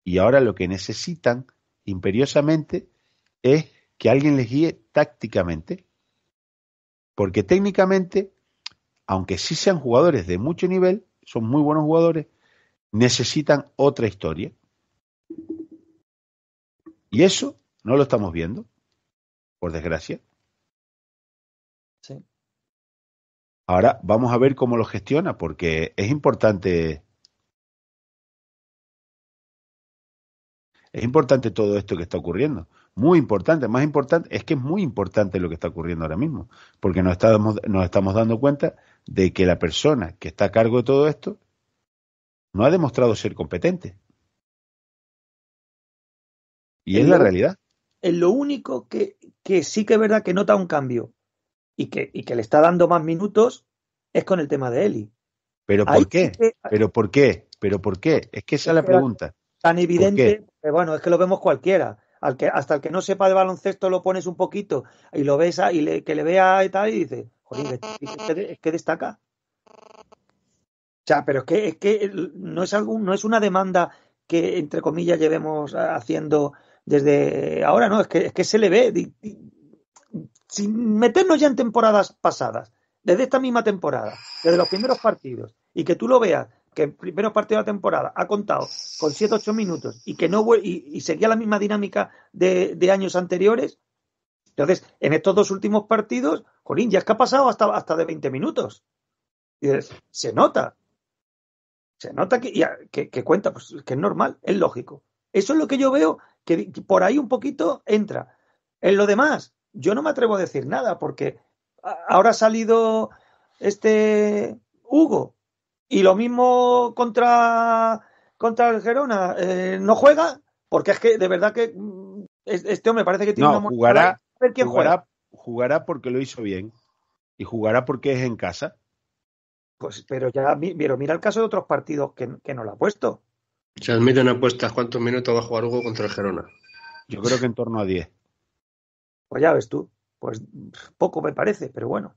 C: y ahora lo que necesitan imperiosamente es que alguien les guíe tácticamente. Porque técnicamente, aunque sí sean jugadores de mucho nivel, son muy buenos jugadores, necesitan otra historia. Y eso no lo estamos viendo, por desgracia. Ahora vamos a ver cómo lo gestiona, porque es importante Es importante todo esto que está ocurriendo. Muy importante, más importante, es que es muy importante lo que está ocurriendo ahora mismo, porque nos estamos, dando cuenta de que la persona que está a cargo de todo esto no ha demostrado ser competente. Y es la realidad.
A: lo único que, sí que es verdad que nota un cambio y que, le está dando más minutos es con el tema de Eli. ¿Pero por qué? ¿Pero por qué? ¿Pero por qué? Es que esa es la pregunta tan evidente, bueno, es que lo vemos cualquiera. Al que, hasta el que no sepa de baloncesto lo pones un poquito y lo ves y le, que le vea y tal y dice, joder, es que, destaca. O sea, pero es que, es que no, es no es una demanda que, entre comillas, llevemos haciendo desde ahora, ¿no? Es que, es que se le ve, sin meternos ya en temporadas pasadas, desde esta misma temporada, desde los primeros partidos, y que tú lo veas que en primeros partidos de la temporada ha contado con 7-8 minutos y que no y, y seguía la misma dinámica de, años anteriores. Entonces, en estos dos últimos partidos, Jolín, ya es que ha pasado hasta, hasta de 20 minutos. Y se nota. Se nota que, que, cuenta, pues que es normal, es lógico. Eso es lo que yo veo, que por ahí un poquito entra. En lo demás, yo no me atrevo a decir nada, porque ahora ha salido este Hugo y lo mismo contra, contra el Gerona.
C: Eh, no juega, porque es que de verdad que mm, este hombre parece que tiene no, una jugará, jugará, porque lo hizo bien y jugará porque es en casa. Pues, pero ya, pero mira el caso de otros partidos que, que no lo ha puesto. Se admiten
B: apuestas cuántos minutos va a jugar Hugo contra el Gerona. Yo creo que en torno a 10.
A: Pues ya ves tú. Pues poco me parece, pero bueno.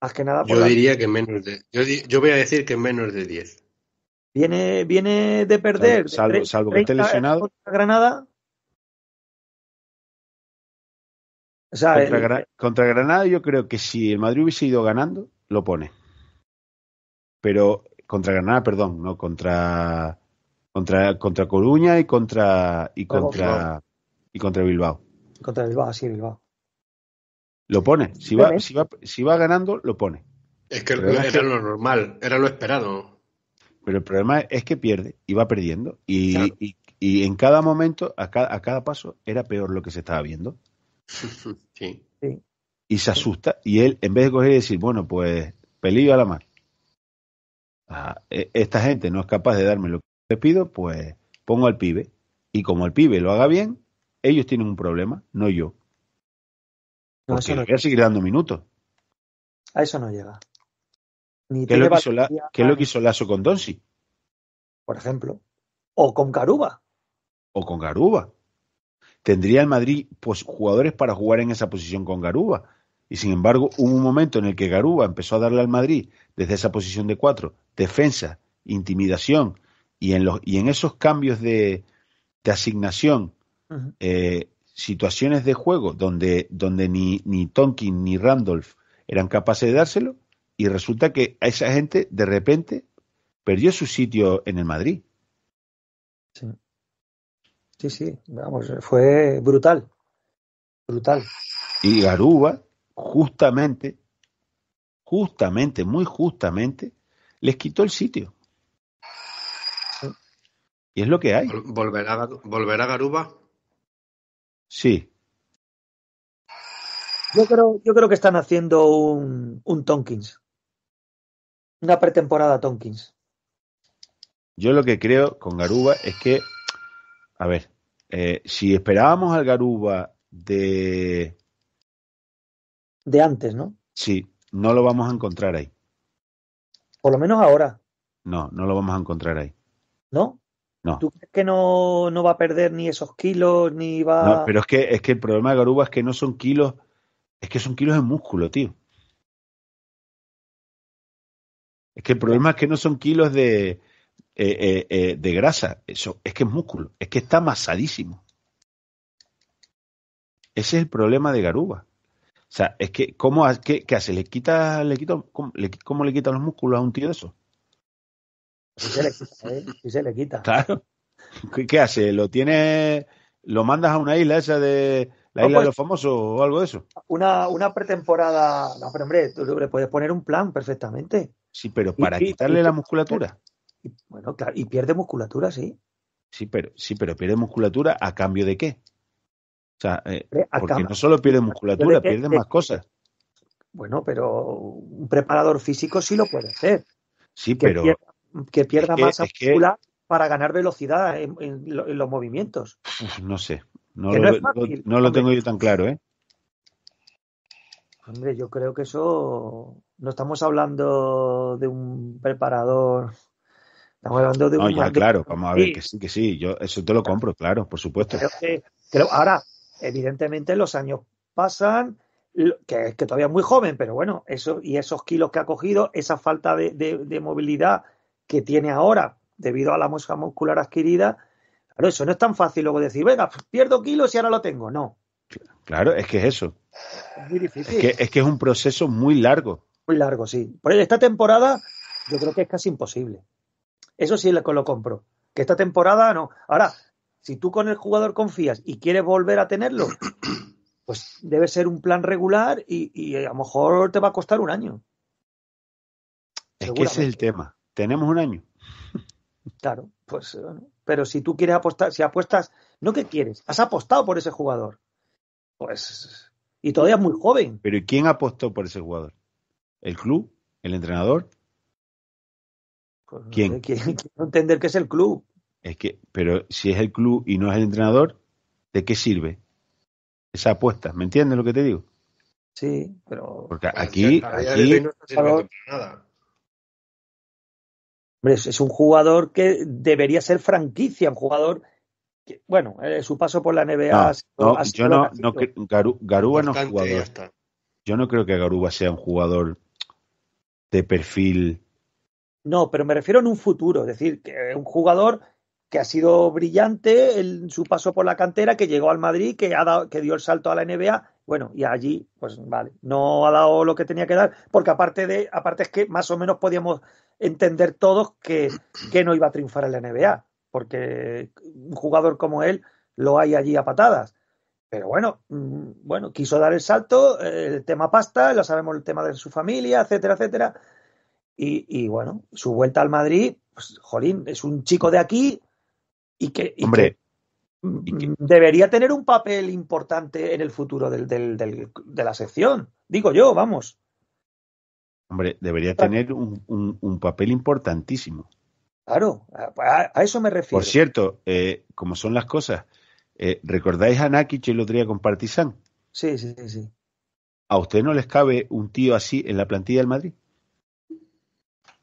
A: Más que nada. yo diría que menos
B: de. Yo, yo, voy a decir que menos de
A: 10. Viene, viene de
C: perder. Salvo, que esté lesionado.
A: Contra Granada.
C: contra, Granada, yo creo que si el Madrid hubiese ido ganando, lo pone. Pero contra Granada, perdón, no contra contra contra Coruña y contra y contra y contra Bilbao. Contra Bilbao, sí, Bilbao. Lo pone. Si va, ganando, lo pone.
B: Es que era lo normal, era lo
C: esperado. Pero el problema es que pierde y va perdiendo. Y, en cada momento, a cada, paso, era peor lo que se estaba viendo. Y se asusta. Y él, en vez de coger y decir, bueno, pues peligro a la mar. Ah, e, esta gente no es capaz de darme lo que le pido, pues pongo al pibe. Y como el pibe lo haga bien, ellos tienen un problema, no yo. Porque no, a seguir dando minutos.
A: A eso no llega. Ni ¿Qué, lo ¿Qué,
C: es lo que hizo Lazo con Donsi? Por ejemplo. O con Garuba? O con Garuba. Tendría el Madrid pues, jugadores para jugar en esa posición con Garuba. Y sin embargo, hubo un momento en el que Garuba empezó a darle al Madrid desde esa posición de cuatro, defensa, intimidación, y en, los, y en esos cambios de, asignación situaciones de juego donde, donde ni, ni Tonkin ni Randolph eran capaces de dárselo y resulta que a esa gente de repente perdió su sitio en el Madrid. Sí, sí, vamos, fue brutal, brutal. Y Garuba, justamente, justamente, muy justamente, les quitó el sitio. Y es lo que hay. ¿Volverá, volverá Garuba? Sí.
A: Yo creo, yo creo que están haciendo un, un Tonkins. Una pretemporada Tonkins.
C: Yo lo que creo con Garuba es que, a ver, eh, si esperábamos al Garuba de... De antes, ¿no? Sí, no lo vamos a encontrar ahí.
A: Por lo menos ahora.
C: No, no lo vamos a encontrar ahí. ¿No? ¿Tú
A: crees que no, no, va a perder ni esos kilos, ni va... No,
C: pero es que, es que el problema de Garuba es que no son kilos, es que son kilos de músculo, tío. Es que el problema es que no son kilos de, eh, eh, eh, de grasa, Eso, es que es músculo, es que está masadísimo. Ese es el problema de Garuba. O sea, es que, ¿cómo, qué, qué hace? ¿Le quita, le quita, cómo, le, quita los músculos a un tío de eso? Si se le quita, ¿eh? Claro. ¿Qué, hace? ¿Lo tiene, lo mandas a una isla esa de la isla de los famosos o algo de eso?
A: Una, una pretemporada, no, pero hombre, tú le puedes poner un plan
C: perfectamente. Sí, pero para quitarle la musculatura. bueno, claro, y pierde musculatura, sí. Sí, pero sí, pero pierde musculatura a cambio de qué? O sea, eh, porque no solo pierde musculatura, pierde más cosas.
A: Bueno, pero un preparador físico sí lo puede hacer. Sí, pero que pierda masa muscular para ganar velocidad en, los movimientos.
C: No sé, no, lo, tengo yo tan claro, ¿eh?
A: Hombre, yo creo que eso no estamos hablando de un preparador. Estamos hablando de no, un. Ya, claro, vamos a ver,
C: que sí, Yo eso te lo compro, claro, por supuesto. Creo ahora,
A: evidentemente, los años pasan, que, es que todavía es muy joven, pero bueno, eso y esos kilos que ha cogido, esa falta de, de, de movilidad que tiene ahora debido a la masa muscular adquirida, claro, eso no es tan fácil luego decir, venga, pues, pierdo kilos y ahora lo tengo. No.
C: Claro, es que es eso. Es que es, un proceso muy largo.
A: Muy largo, sí. Por esta temporada yo creo que es casi imposible. Eso sí lo, lo compro. Que esta temporada no. Ahora, si tú con el jugador confías y quieres volver a tenerlo, pues debe ser un plan regular y, y a lo mejor te va a costar un año.
C: Es que ese es el tema tenemos un año.
A: Claro, pues, eh, pero si tú quieres apostar, si apuestas, no qué quieres, has apostado por ese jugador.
C: Pues, y todavía es muy joven. Pero quién apostó por ese jugador? ¿El club? ¿El entrenador? Pues, ¿Quién? Quiero entender que es el club. Es que, pero si es el club y no es el entrenador, ¿de qué sirve esa apuesta? ¿Me entiendes lo que te digo? Sí, pero. Porque aquí. no
B: nada
A: es, un jugador que debería ser franquicia, un jugador que, bueno, eh, su paso por la NBA. Ah, no, yo no,
C: Garúa no es jugador. Yo no creo que Garúa sea un jugador de perfil.
A: No, pero me refiero en un futuro, es decir, que un jugador que ha sido brillante en su paso por la cantera, que llegó al Madrid, que, ha que dio el salto a la NBA, bueno, y allí, pues vale, no ha dado lo que tenía que dar, porque aparte de, aparte es que más o menos podíamos entender todos que, que no iba a triunfar en la NBA, porque un jugador como él lo hay allí a patadas. Pero bueno, mm, bueno, quiso dar el salto, eh, el tema pasta, ya sabemos el tema de su familia, etcétera, etcétera. Y, bueno, su vuelta al Madrid, pues, jolín, es un chico de aquí y que, debería tener un papel importante en el futuro del, del, de la sección. Digo yo, vamos.
C: Hombre, debería tener un, papel importantísimo. Claro, a, eso me refiero. Por cierto, eh, como son las cosas, eh, ¿recordáis a Nakic el otro día con Partizan? Sí, sí, sí. ¿A usted no les cabe un tío así en la plantilla del Madrid?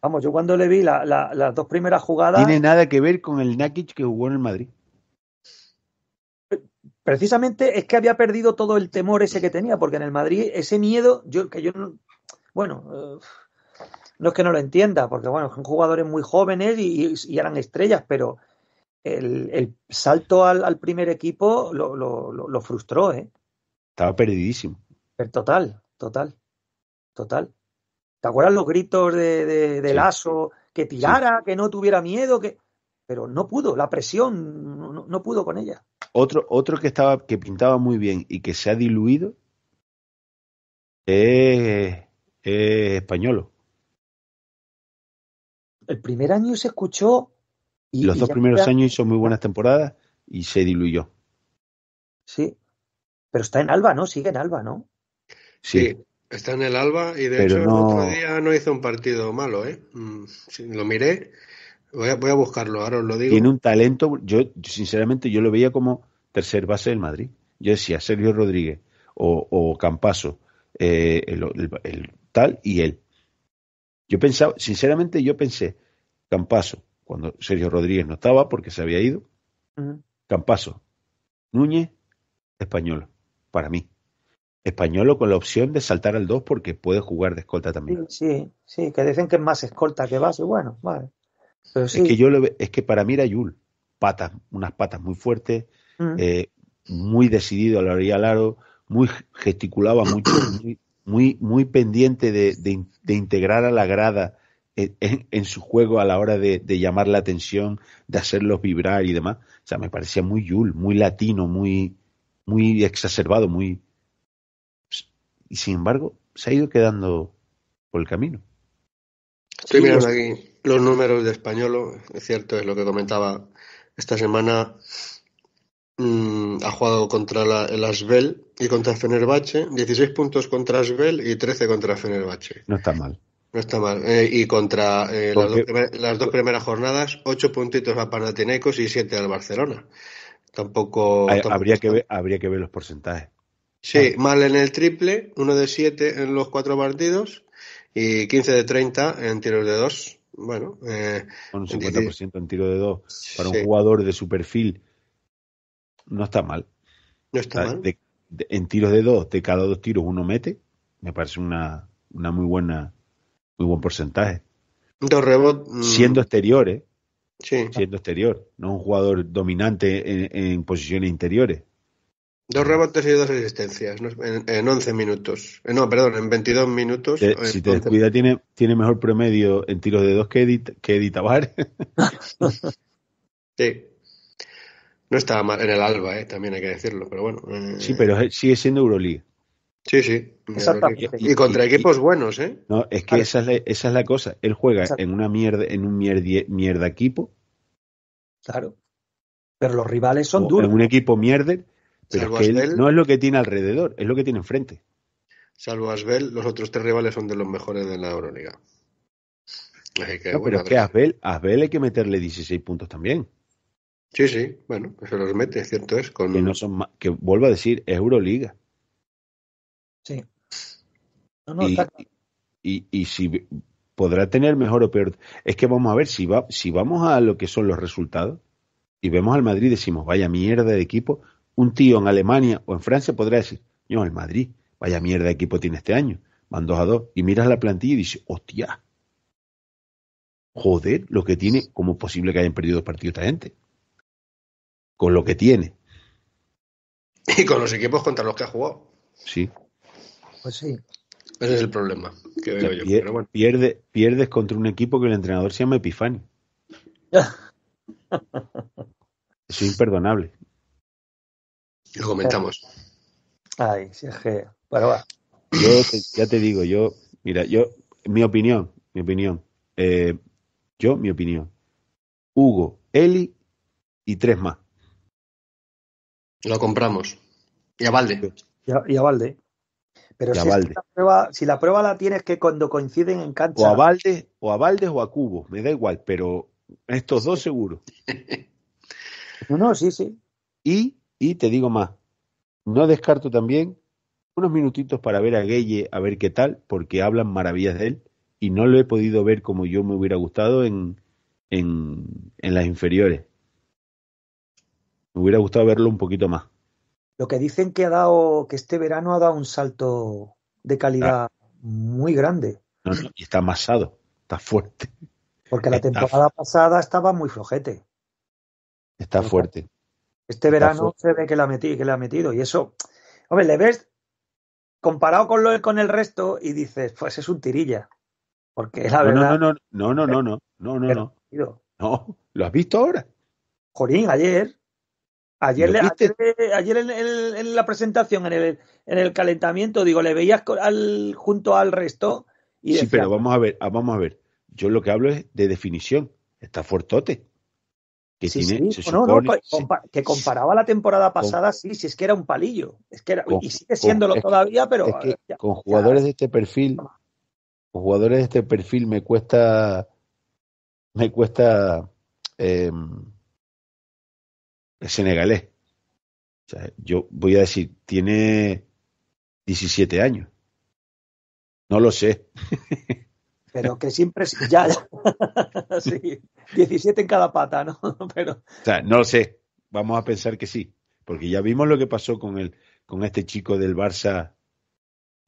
A: Vamos, yo cuando le vi las dos primeras jugadas. Tiene
C: nada que ver con el Nakic que jugó en el Madrid.
A: Precisamente es que había perdido todo el temor ese que tenía, porque en el Madrid ese miedo, yo, que yo bueno, eh, no es que no lo entienda, porque bueno, son jugadores muy jóvenes y, eran estrellas, pero el, salto al, primer equipo lo, frustró, ¿eh?
C: Estaba perdidísimo.
A: Pero total, total, total. ¿Te acuerdas los gritos de, de, Lazo? Que tirara, que no tuviera miedo, que pero no pudo, la presión no, no, pudo con ella.
C: Otro, otro que estaba, que pintaba muy bien y que se ha diluido es es español.
A: El primer año se escuchó.
C: Y, Los dos primeros años hizo muy buenas temporadas y se diluyó.
A: Sí. Pero está en Alba,
B: ¿no? Sigue en Alba, ¿no? Sí. está en el Alba y de hecho el otro día no hizo un partido malo, ¿eh? Mm, lo miré. Voy a, voy a, buscarlo, ahora os lo digo. Tiene un
C: talento, yo sinceramente yo lo veía como tercer base del Madrid. Yo decía Sergio Rodríguez o, o Campaso, eh, el, tal y él. Yo pensaba, sinceramente, yo pensé, Campaso, cuando Sergio Rodríguez no estaba porque se había ido, Campazo, Campaso, Núñez, español, para mí. Españolo con la opción de saltar al 2 porque puede jugar de escolta también. Sí,
A: sí, que dicen que es más escolta que base, bueno,
C: vale. Es que yo lo es que para mí era Yul, patas, unas patas muy fuertes, eh, muy decidido a la orilla largo, aro, muy gesticulaba mucho, muy, muy pendiente de, de, integrar a la grada en, su juego a la hora de, llamar la atención, de hacerlos vibrar y demás. O sea, me parecía muy Yul, muy latino, muy, muy exacerbado, muy. Pues, y sin embargo, se ha ido quedando por el camino. Estoy mirando aquí
B: los números de Español Es cierto, es lo que comentaba esta semana. Mm, ha jugado contra el Asbel y contra Fenerbahce, 16 puntos contra Asbel y 13 contra Fenerbahce. No está mal. No está
C: mal. Eh, y contra eh,
B: las, dos primeras, jornadas, 8 puntitos a Panathinaikos y 7 al Barcelona.
C: Tampoco, habría, que ver, habría que ver los porcentajes.
B: Sí, mal en el triple, 1 de 7 en los cuatro partidos y 15 de 30 en tiros de 2. Bueno,
C: eh, un 50% en tiro de 2 para un jugador de su perfil no está mal. No está ah, mal en tiros de dos, de cada dos tiros uno mete. Me parece una, una muy buena, muy buen porcentaje. Dos rebotes mm. Siendo exteriores. Sí. Siendo exterior, no un jugador dominante en, posiciones interiores.
B: Dos rebotes y dos asistencias en, once 11 minutos. Eh, no, perdón, en 22 minutos. Eh, si te descuida,
C: tiene, tiene mejor promedio en tiros de dos que Edith, que editabar
B: sí. No estaba mal en el Alba, eh, también hay que decirlo, pero bueno. Eh, sí,
C: pero sigue siendo Euroliga. Sí, sí.
B: Y, contra equipos buenos, ¿eh?
C: No, es que esa, es la, es la cosa. Él juega en una en un mierdie, mierda equipo. Claro.
B: Pero los rivales son duros. En un
C: equipo mierder,
B: pero no es
C: lo que tiene alrededor, es lo que tiene enfrente.
B: Salvo Asbel, los otros tres rivales son de los mejores de la Euroliga. pero es que
C: Asbel, Asbel hay que meterle 16 puntos también. Sí, sí, bueno, pues se los mete, cierto es. Con... Que no son que vuelvo a decir, Euroliga. Sí. y, y, si podrá tener mejor o peor. Es que vamos a ver, si, va, si vamos a lo que son los resultados y vemos al Madrid y decimos, vaya mierda de equipo, un tío en Alemania o en Francia podrá decir, no, el Madrid, vaya mierda de equipo tiene este año, van 2 a dos Y miras la plantilla y dices, hostia, joder, lo que tiene, como posible que hayan perdido dos partidos esta gente? con lo que tiene.
B: Y con los equipos contra los que ha jugado. Sí. Pues sí. Ese es el problema
C: pierde, pierdes contra un equipo que el entrenador se llama Epifani. es imperdonable.
B: Lo comentamos. Ay,
A: si
C: es que. va. Yo ya te digo, yo, mira, yo, mi opinión, mi opinión. Eh, yo, mi opinión. Hugo, Eli y tres más. Lo compramos. Y a Valde Y a, Valde Pero si, la prueba, si la prueba la tienes que cuando coinciden en cancha. O a Valde o a, Valdes o a cubos, me da igual, pero estos dos seguro. no, no, sí, sí. Y, y te digo más, no descarto también unos minutitos para ver a Gueye, a ver qué tal, porque hablan maravillas de él y no lo he podido ver como yo me hubiera gustado en, en las inferiores. Me hubiera gustado verlo un poquito más.
A: Lo que dicen que ha dado, que este verano ha dado un salto de calidad ah. muy grande.
C: y está amasado, está fuerte. Porque la temporada
A: pasada estaba muy flojete.
C: Está fuerte.
A: Este verano se ve que la, que ha metido. Y eso, hombre, le ves comparado con, lo, con el resto y dices, pues es un tirilla.
C: Porque la verdad. No, no, no, no, no, no, no, no, no. No, ¿lo has visto ahora? Jorín, ayer. Ayer, le,
A: ayer, en, la presentación, en el, en el calentamiento, digo, le veías junto al resto.
C: Y sí, pero vamos a ver, ah, vamos a ver. Yo lo que hablo es de definición. Está fuertote. Que tiene, que comparaba la temporada pasada, sí, sí, es que era un palillo. Es que era, y sigue siéndolo todavía, pero. con jugadores de este perfil, con jugadores de este perfil me cuesta. Me cuesta. Em, senegalés. yo voy a decir, tiene 17 años. No lo sé.
A: Pero que siempre ya, 17 en cada pata, ¿no? Pero
C: no lo sé. Vamos a pensar que sí, porque ya vimos lo que pasó con el con este chico del Barça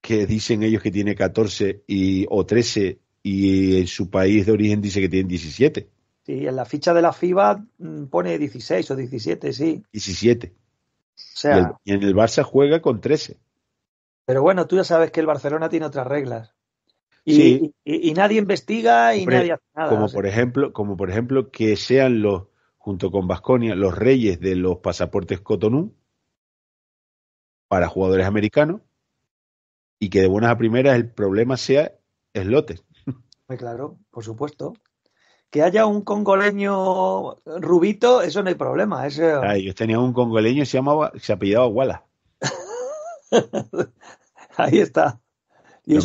C: que dicen ellos que tiene 14 y o 13 y en su país de origen dice que tiene 17.
A: Sí, en la ficha de la FIBA mm, pone 16 o 17, sí.
C: 17. O sea, y, en el Barça juega con 13.
A: Pero bueno, tú ya sabes que el Barcelona tiene otras reglas. Y, y, nadie investiga y nadie hace nada. Como, por
C: ejemplo, como por ejemplo que sean los, junto con Vasconia, los reyes de los pasaportes Cotonou para jugadores americanos y que de buenas a primeras el problema sea eslotes. Muy
A: claro, por supuesto que haya un congoleño rubito, eso no hay
C: problema. yo tenía un congoleño se llamaba, se apellidaba Guala. Ahí está. lo,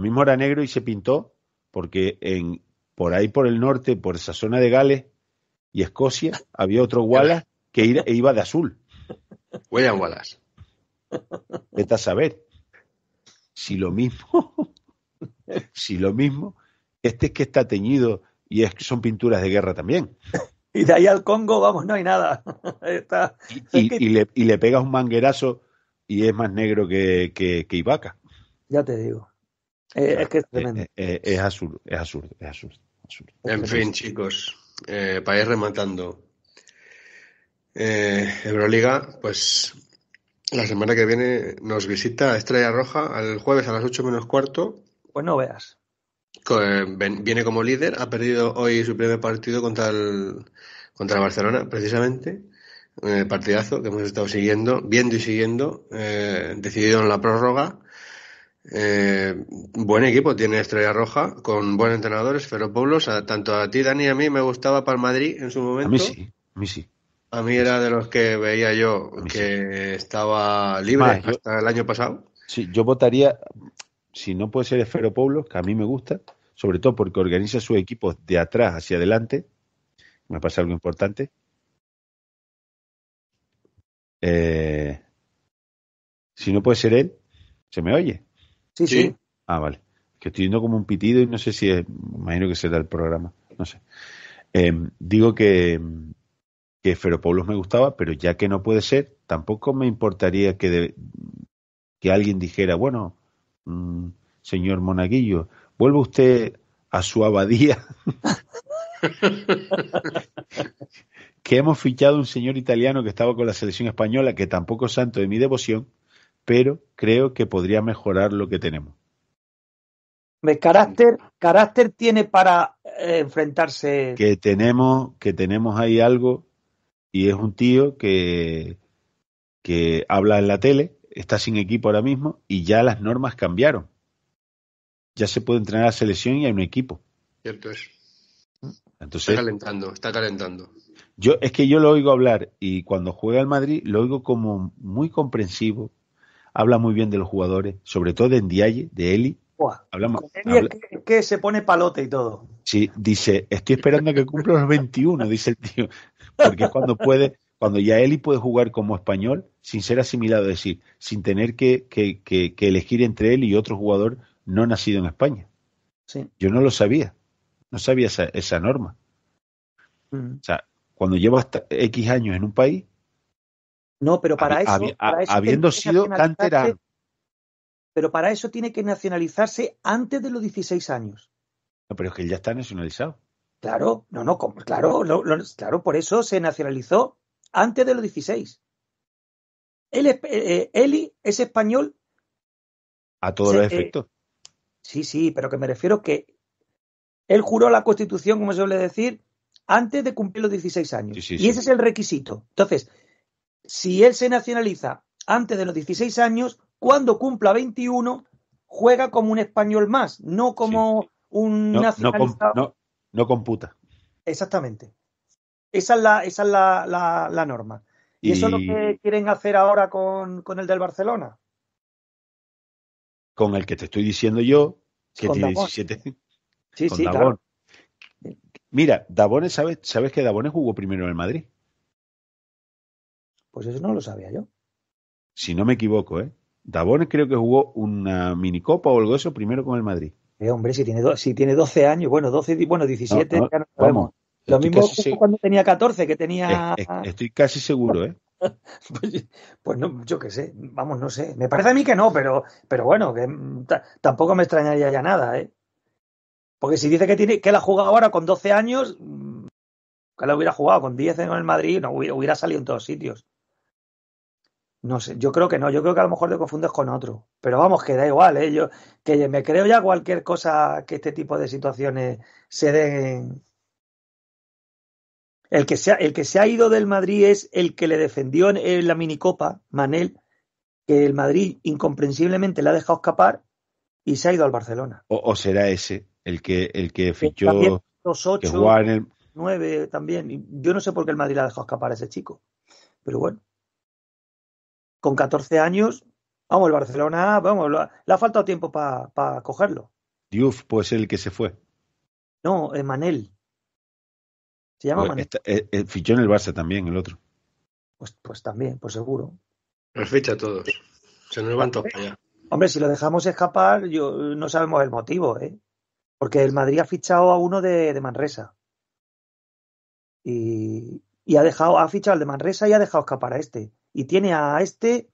C: mismo era negro, y se pintó porque en por ahí por el norte, por esa zona de Gales y Escocia, había otro Wallace que e iba, de azul. a Wallace. Vete a saber si lo mismo, si lo mismo este es que está teñido y es que son pinturas de guerra también. Y de ahí al Congo, vamos, no hay nada. Y, le, pegas un manguerazo y es más negro que, que, Ya te digo.
B: Eh, es que es tremendo.
C: Eh, eh, es absurdo, es En fin,
B: chicos, para ir rematando. Euroliga, pues la semana que viene nos visita Estrella Roja el jueves a las 8 menos cuarto. Pues no veas. Eh, viene como líder, ha perdido hoy su primer partido contra el, contra Barcelona, precisamente. partidazo que hemos estado siguiendo, viendo y siguiendo, eh, decidido en la prórroga. Eh, buen equipo, tiene Estrella Roja, con buen entrenador, Esfero Pueblos. tanto a ti, Dani, a mí me gustaba para el Madrid en su momento. A mí sí, a mí sí. A mí era de los que veía yo que estaba libre hasta
C: el año pasado. Sí, yo votaría, si no puede ser Esfero Pueblos, que a mí me gusta, sobre todo porque organiza su equipo de atrás hacia adelante. Me pasa algo importante. Eh, si no puede ser él, ¿se me oye? Sí, sí. Ah, vale. Que estoy viendo como un pitido y no sé si es, imagino que será el programa, no sé. Eh, digo que, que me gustaba, pero ya que no puede ser, tampoco me importaría que, que alguien dijera, bueno, mm, señor Monaguillo, vuelve usted a su abadía, que hemos fichado un señor italiano que estaba con la selección española, que tampoco es santo de mi devoción, pero creo que podría mejorar lo que tenemos.
A: carácter, carácter tiene para eh, enfrentarse.
C: Que tenemos, que tenemos ahí algo y es un tío que, que habla en la tele, está sin equipo ahora mismo y ya las normas cambiaron ya se puede entrenar a la selección y hay un equipo. Cierto es. Entonces, está
B: calentando, está calentando.
C: Yo, es que yo lo oigo hablar y cuando juega al Madrid lo oigo como muy comprensivo. Habla muy bien de los jugadores, sobre todo de Ndiaye, de Eli. Hablamos, que, se pone palote y todo. Sí, dice, estoy esperando que cumpla los 21, dice el tío. Porque es cuando puede, cuando ya Eli puede jugar como español sin ser asimilado, es decir, sin tener que elegir entre él y otro jugador no nacido en España. Sí. Yo no lo sabía, no sabía esa, esa norma. Mm. O sea, cuando llevo hasta X años en un país.
A: No, pero para, eso, Habiendo sido canterano. Pero para eso tiene que nacionalizarse antes de los 16 años.
C: No, pero es que ya está nacionalizado.
A: Claro, no, no, claro, claro, por eso se nacionalizó antes de los 16. Él, eh, eh, Eli es español.
C: A todos los eh, efectos.
A: Sí, sí, pero que me refiero que él juró la Constitución, como se suele decir, antes de cumplir los 16 años. y ese es el requisito. Entonces, si él se nacionaliza antes de los 16 años, cuando cumpla 21, juega como un español más, no como
C: un no, nacionalizado. No, computa.
A: Exactamente. Esa es la, esa es la, norma.
C: Y, eso es lo que
A: quieren hacer ahora con el del Barcelona
C: con el que te estoy diciendo yo, que tiene 17 17. Sí, sí, Claro. Mira, Davones, ¿sabes, ¿sabes que Davones jugó primero en el Madrid?
A: Pues eso no lo sabía yo.
C: Si no me equivoco, ¿eh? Davones creo que jugó una minicopa o algo de eso primero con el Madrid.
A: Eh, hombre, si tiene, si tiene 12 años, bueno, 12, bueno, 17, no, ya sabemos. lo mismo cuando tenía 14, que tenía...
C: estoy casi seguro, ¿eh?
A: Pues, pues, no, yo qué sé, vamos, no sé. Me parece a mí que no, pero, pero bueno, que mm, tampoco me extrañaría ya nada, ¿eh? Porque si dice que tiene, que la jugado ahora con 12 años, mm, que la hubiera jugado con 10 en el Madrid, no hubiera, salido en todos sitios. No sé, yo creo que no, yo creo que a lo mejor te confundes con otro. Pero vamos, que da igual, ¿eh? Yo, que me creo ya cualquier cosa que este tipo de situaciones se den el que, se ha, el que se ha ido del Madrid es el que le defendió en, la minicopa, Manel, que el Madrid incomprensiblemente le ha dejado escapar y se ha ido al Barcelona.
C: O, será ese, el que, el que fichó. los
A: nueve también. Yo no sé por qué el Madrid le ha dejado escapar a ese chico. Pero bueno. Con 14 años, vamos, el Barcelona, vamos, le ha faltado tiempo para cogerlo.
C: Puede pues el que se fue.
A: No, eh, Manel. Se llama pues este,
C: eh, eh, fichó en el Barça también, el otro.
A: Pues, pues también, por pues seguro.
C: Los ficha todos. Se
A: nos van todos allá. Hombre, si lo dejamos escapar, yo, no sabemos el motivo, ¿eh? Porque el Madrid ha fichado a uno de, Manresa. Y, ha dejado, ha fichado al de Manresa y ha dejado escapar a este. Y tiene a este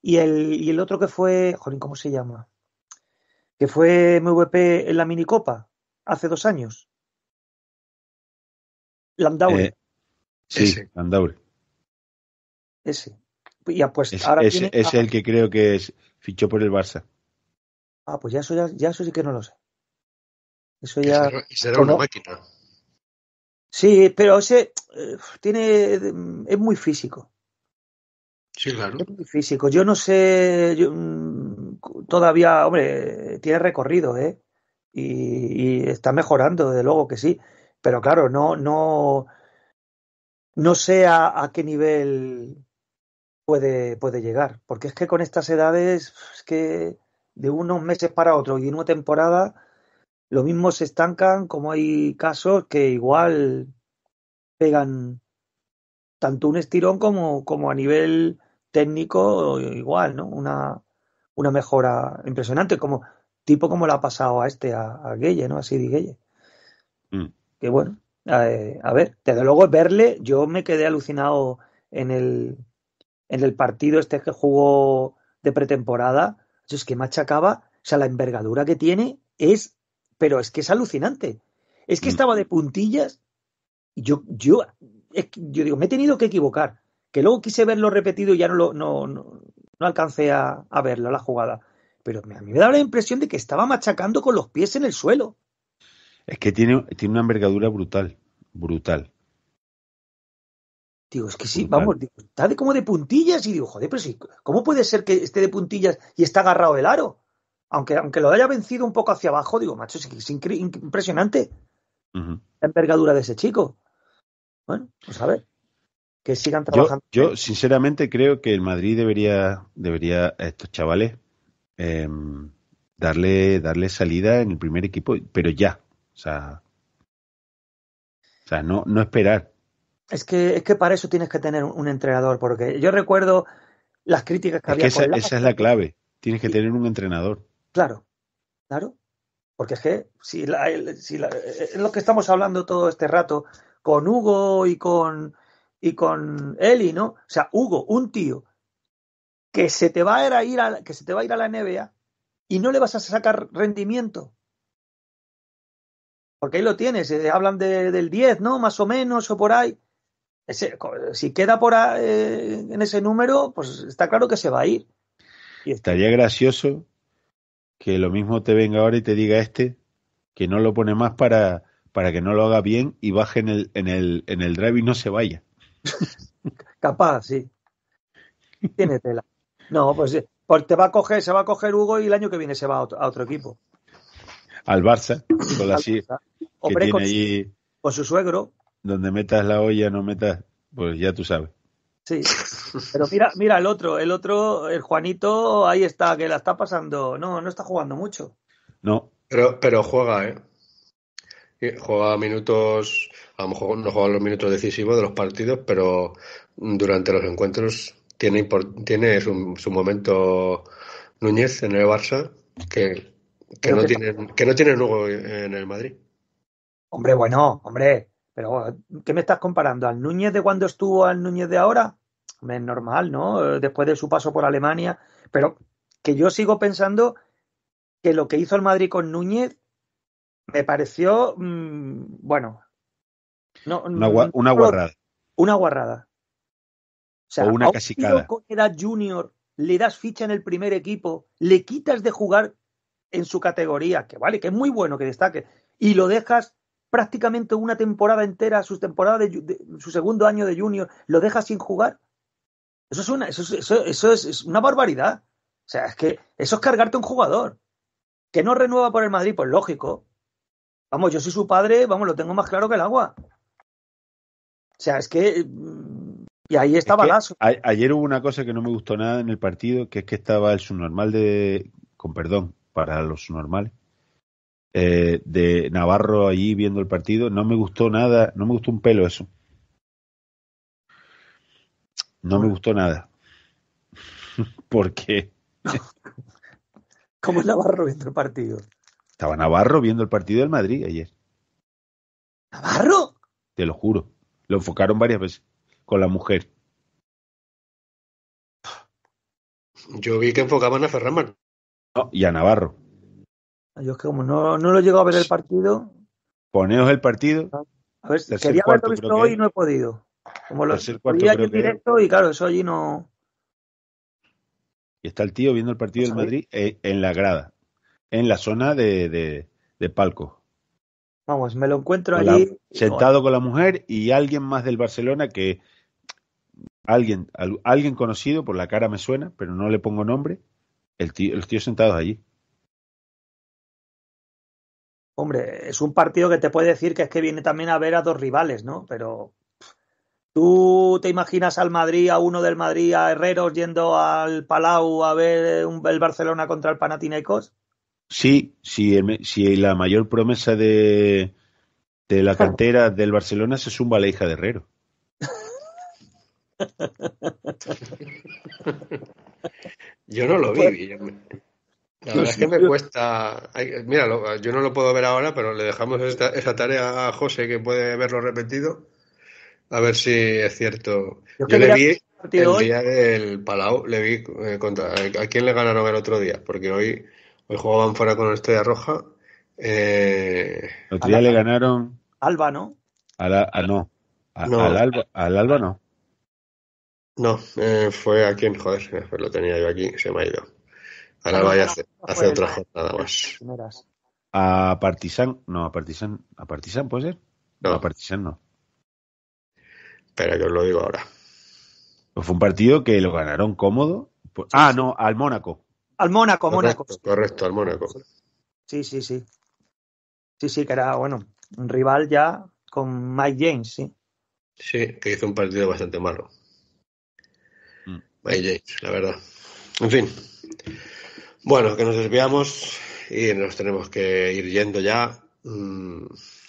A: y el, y el otro que fue, jolín, ¿cómo se llama? Que fue MVP en la minicopa hace dos años. Landaure.
C: Eh, sí, ese. Landaure.
A: Ese. Ya, pues, es, ahora
C: el que creo que fichó por el Barça.
A: Ah, pues ya eso, ya, ya eso sí que no lo sé. Eso ya. Y será una máquina. Sí, pero ese eh, tiene mm, es muy físico. Sí, claro. físico. Yo no sé, yo, mm, todavía, hombre, tiene recorrido, ¿eh? Y, y, está mejorando, desde luego que sí. Pero claro, no, no, no sé a, qué nivel puede, puede llegar. Porque es que con estas edades, es que de unos meses para otro y en una temporada, lo mismo se estancan, como hay casos que igual pegan tanto un estirón como, como a nivel técnico, igual, ¿no? Una, una mejora impresionante, como tipo como le ha pasado a este, a, a ¿no? A Sidi Guelle. Mm que bueno, a ver, desde luego verle, yo me quedé alucinado en el, en el partido este que jugó de pretemporada. Es que machacaba, o sea, la envergadura que tiene es, pero es que es alucinante. Es que mm. estaba de puntillas. Y yo, yo, yo digo, me he tenido que equivocar. Que luego quise verlo repetido y ya no, no, no, alcancé a, a verlo, la jugada. Pero a mí me daba la impresión de que estaba machacando con los pies en el suelo.
C: Es que tiene, tiene una envergadura brutal, brutal.
A: Digo, es que sí, vamos, digo, está de, como de puntillas y digo, joder, pero sí, ¿cómo puede ser que esté de puntillas y está agarrado el aro? Aunque, aunque lo haya vencido un poco hacia abajo, digo, macho, es, impresionante la envergadura de ese chico. Bueno, pues a ver, que sigan trabajando. Yo,
C: sinceramente creo que el Madrid debería, debería estos chavales em, darle, darle salida en el primer equipo, pero ya, o sea, o sea no, no esperar.
A: Es que, es que para eso tienes que tener un entrenador, porque yo recuerdo las críticas que había. esa, es
C: la clave. Tienes que tener un entrenador.
A: Claro, claro. Porque es que si, es lo que estamos hablando todo este rato con Hugo y con, y con Eli, ¿no? O sea, Hugo, un tío que se te va a ir a, que se te va a ir a la NBA y no le vas a sacar rendimiento porque ahí lo tienes, eh, hablan del 10, ¿no? Más o menos, o por ahí. si queda por ahí, eh, en ese número, pues está claro que se va a ir.
C: Y Estaría gracioso que lo mismo te venga ahora y te diga este, que no lo pone más para, para que no lo haga bien y baje en el, en el, en el drive y no se vaya.
A: Capaz, sí. Tiene tela. No, pues, eh, pues, te va a coger, se va a coger Hugo y el año que viene se va a otro equipo
C: al Barça, con la silla que con su suegro. Donde metas la olla, no metas, pues ya tú sabes.
A: Sí, pero mira, mira el otro, el otro, el Juanito, ahí está, que la está pasando. No, no está jugando mucho.
B: No. Pero, pero juega, ¿eh? Juega minutos, a lo mejor no juega los minutos decisivos de los partidos, pero durante los encuentros tiene, tiene su momento Núñez en el Barça, que que no, tiene luego en el Madrid. Hombre, bueno,
A: hombre, pero ¿qué me estás comparando? ¿Al Núñez de cuando estuvo al Núñez de ahora? es normal, ¿no? Después de su paso por Alemania. Pero que yo sigo pensando que lo que hizo el Madrid con Núñez me pareció, mm, bueno, una, una guarrada. Una guarrada.
C: O, sea, o una casicada.
A: Era junior, le das ficha en el primer equipo, le quitas de jugar en su categoría, que vale, que es muy bueno que destaque, y lo dejas prácticamente una temporada entera, su temporada de, su segundo año de junior, lo dejas sin jugar. Eso es una, eso, es, eso, es, una barbaridad. O sea, es que eso es cargarte a un jugador que no renueva por el Madrid, pues lógico. Vamos, yo soy su padre, vamos, lo tengo más claro que el agua.
C: O sea, es que mm, y ahí estaba ayer hubo una cosa que no me gustó nada en el partido, que es que estaba el subnormal de, con perdón, para los normales. Eh, de Navarro allí viendo el partido, no me gustó nada, no me gustó un pelo eso. No me gustó nada. ¿Por qué?
A: ¿Cómo es Navarro viendo el partido?
C: Estaba Navarro viendo el partido del Madrid ayer. ¿Navarro? Te lo juro. Lo enfocaron varias veces con la mujer. Yo vi que enfocaban a Ferran y a Navarro.
A: Yo que como no, no lo llegado a ver el partido.
C: Poneos el partido. A ver, quería visto hoy y no
A: he podido.
C: Como lo directo
A: y claro, eso allí no.
C: Y está el tío viendo el partido del Madrid eh, en, la grada, en la zona de, de, palco.
A: Vamos, me lo encuentro allí. sentado
C: con la mujer y alguien más del Barcelona que alguien, alguien conocido, por la cara me suena, pero no le pongo nombre, el tío, sentado allí. Hombre,
A: es un partido que te puede decir que es que viene también a ver a dos rivales, ¿no? Pero tú te imaginas al Madrid, a uno del Madrid, a Herreros yendo al Palau a ver un, el Barcelona contra el Panathinaikos.
C: Sí, si sí, la mayor promesa de, de la cantera del Barcelona es un de Herrero
B: yo no lo vi. Pues, la pues, verdad es que me cuesta. Mira, yo no lo puedo ver ahora, pero le dejamos esta, esa tarea a José que puede verlo repetido. A ver si es cierto. Yo, le vi el día del Palau, le vi eh, a quién le ganaron el otro día, porque hoy, hoy jugaban fuera con Estrella Roja. Eh, el otro día le
C: ganaron. Alba, ¿no? Ah, no. Al, al Alba no.
B: No, eh, fue a quien, joder, eh, pues lo tenía yo aquí, se me ha ido. Ahora vaya a hacer, otra jornada
C: más. A Partizan, no, a Partizan, a Partizan puede ser. No, a Partizan no. Espera que os lo digo ahora. Pues fue un partido que lo ganaron cómodo. Pues, ah, no, al Mónaco. Al Mónaco, Mónaco. Correcto, correcto, al Mónaco. Sí, sí, sí. Sí, sí, que
A: era, bueno, un rival ya con Mike James, sí.
B: Sí, que hizo un partido bastante malo la verdad. En fin. Bueno, que nos desviamos y nos tenemos que ir yendo ya. Mm,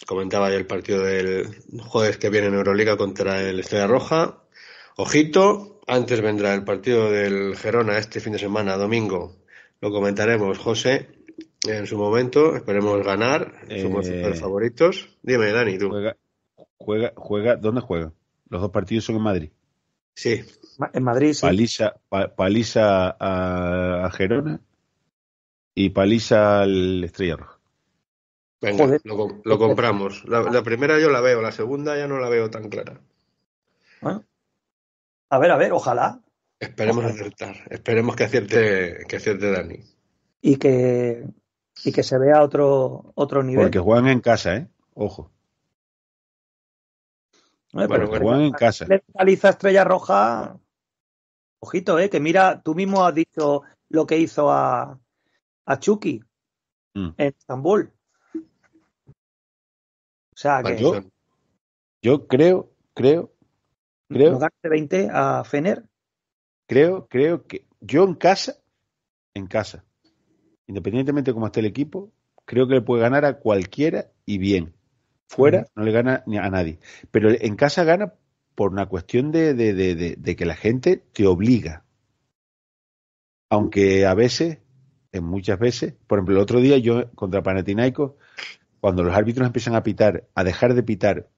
B: comentaba el partido del jueves que viene en Euroliga contra el Estrella Roja. Ojito, antes vendrá el partido del Gerona este fin de semana, domingo. Lo comentaremos, José, en su momento. Esperemos ganar. Somos los
C: eh, favoritos. Dime, Dani, tú. juega, juega, ¿dónde juega? Los dos partidos son en Madrid. Sí. En Madrid, sí. Paliza, a, Gerona y paliza al Estrella Roja. Venga, lo, compramos.
B: La, primera yo la veo, la segunda ya no la veo tan clara. Bueno. A ver, a ver, ojalá. Esperemos acertar, esperemos que acierte, que
C: acierte Dani.
A: Y que, y que se vea otro, otro nivel.
C: Porque juegan en casa, ¿eh? Ojo. Eh, bueno, en casa.
A: Estrella Roja. Ojito, eh, que mira, tú mismo has dicho lo que hizo a, a Chucky mm. en Estambul.
C: O sea pues que. Yo, yo creo, creo, creo. ¿No 20 a Fener? Creo, creo que. Yo en casa, en casa, independientemente de cómo esté el equipo, creo que le puede ganar a cualquiera y bien. Fuera no le gana ni a nadie. Pero en casa gana por una cuestión de, de, que la gente te obliga. Aunque a veces, en muchas veces, por ejemplo, el otro día yo contra Panathinaikos, cuando los árbitros empiezan a pitar, a dejar de pitar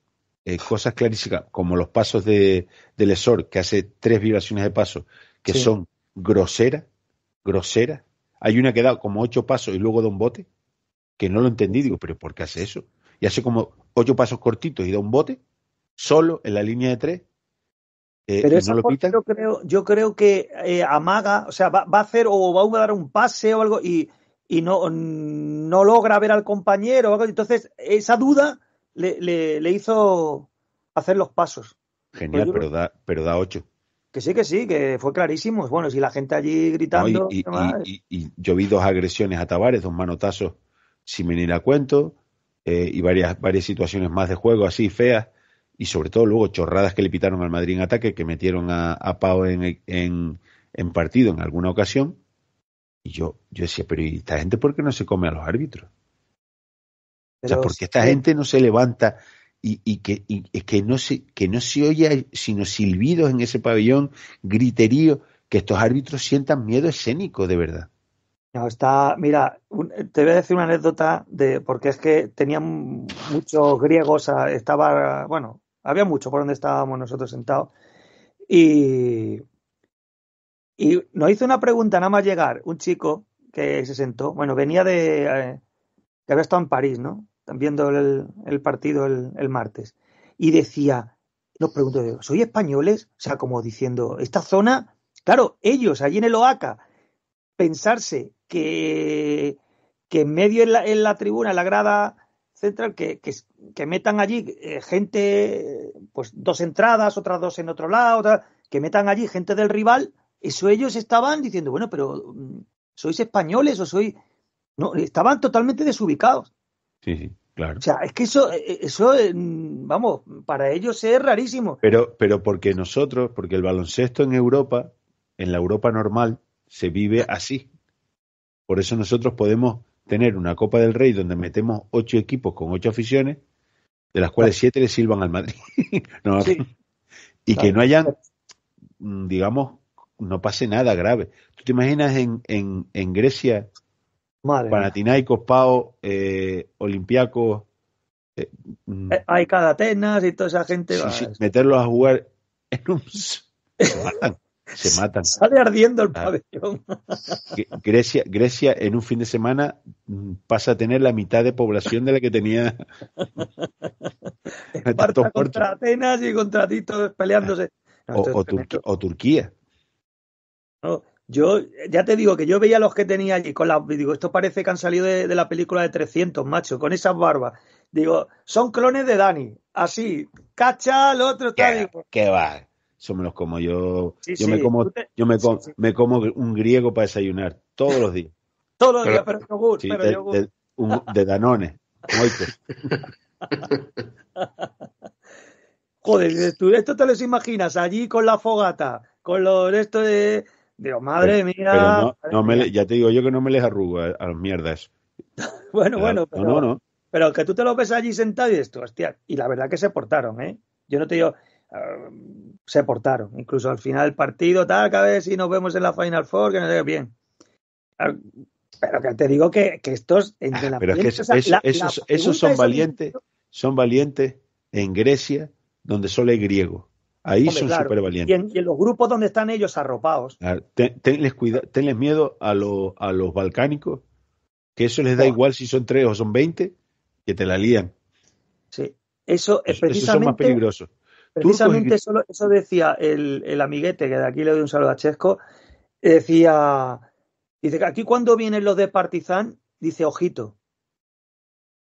C: eh, cosas clarísimas, como los pasos de, Lesor, que hace tres vibraciones de paso, que son groseras, groseras. Hay una que da como ocho pasos y luego da un bote, que no lo entendí, digo, pero ¿por qué hace eso? y hace como ocho pasos cortitos y da un bote, solo en la línea de tres. Eh, pero
A: Yo, creo, que eh, amaga, o sea, va, a hacer o va a dar un pase o algo y, no, no logra ver al compañero. entonces, esa duda le, hizo hacer los pasos.
C: Genial, pues pero, da, pero da ocho.
A: Que sí, que sí, que fue clarísimo. Bueno, si la gente allí gritando.
C: y, yo vi dos agresiones a Tavares, dos manotazos sin venir a cuento. Eh, y varias, varias situaciones más de juego así feas y sobre todo luego chorradas que le pitaron al Madrid en ataque, que metieron a, Pau en, en, partido en alguna ocasión. Y yo, yo decía, pero ¿y esta gente por qué no se come a los árbitros? o sea, porque esta gente no se levanta y, y que, y, es que, no se, que no se oye sino silbidos en ese pabellón, griterío, que estos árbitros sientan miedo escénico de verdad
A: está, mira, te voy a decir una anécdota de, porque es que tenían muchos griegos, ah, estaba, bueno, había mucho por donde estábamos nosotros sentados. Y, y nos hizo una pregunta nada más llegar, un chico que se sentó, bueno, venía de, eh, que había estado en París, ¿no? Viendo el, partido el, martes. Y decía, nos preguntó, ¿soy españoles? O sea, como diciendo, esta zona, claro, ellos allí en el OACA, pensarse que, en medio en la, tribuna, en la grada central, que, metan allí eh, gente, pues dos entradas, otras dos en otro lado, que metan allí gente del rival, eso ellos estaban diciendo, bueno, pero mm, sois españoles o sois... No, estaban totalmente desubicados.
C: Sí, sí, claro. O
A: sea, es que eso, eh, eh, eso mm, vamos, para ellos es rarísimo.
C: Pero, pero porque nosotros, porque el baloncesto en Europa, en la Europa normal, se vive así, por eso nosotros podemos tener una Copa del Rey donde metemos ocho equipos con ocho aficiones, de las cuales siete le sirvan al Madrid. Y que no hayan, mm, digamos, no pase nada grave. ¿Tú te imaginas en, Grecia, Madre Panathinaikos, Pau, eh, eh,
A: mm. eh, Hay cada Atenas y toda esa gente.
C: meterlos a jugar en un. se matan. Sale ardiendo el ah. pabellón. Grecia, en un fin de semana mm, pasa a tener la mitad de población de la que tenía. Esparta contra
A: Atenas y contra Tito peleándose.
C: Ah. o, Turquía.
A: yo ya te digo que yo veía los que tenía allí con Digo, esto parece que han salido de, la película de 300, macho, con esas barbas. Digo, son clones de Dani. Así, cacha al otro. Está,
C: ¿Qué va? eso me los como. Yo, yo, Me como, un griego para desayunar todos los días. todos los días, pero pero de, yogur. De, un, Danone. Joder, tú esto te lo imaginas
A: allí con la fogata, con lo de esto de. Dios, madre mía.
C: ya te digo yo que no me les arrugo a, las mierdas.
A: bueno, bueno, ah, pero, no, no, pero que tú te lo ves allí sentado y esto, hostia. Y la verdad que se portaron, ¿eh? Yo no te digo. Ah, se portaron. Incluso al final del partido, tal, cada vez si nos vemos en la Final Four, que no sé bien.
C: Pero
A: que te digo que, estos... Entre ah, la Pero esos, esos son valientes,
C: son valientes en Grecia, donde solo hay griego. Ahí son súper valientes.
A: Y en, los grupos donde están ellos arropados.
C: tenles, miedo a, a los balcánicos, que eso les da igual si son tres o son veinte, que te la lían. Sí, eso es precisamente... Esos son más peligrosos. Precisamente eso,
A: eso, decía el, el, amiguete, que de aquí le doy un saludo a Chesco, eh, decía, dice, aquí cuando vienen los de Partizan, dice, ojito.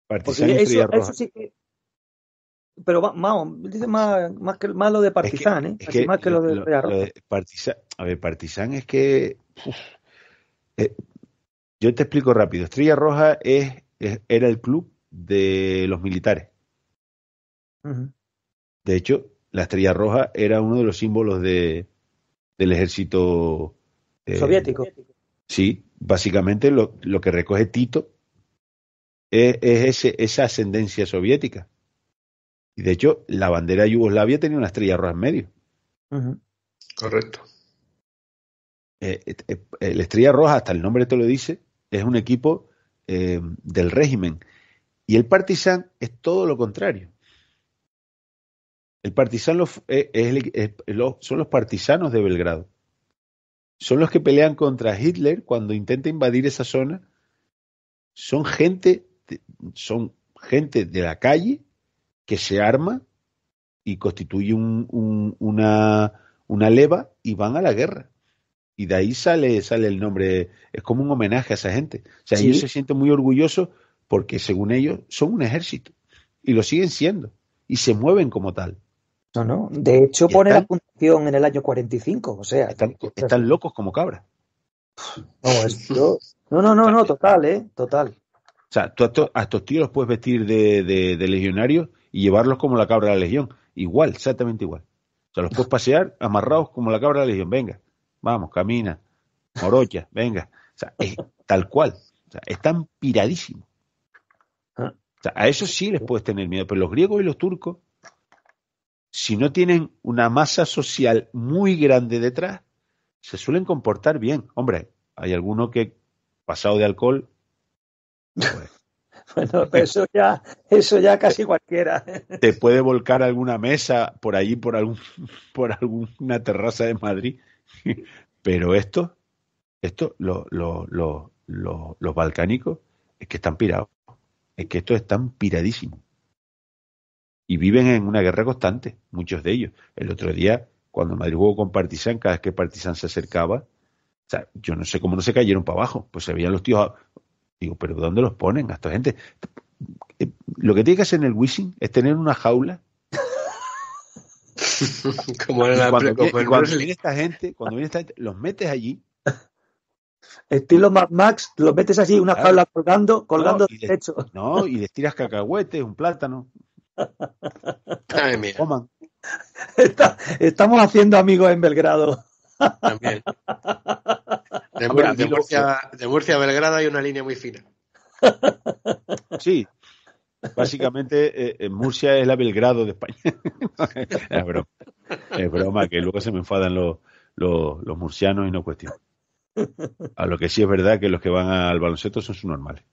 C: Partizan eso
A: sí que, pero dice más, más, que, lo de Partizan, ¿eh? más que lo, de, lo a ver,
C: Partizan es que... Eh, yo te explico rápido. Estrella Roja es, era el club de los militares. De hecho, la estrella roja era uno de los símbolos de, del ejército eh, soviético. Sí, básicamente lo, que recoge Tito e, es, esa ascendencia soviética. Y de hecho, la bandera de Yugoslavia tenía una estrella roja en medio. Correcto. Eh, eh, la estrella roja, hasta el nombre te lo dice, es un equipo del régimen. Y el Partizan es todo lo contrario. El partisan eh, son los partisanos de Belgrado. Son los que pelean contra Hitler cuando intenta invadir esa zona. Son gente, son gente de la calle que se arma y constituye una, una leva y van a la guerra. Y de ahí sale, sale el nombre, es como un homenaje a esa gente. O sea, ellos se sienten muy orgullosos porque según ellos son un ejército y lo siguen siendo y se mueven como tal.
A: De hecho, pone la
C: puntuación
A: en el año 45, o sea. Están, locos como cabras. No, no, no, no, total, ¿eh?
C: Total. O sea, tú a, estos tíos los puedes vestir de, legionarios y llevarlos como la cabra de la legión. Igual, exactamente igual. O sea, los puedes pasear amarrados como la cabra de la legión. Venga, vamos, camina, morocha, venga. O sea, es tal cual. O sea, están piradísimos. Ah. O sea, a eso sí les puedes tener miedo, pero los griegos y los turcos si no tienen una masa social muy grande detrás, se suelen comportar bien. Hombre, hay alguno que pasado de alcohol. Pues, bueno, eso ya, eso
A: ya casi cualquiera.
C: Te puede volcar alguna mesa por allí, por algún, por alguna terraza de Madrid. Pero esto, esto, los balcánicos, es que están pirados. Es que estos están piradísimos y viven en una guerra constante, muchos de ellos. El otro día, cuando Madrid jugó con Partizan, cada vez que Partizan se acercaba, o sea, yo no sé cómo no se cayeron para abajo, pues se veían los tíos, digo, pero ¿dónde los ponen a esta gente? Eh, lo que tiene que hacer en el Wishing es tener una jaula. como cuando, viene esta gente, cuando esta los metes allí Estilo Mad Max, los metes así, una jaula colgando, colgando techo. No, y les tiras cacahuetes, un plátano. estamos haciendo amigos en Belgrado. También. De,
B: Murcia, a Belgrado hay una línea muy fina.
C: Sí. Básicamente, eh, Murcia es la Belgrado de España. es broma. que luego se me enfadan los, los, murcianos y no cuestión. A lo que sí es verdad que los que van al baloncesto son sus normales.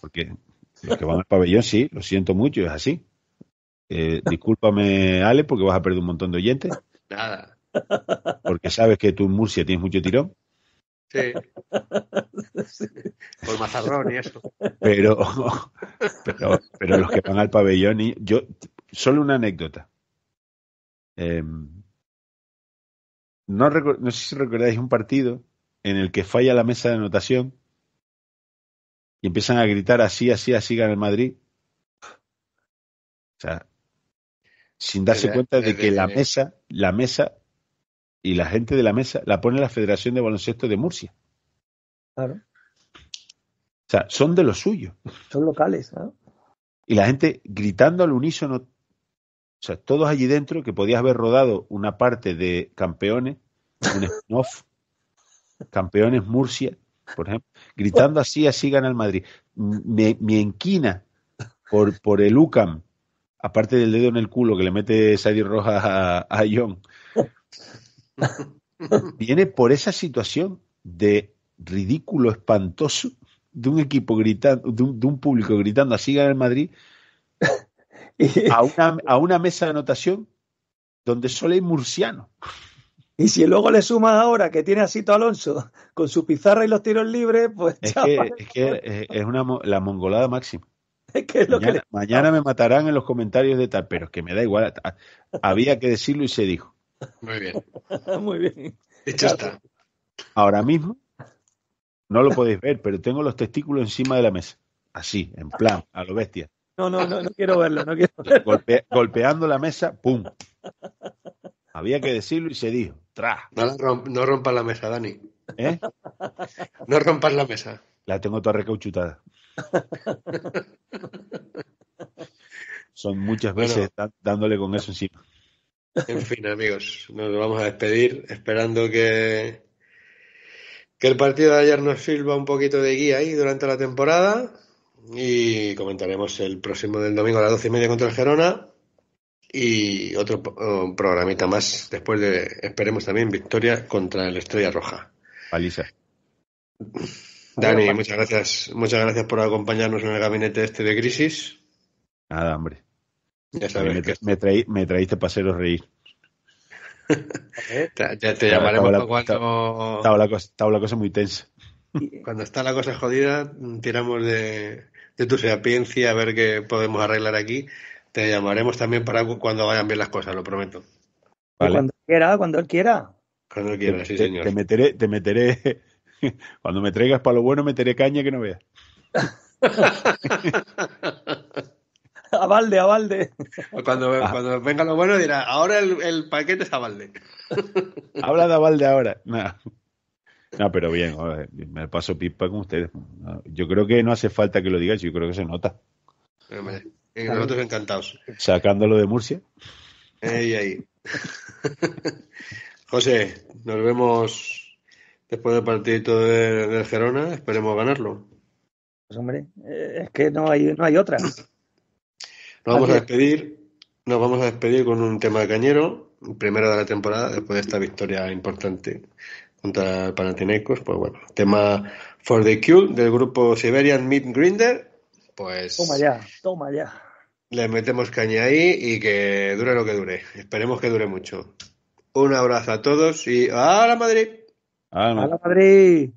C: Porque los que van al pabellón, sí, lo siento mucho, es así. Eh, discúlpame, Ale, porque vas a perder un montón de oyentes. Nada. Porque sabes que tú en Murcia tienes mucho tirón.
B: Sí. Por mazarrón y eso. Pero,
C: pero, pero los que van al pabellón y yo, solo una anécdota. Em, no, no sé si recordáis un partido en el que falla la mesa de anotación y empiezan a gritar así, así, así gana el Madrid. O sea, sin darse cuenta de eh, que la eh, mesa, la mesa y la gente de la mesa la pone la Federación de Baloncesto de Murcia. Claro. O sea, son de los suyos. Son locales, Y la gente gritando al unísono, o sea, todos allí dentro, que podías haber rodado una parte de campeones, un spin-off, campeones Murcia, por ejemplo, gritando así, así gana el Madrid. Me, enquina por, por el UCAM, aparte del dedo en el culo que le mete Sadie Rojas a, a Viene por esa situación de ridículo espantoso de un equipo gritando, de un, público gritando así gana el Madrid a una, a una mesa de anotación donde solo hay murciano. Y si luego le sumas ahora que tiene a Alonso con su pizarra y los tiros
A: libres, pues es que, es, que
C: es una, la mongolada máxima. Es que mañana, me matarán en los comentarios de tal, pero es que me da igual. Había que decirlo y se dijo.
A: Muy bien. Muy bien. Hecho está.
C: Ahora mismo, no lo podéis ver, pero tengo los testículos encima de la mesa. Así, en plan, a lo bestia.
A: No, no, no, no quiero verlo, no quiero
C: golpeando la mesa, ¡pum! Había que decirlo y se dijo. Tra. No, rompas la mesa, Dani. ¿Eh? No rompas la mesa. La tengo toda recauchutada. Son muchas veces dándole con eso encima.
B: En fin, amigos, nos vamos a despedir esperando que, que el partido de ayer nos sirva un poquito de guía ahí durante la temporada y comentaremos el próximo del domingo a las doce y media contra el Gerona y otro eh, programita más después de, esperemos también, victoria contra el Estrella Roja. Paliza. Dani, muchas gracias, muchas gracias por acompañarnos en el gabinete este de crisis.
C: Nada, hombre. Ya sabes me, traíste para haceros reír.
B: Ya te llamaremos la, cuando. Está
C: la, cosa, muy tensa.
B: Cuando está la cosa jodida, tiramos de, de tu sapiencia a ver qué podemos arreglar aquí. Te llamaremos también para cuando vayan bien las cosas, lo prometo. Cuando quiera, cuando él quiera.
C: Cuando él quiera, sí, señor. Te, meteré, te meteré. Cuando me traigas para lo bueno, meteré caña que no veas.
B: a balde, a balde. Ah. Cuando, venga lo bueno dirá, ahora el, paquete es a balde.
C: Habla de a balde ahora. No. pero bien, me paso pipa con ustedes. Yo creo que no hace falta que lo digas, yo creo que se nota.
B: Nosotros encantados.
C: Sacándolo de Murcia.
B: y ahí. José, nos vemos después del partido del de Gerona. Esperemos ganarlo.
A: Pues hombre, eh, es que no hay, no hay otra. Nos
B: vamos a despedir. Nos vamos a despedir con un tema de cañero, primero de la temporada, después de esta victoria importante contra el Panathinaikos. Pues bueno, tema For the kill del grupo Siberian Meat Grinder.
A: Pues. Toma ya, toma ya.
B: Le metemos caña ahí y que dure lo que dure. Esperemos que dure mucho. Un abrazo a todos y ¡A la Madrid! ¡A la Madrid!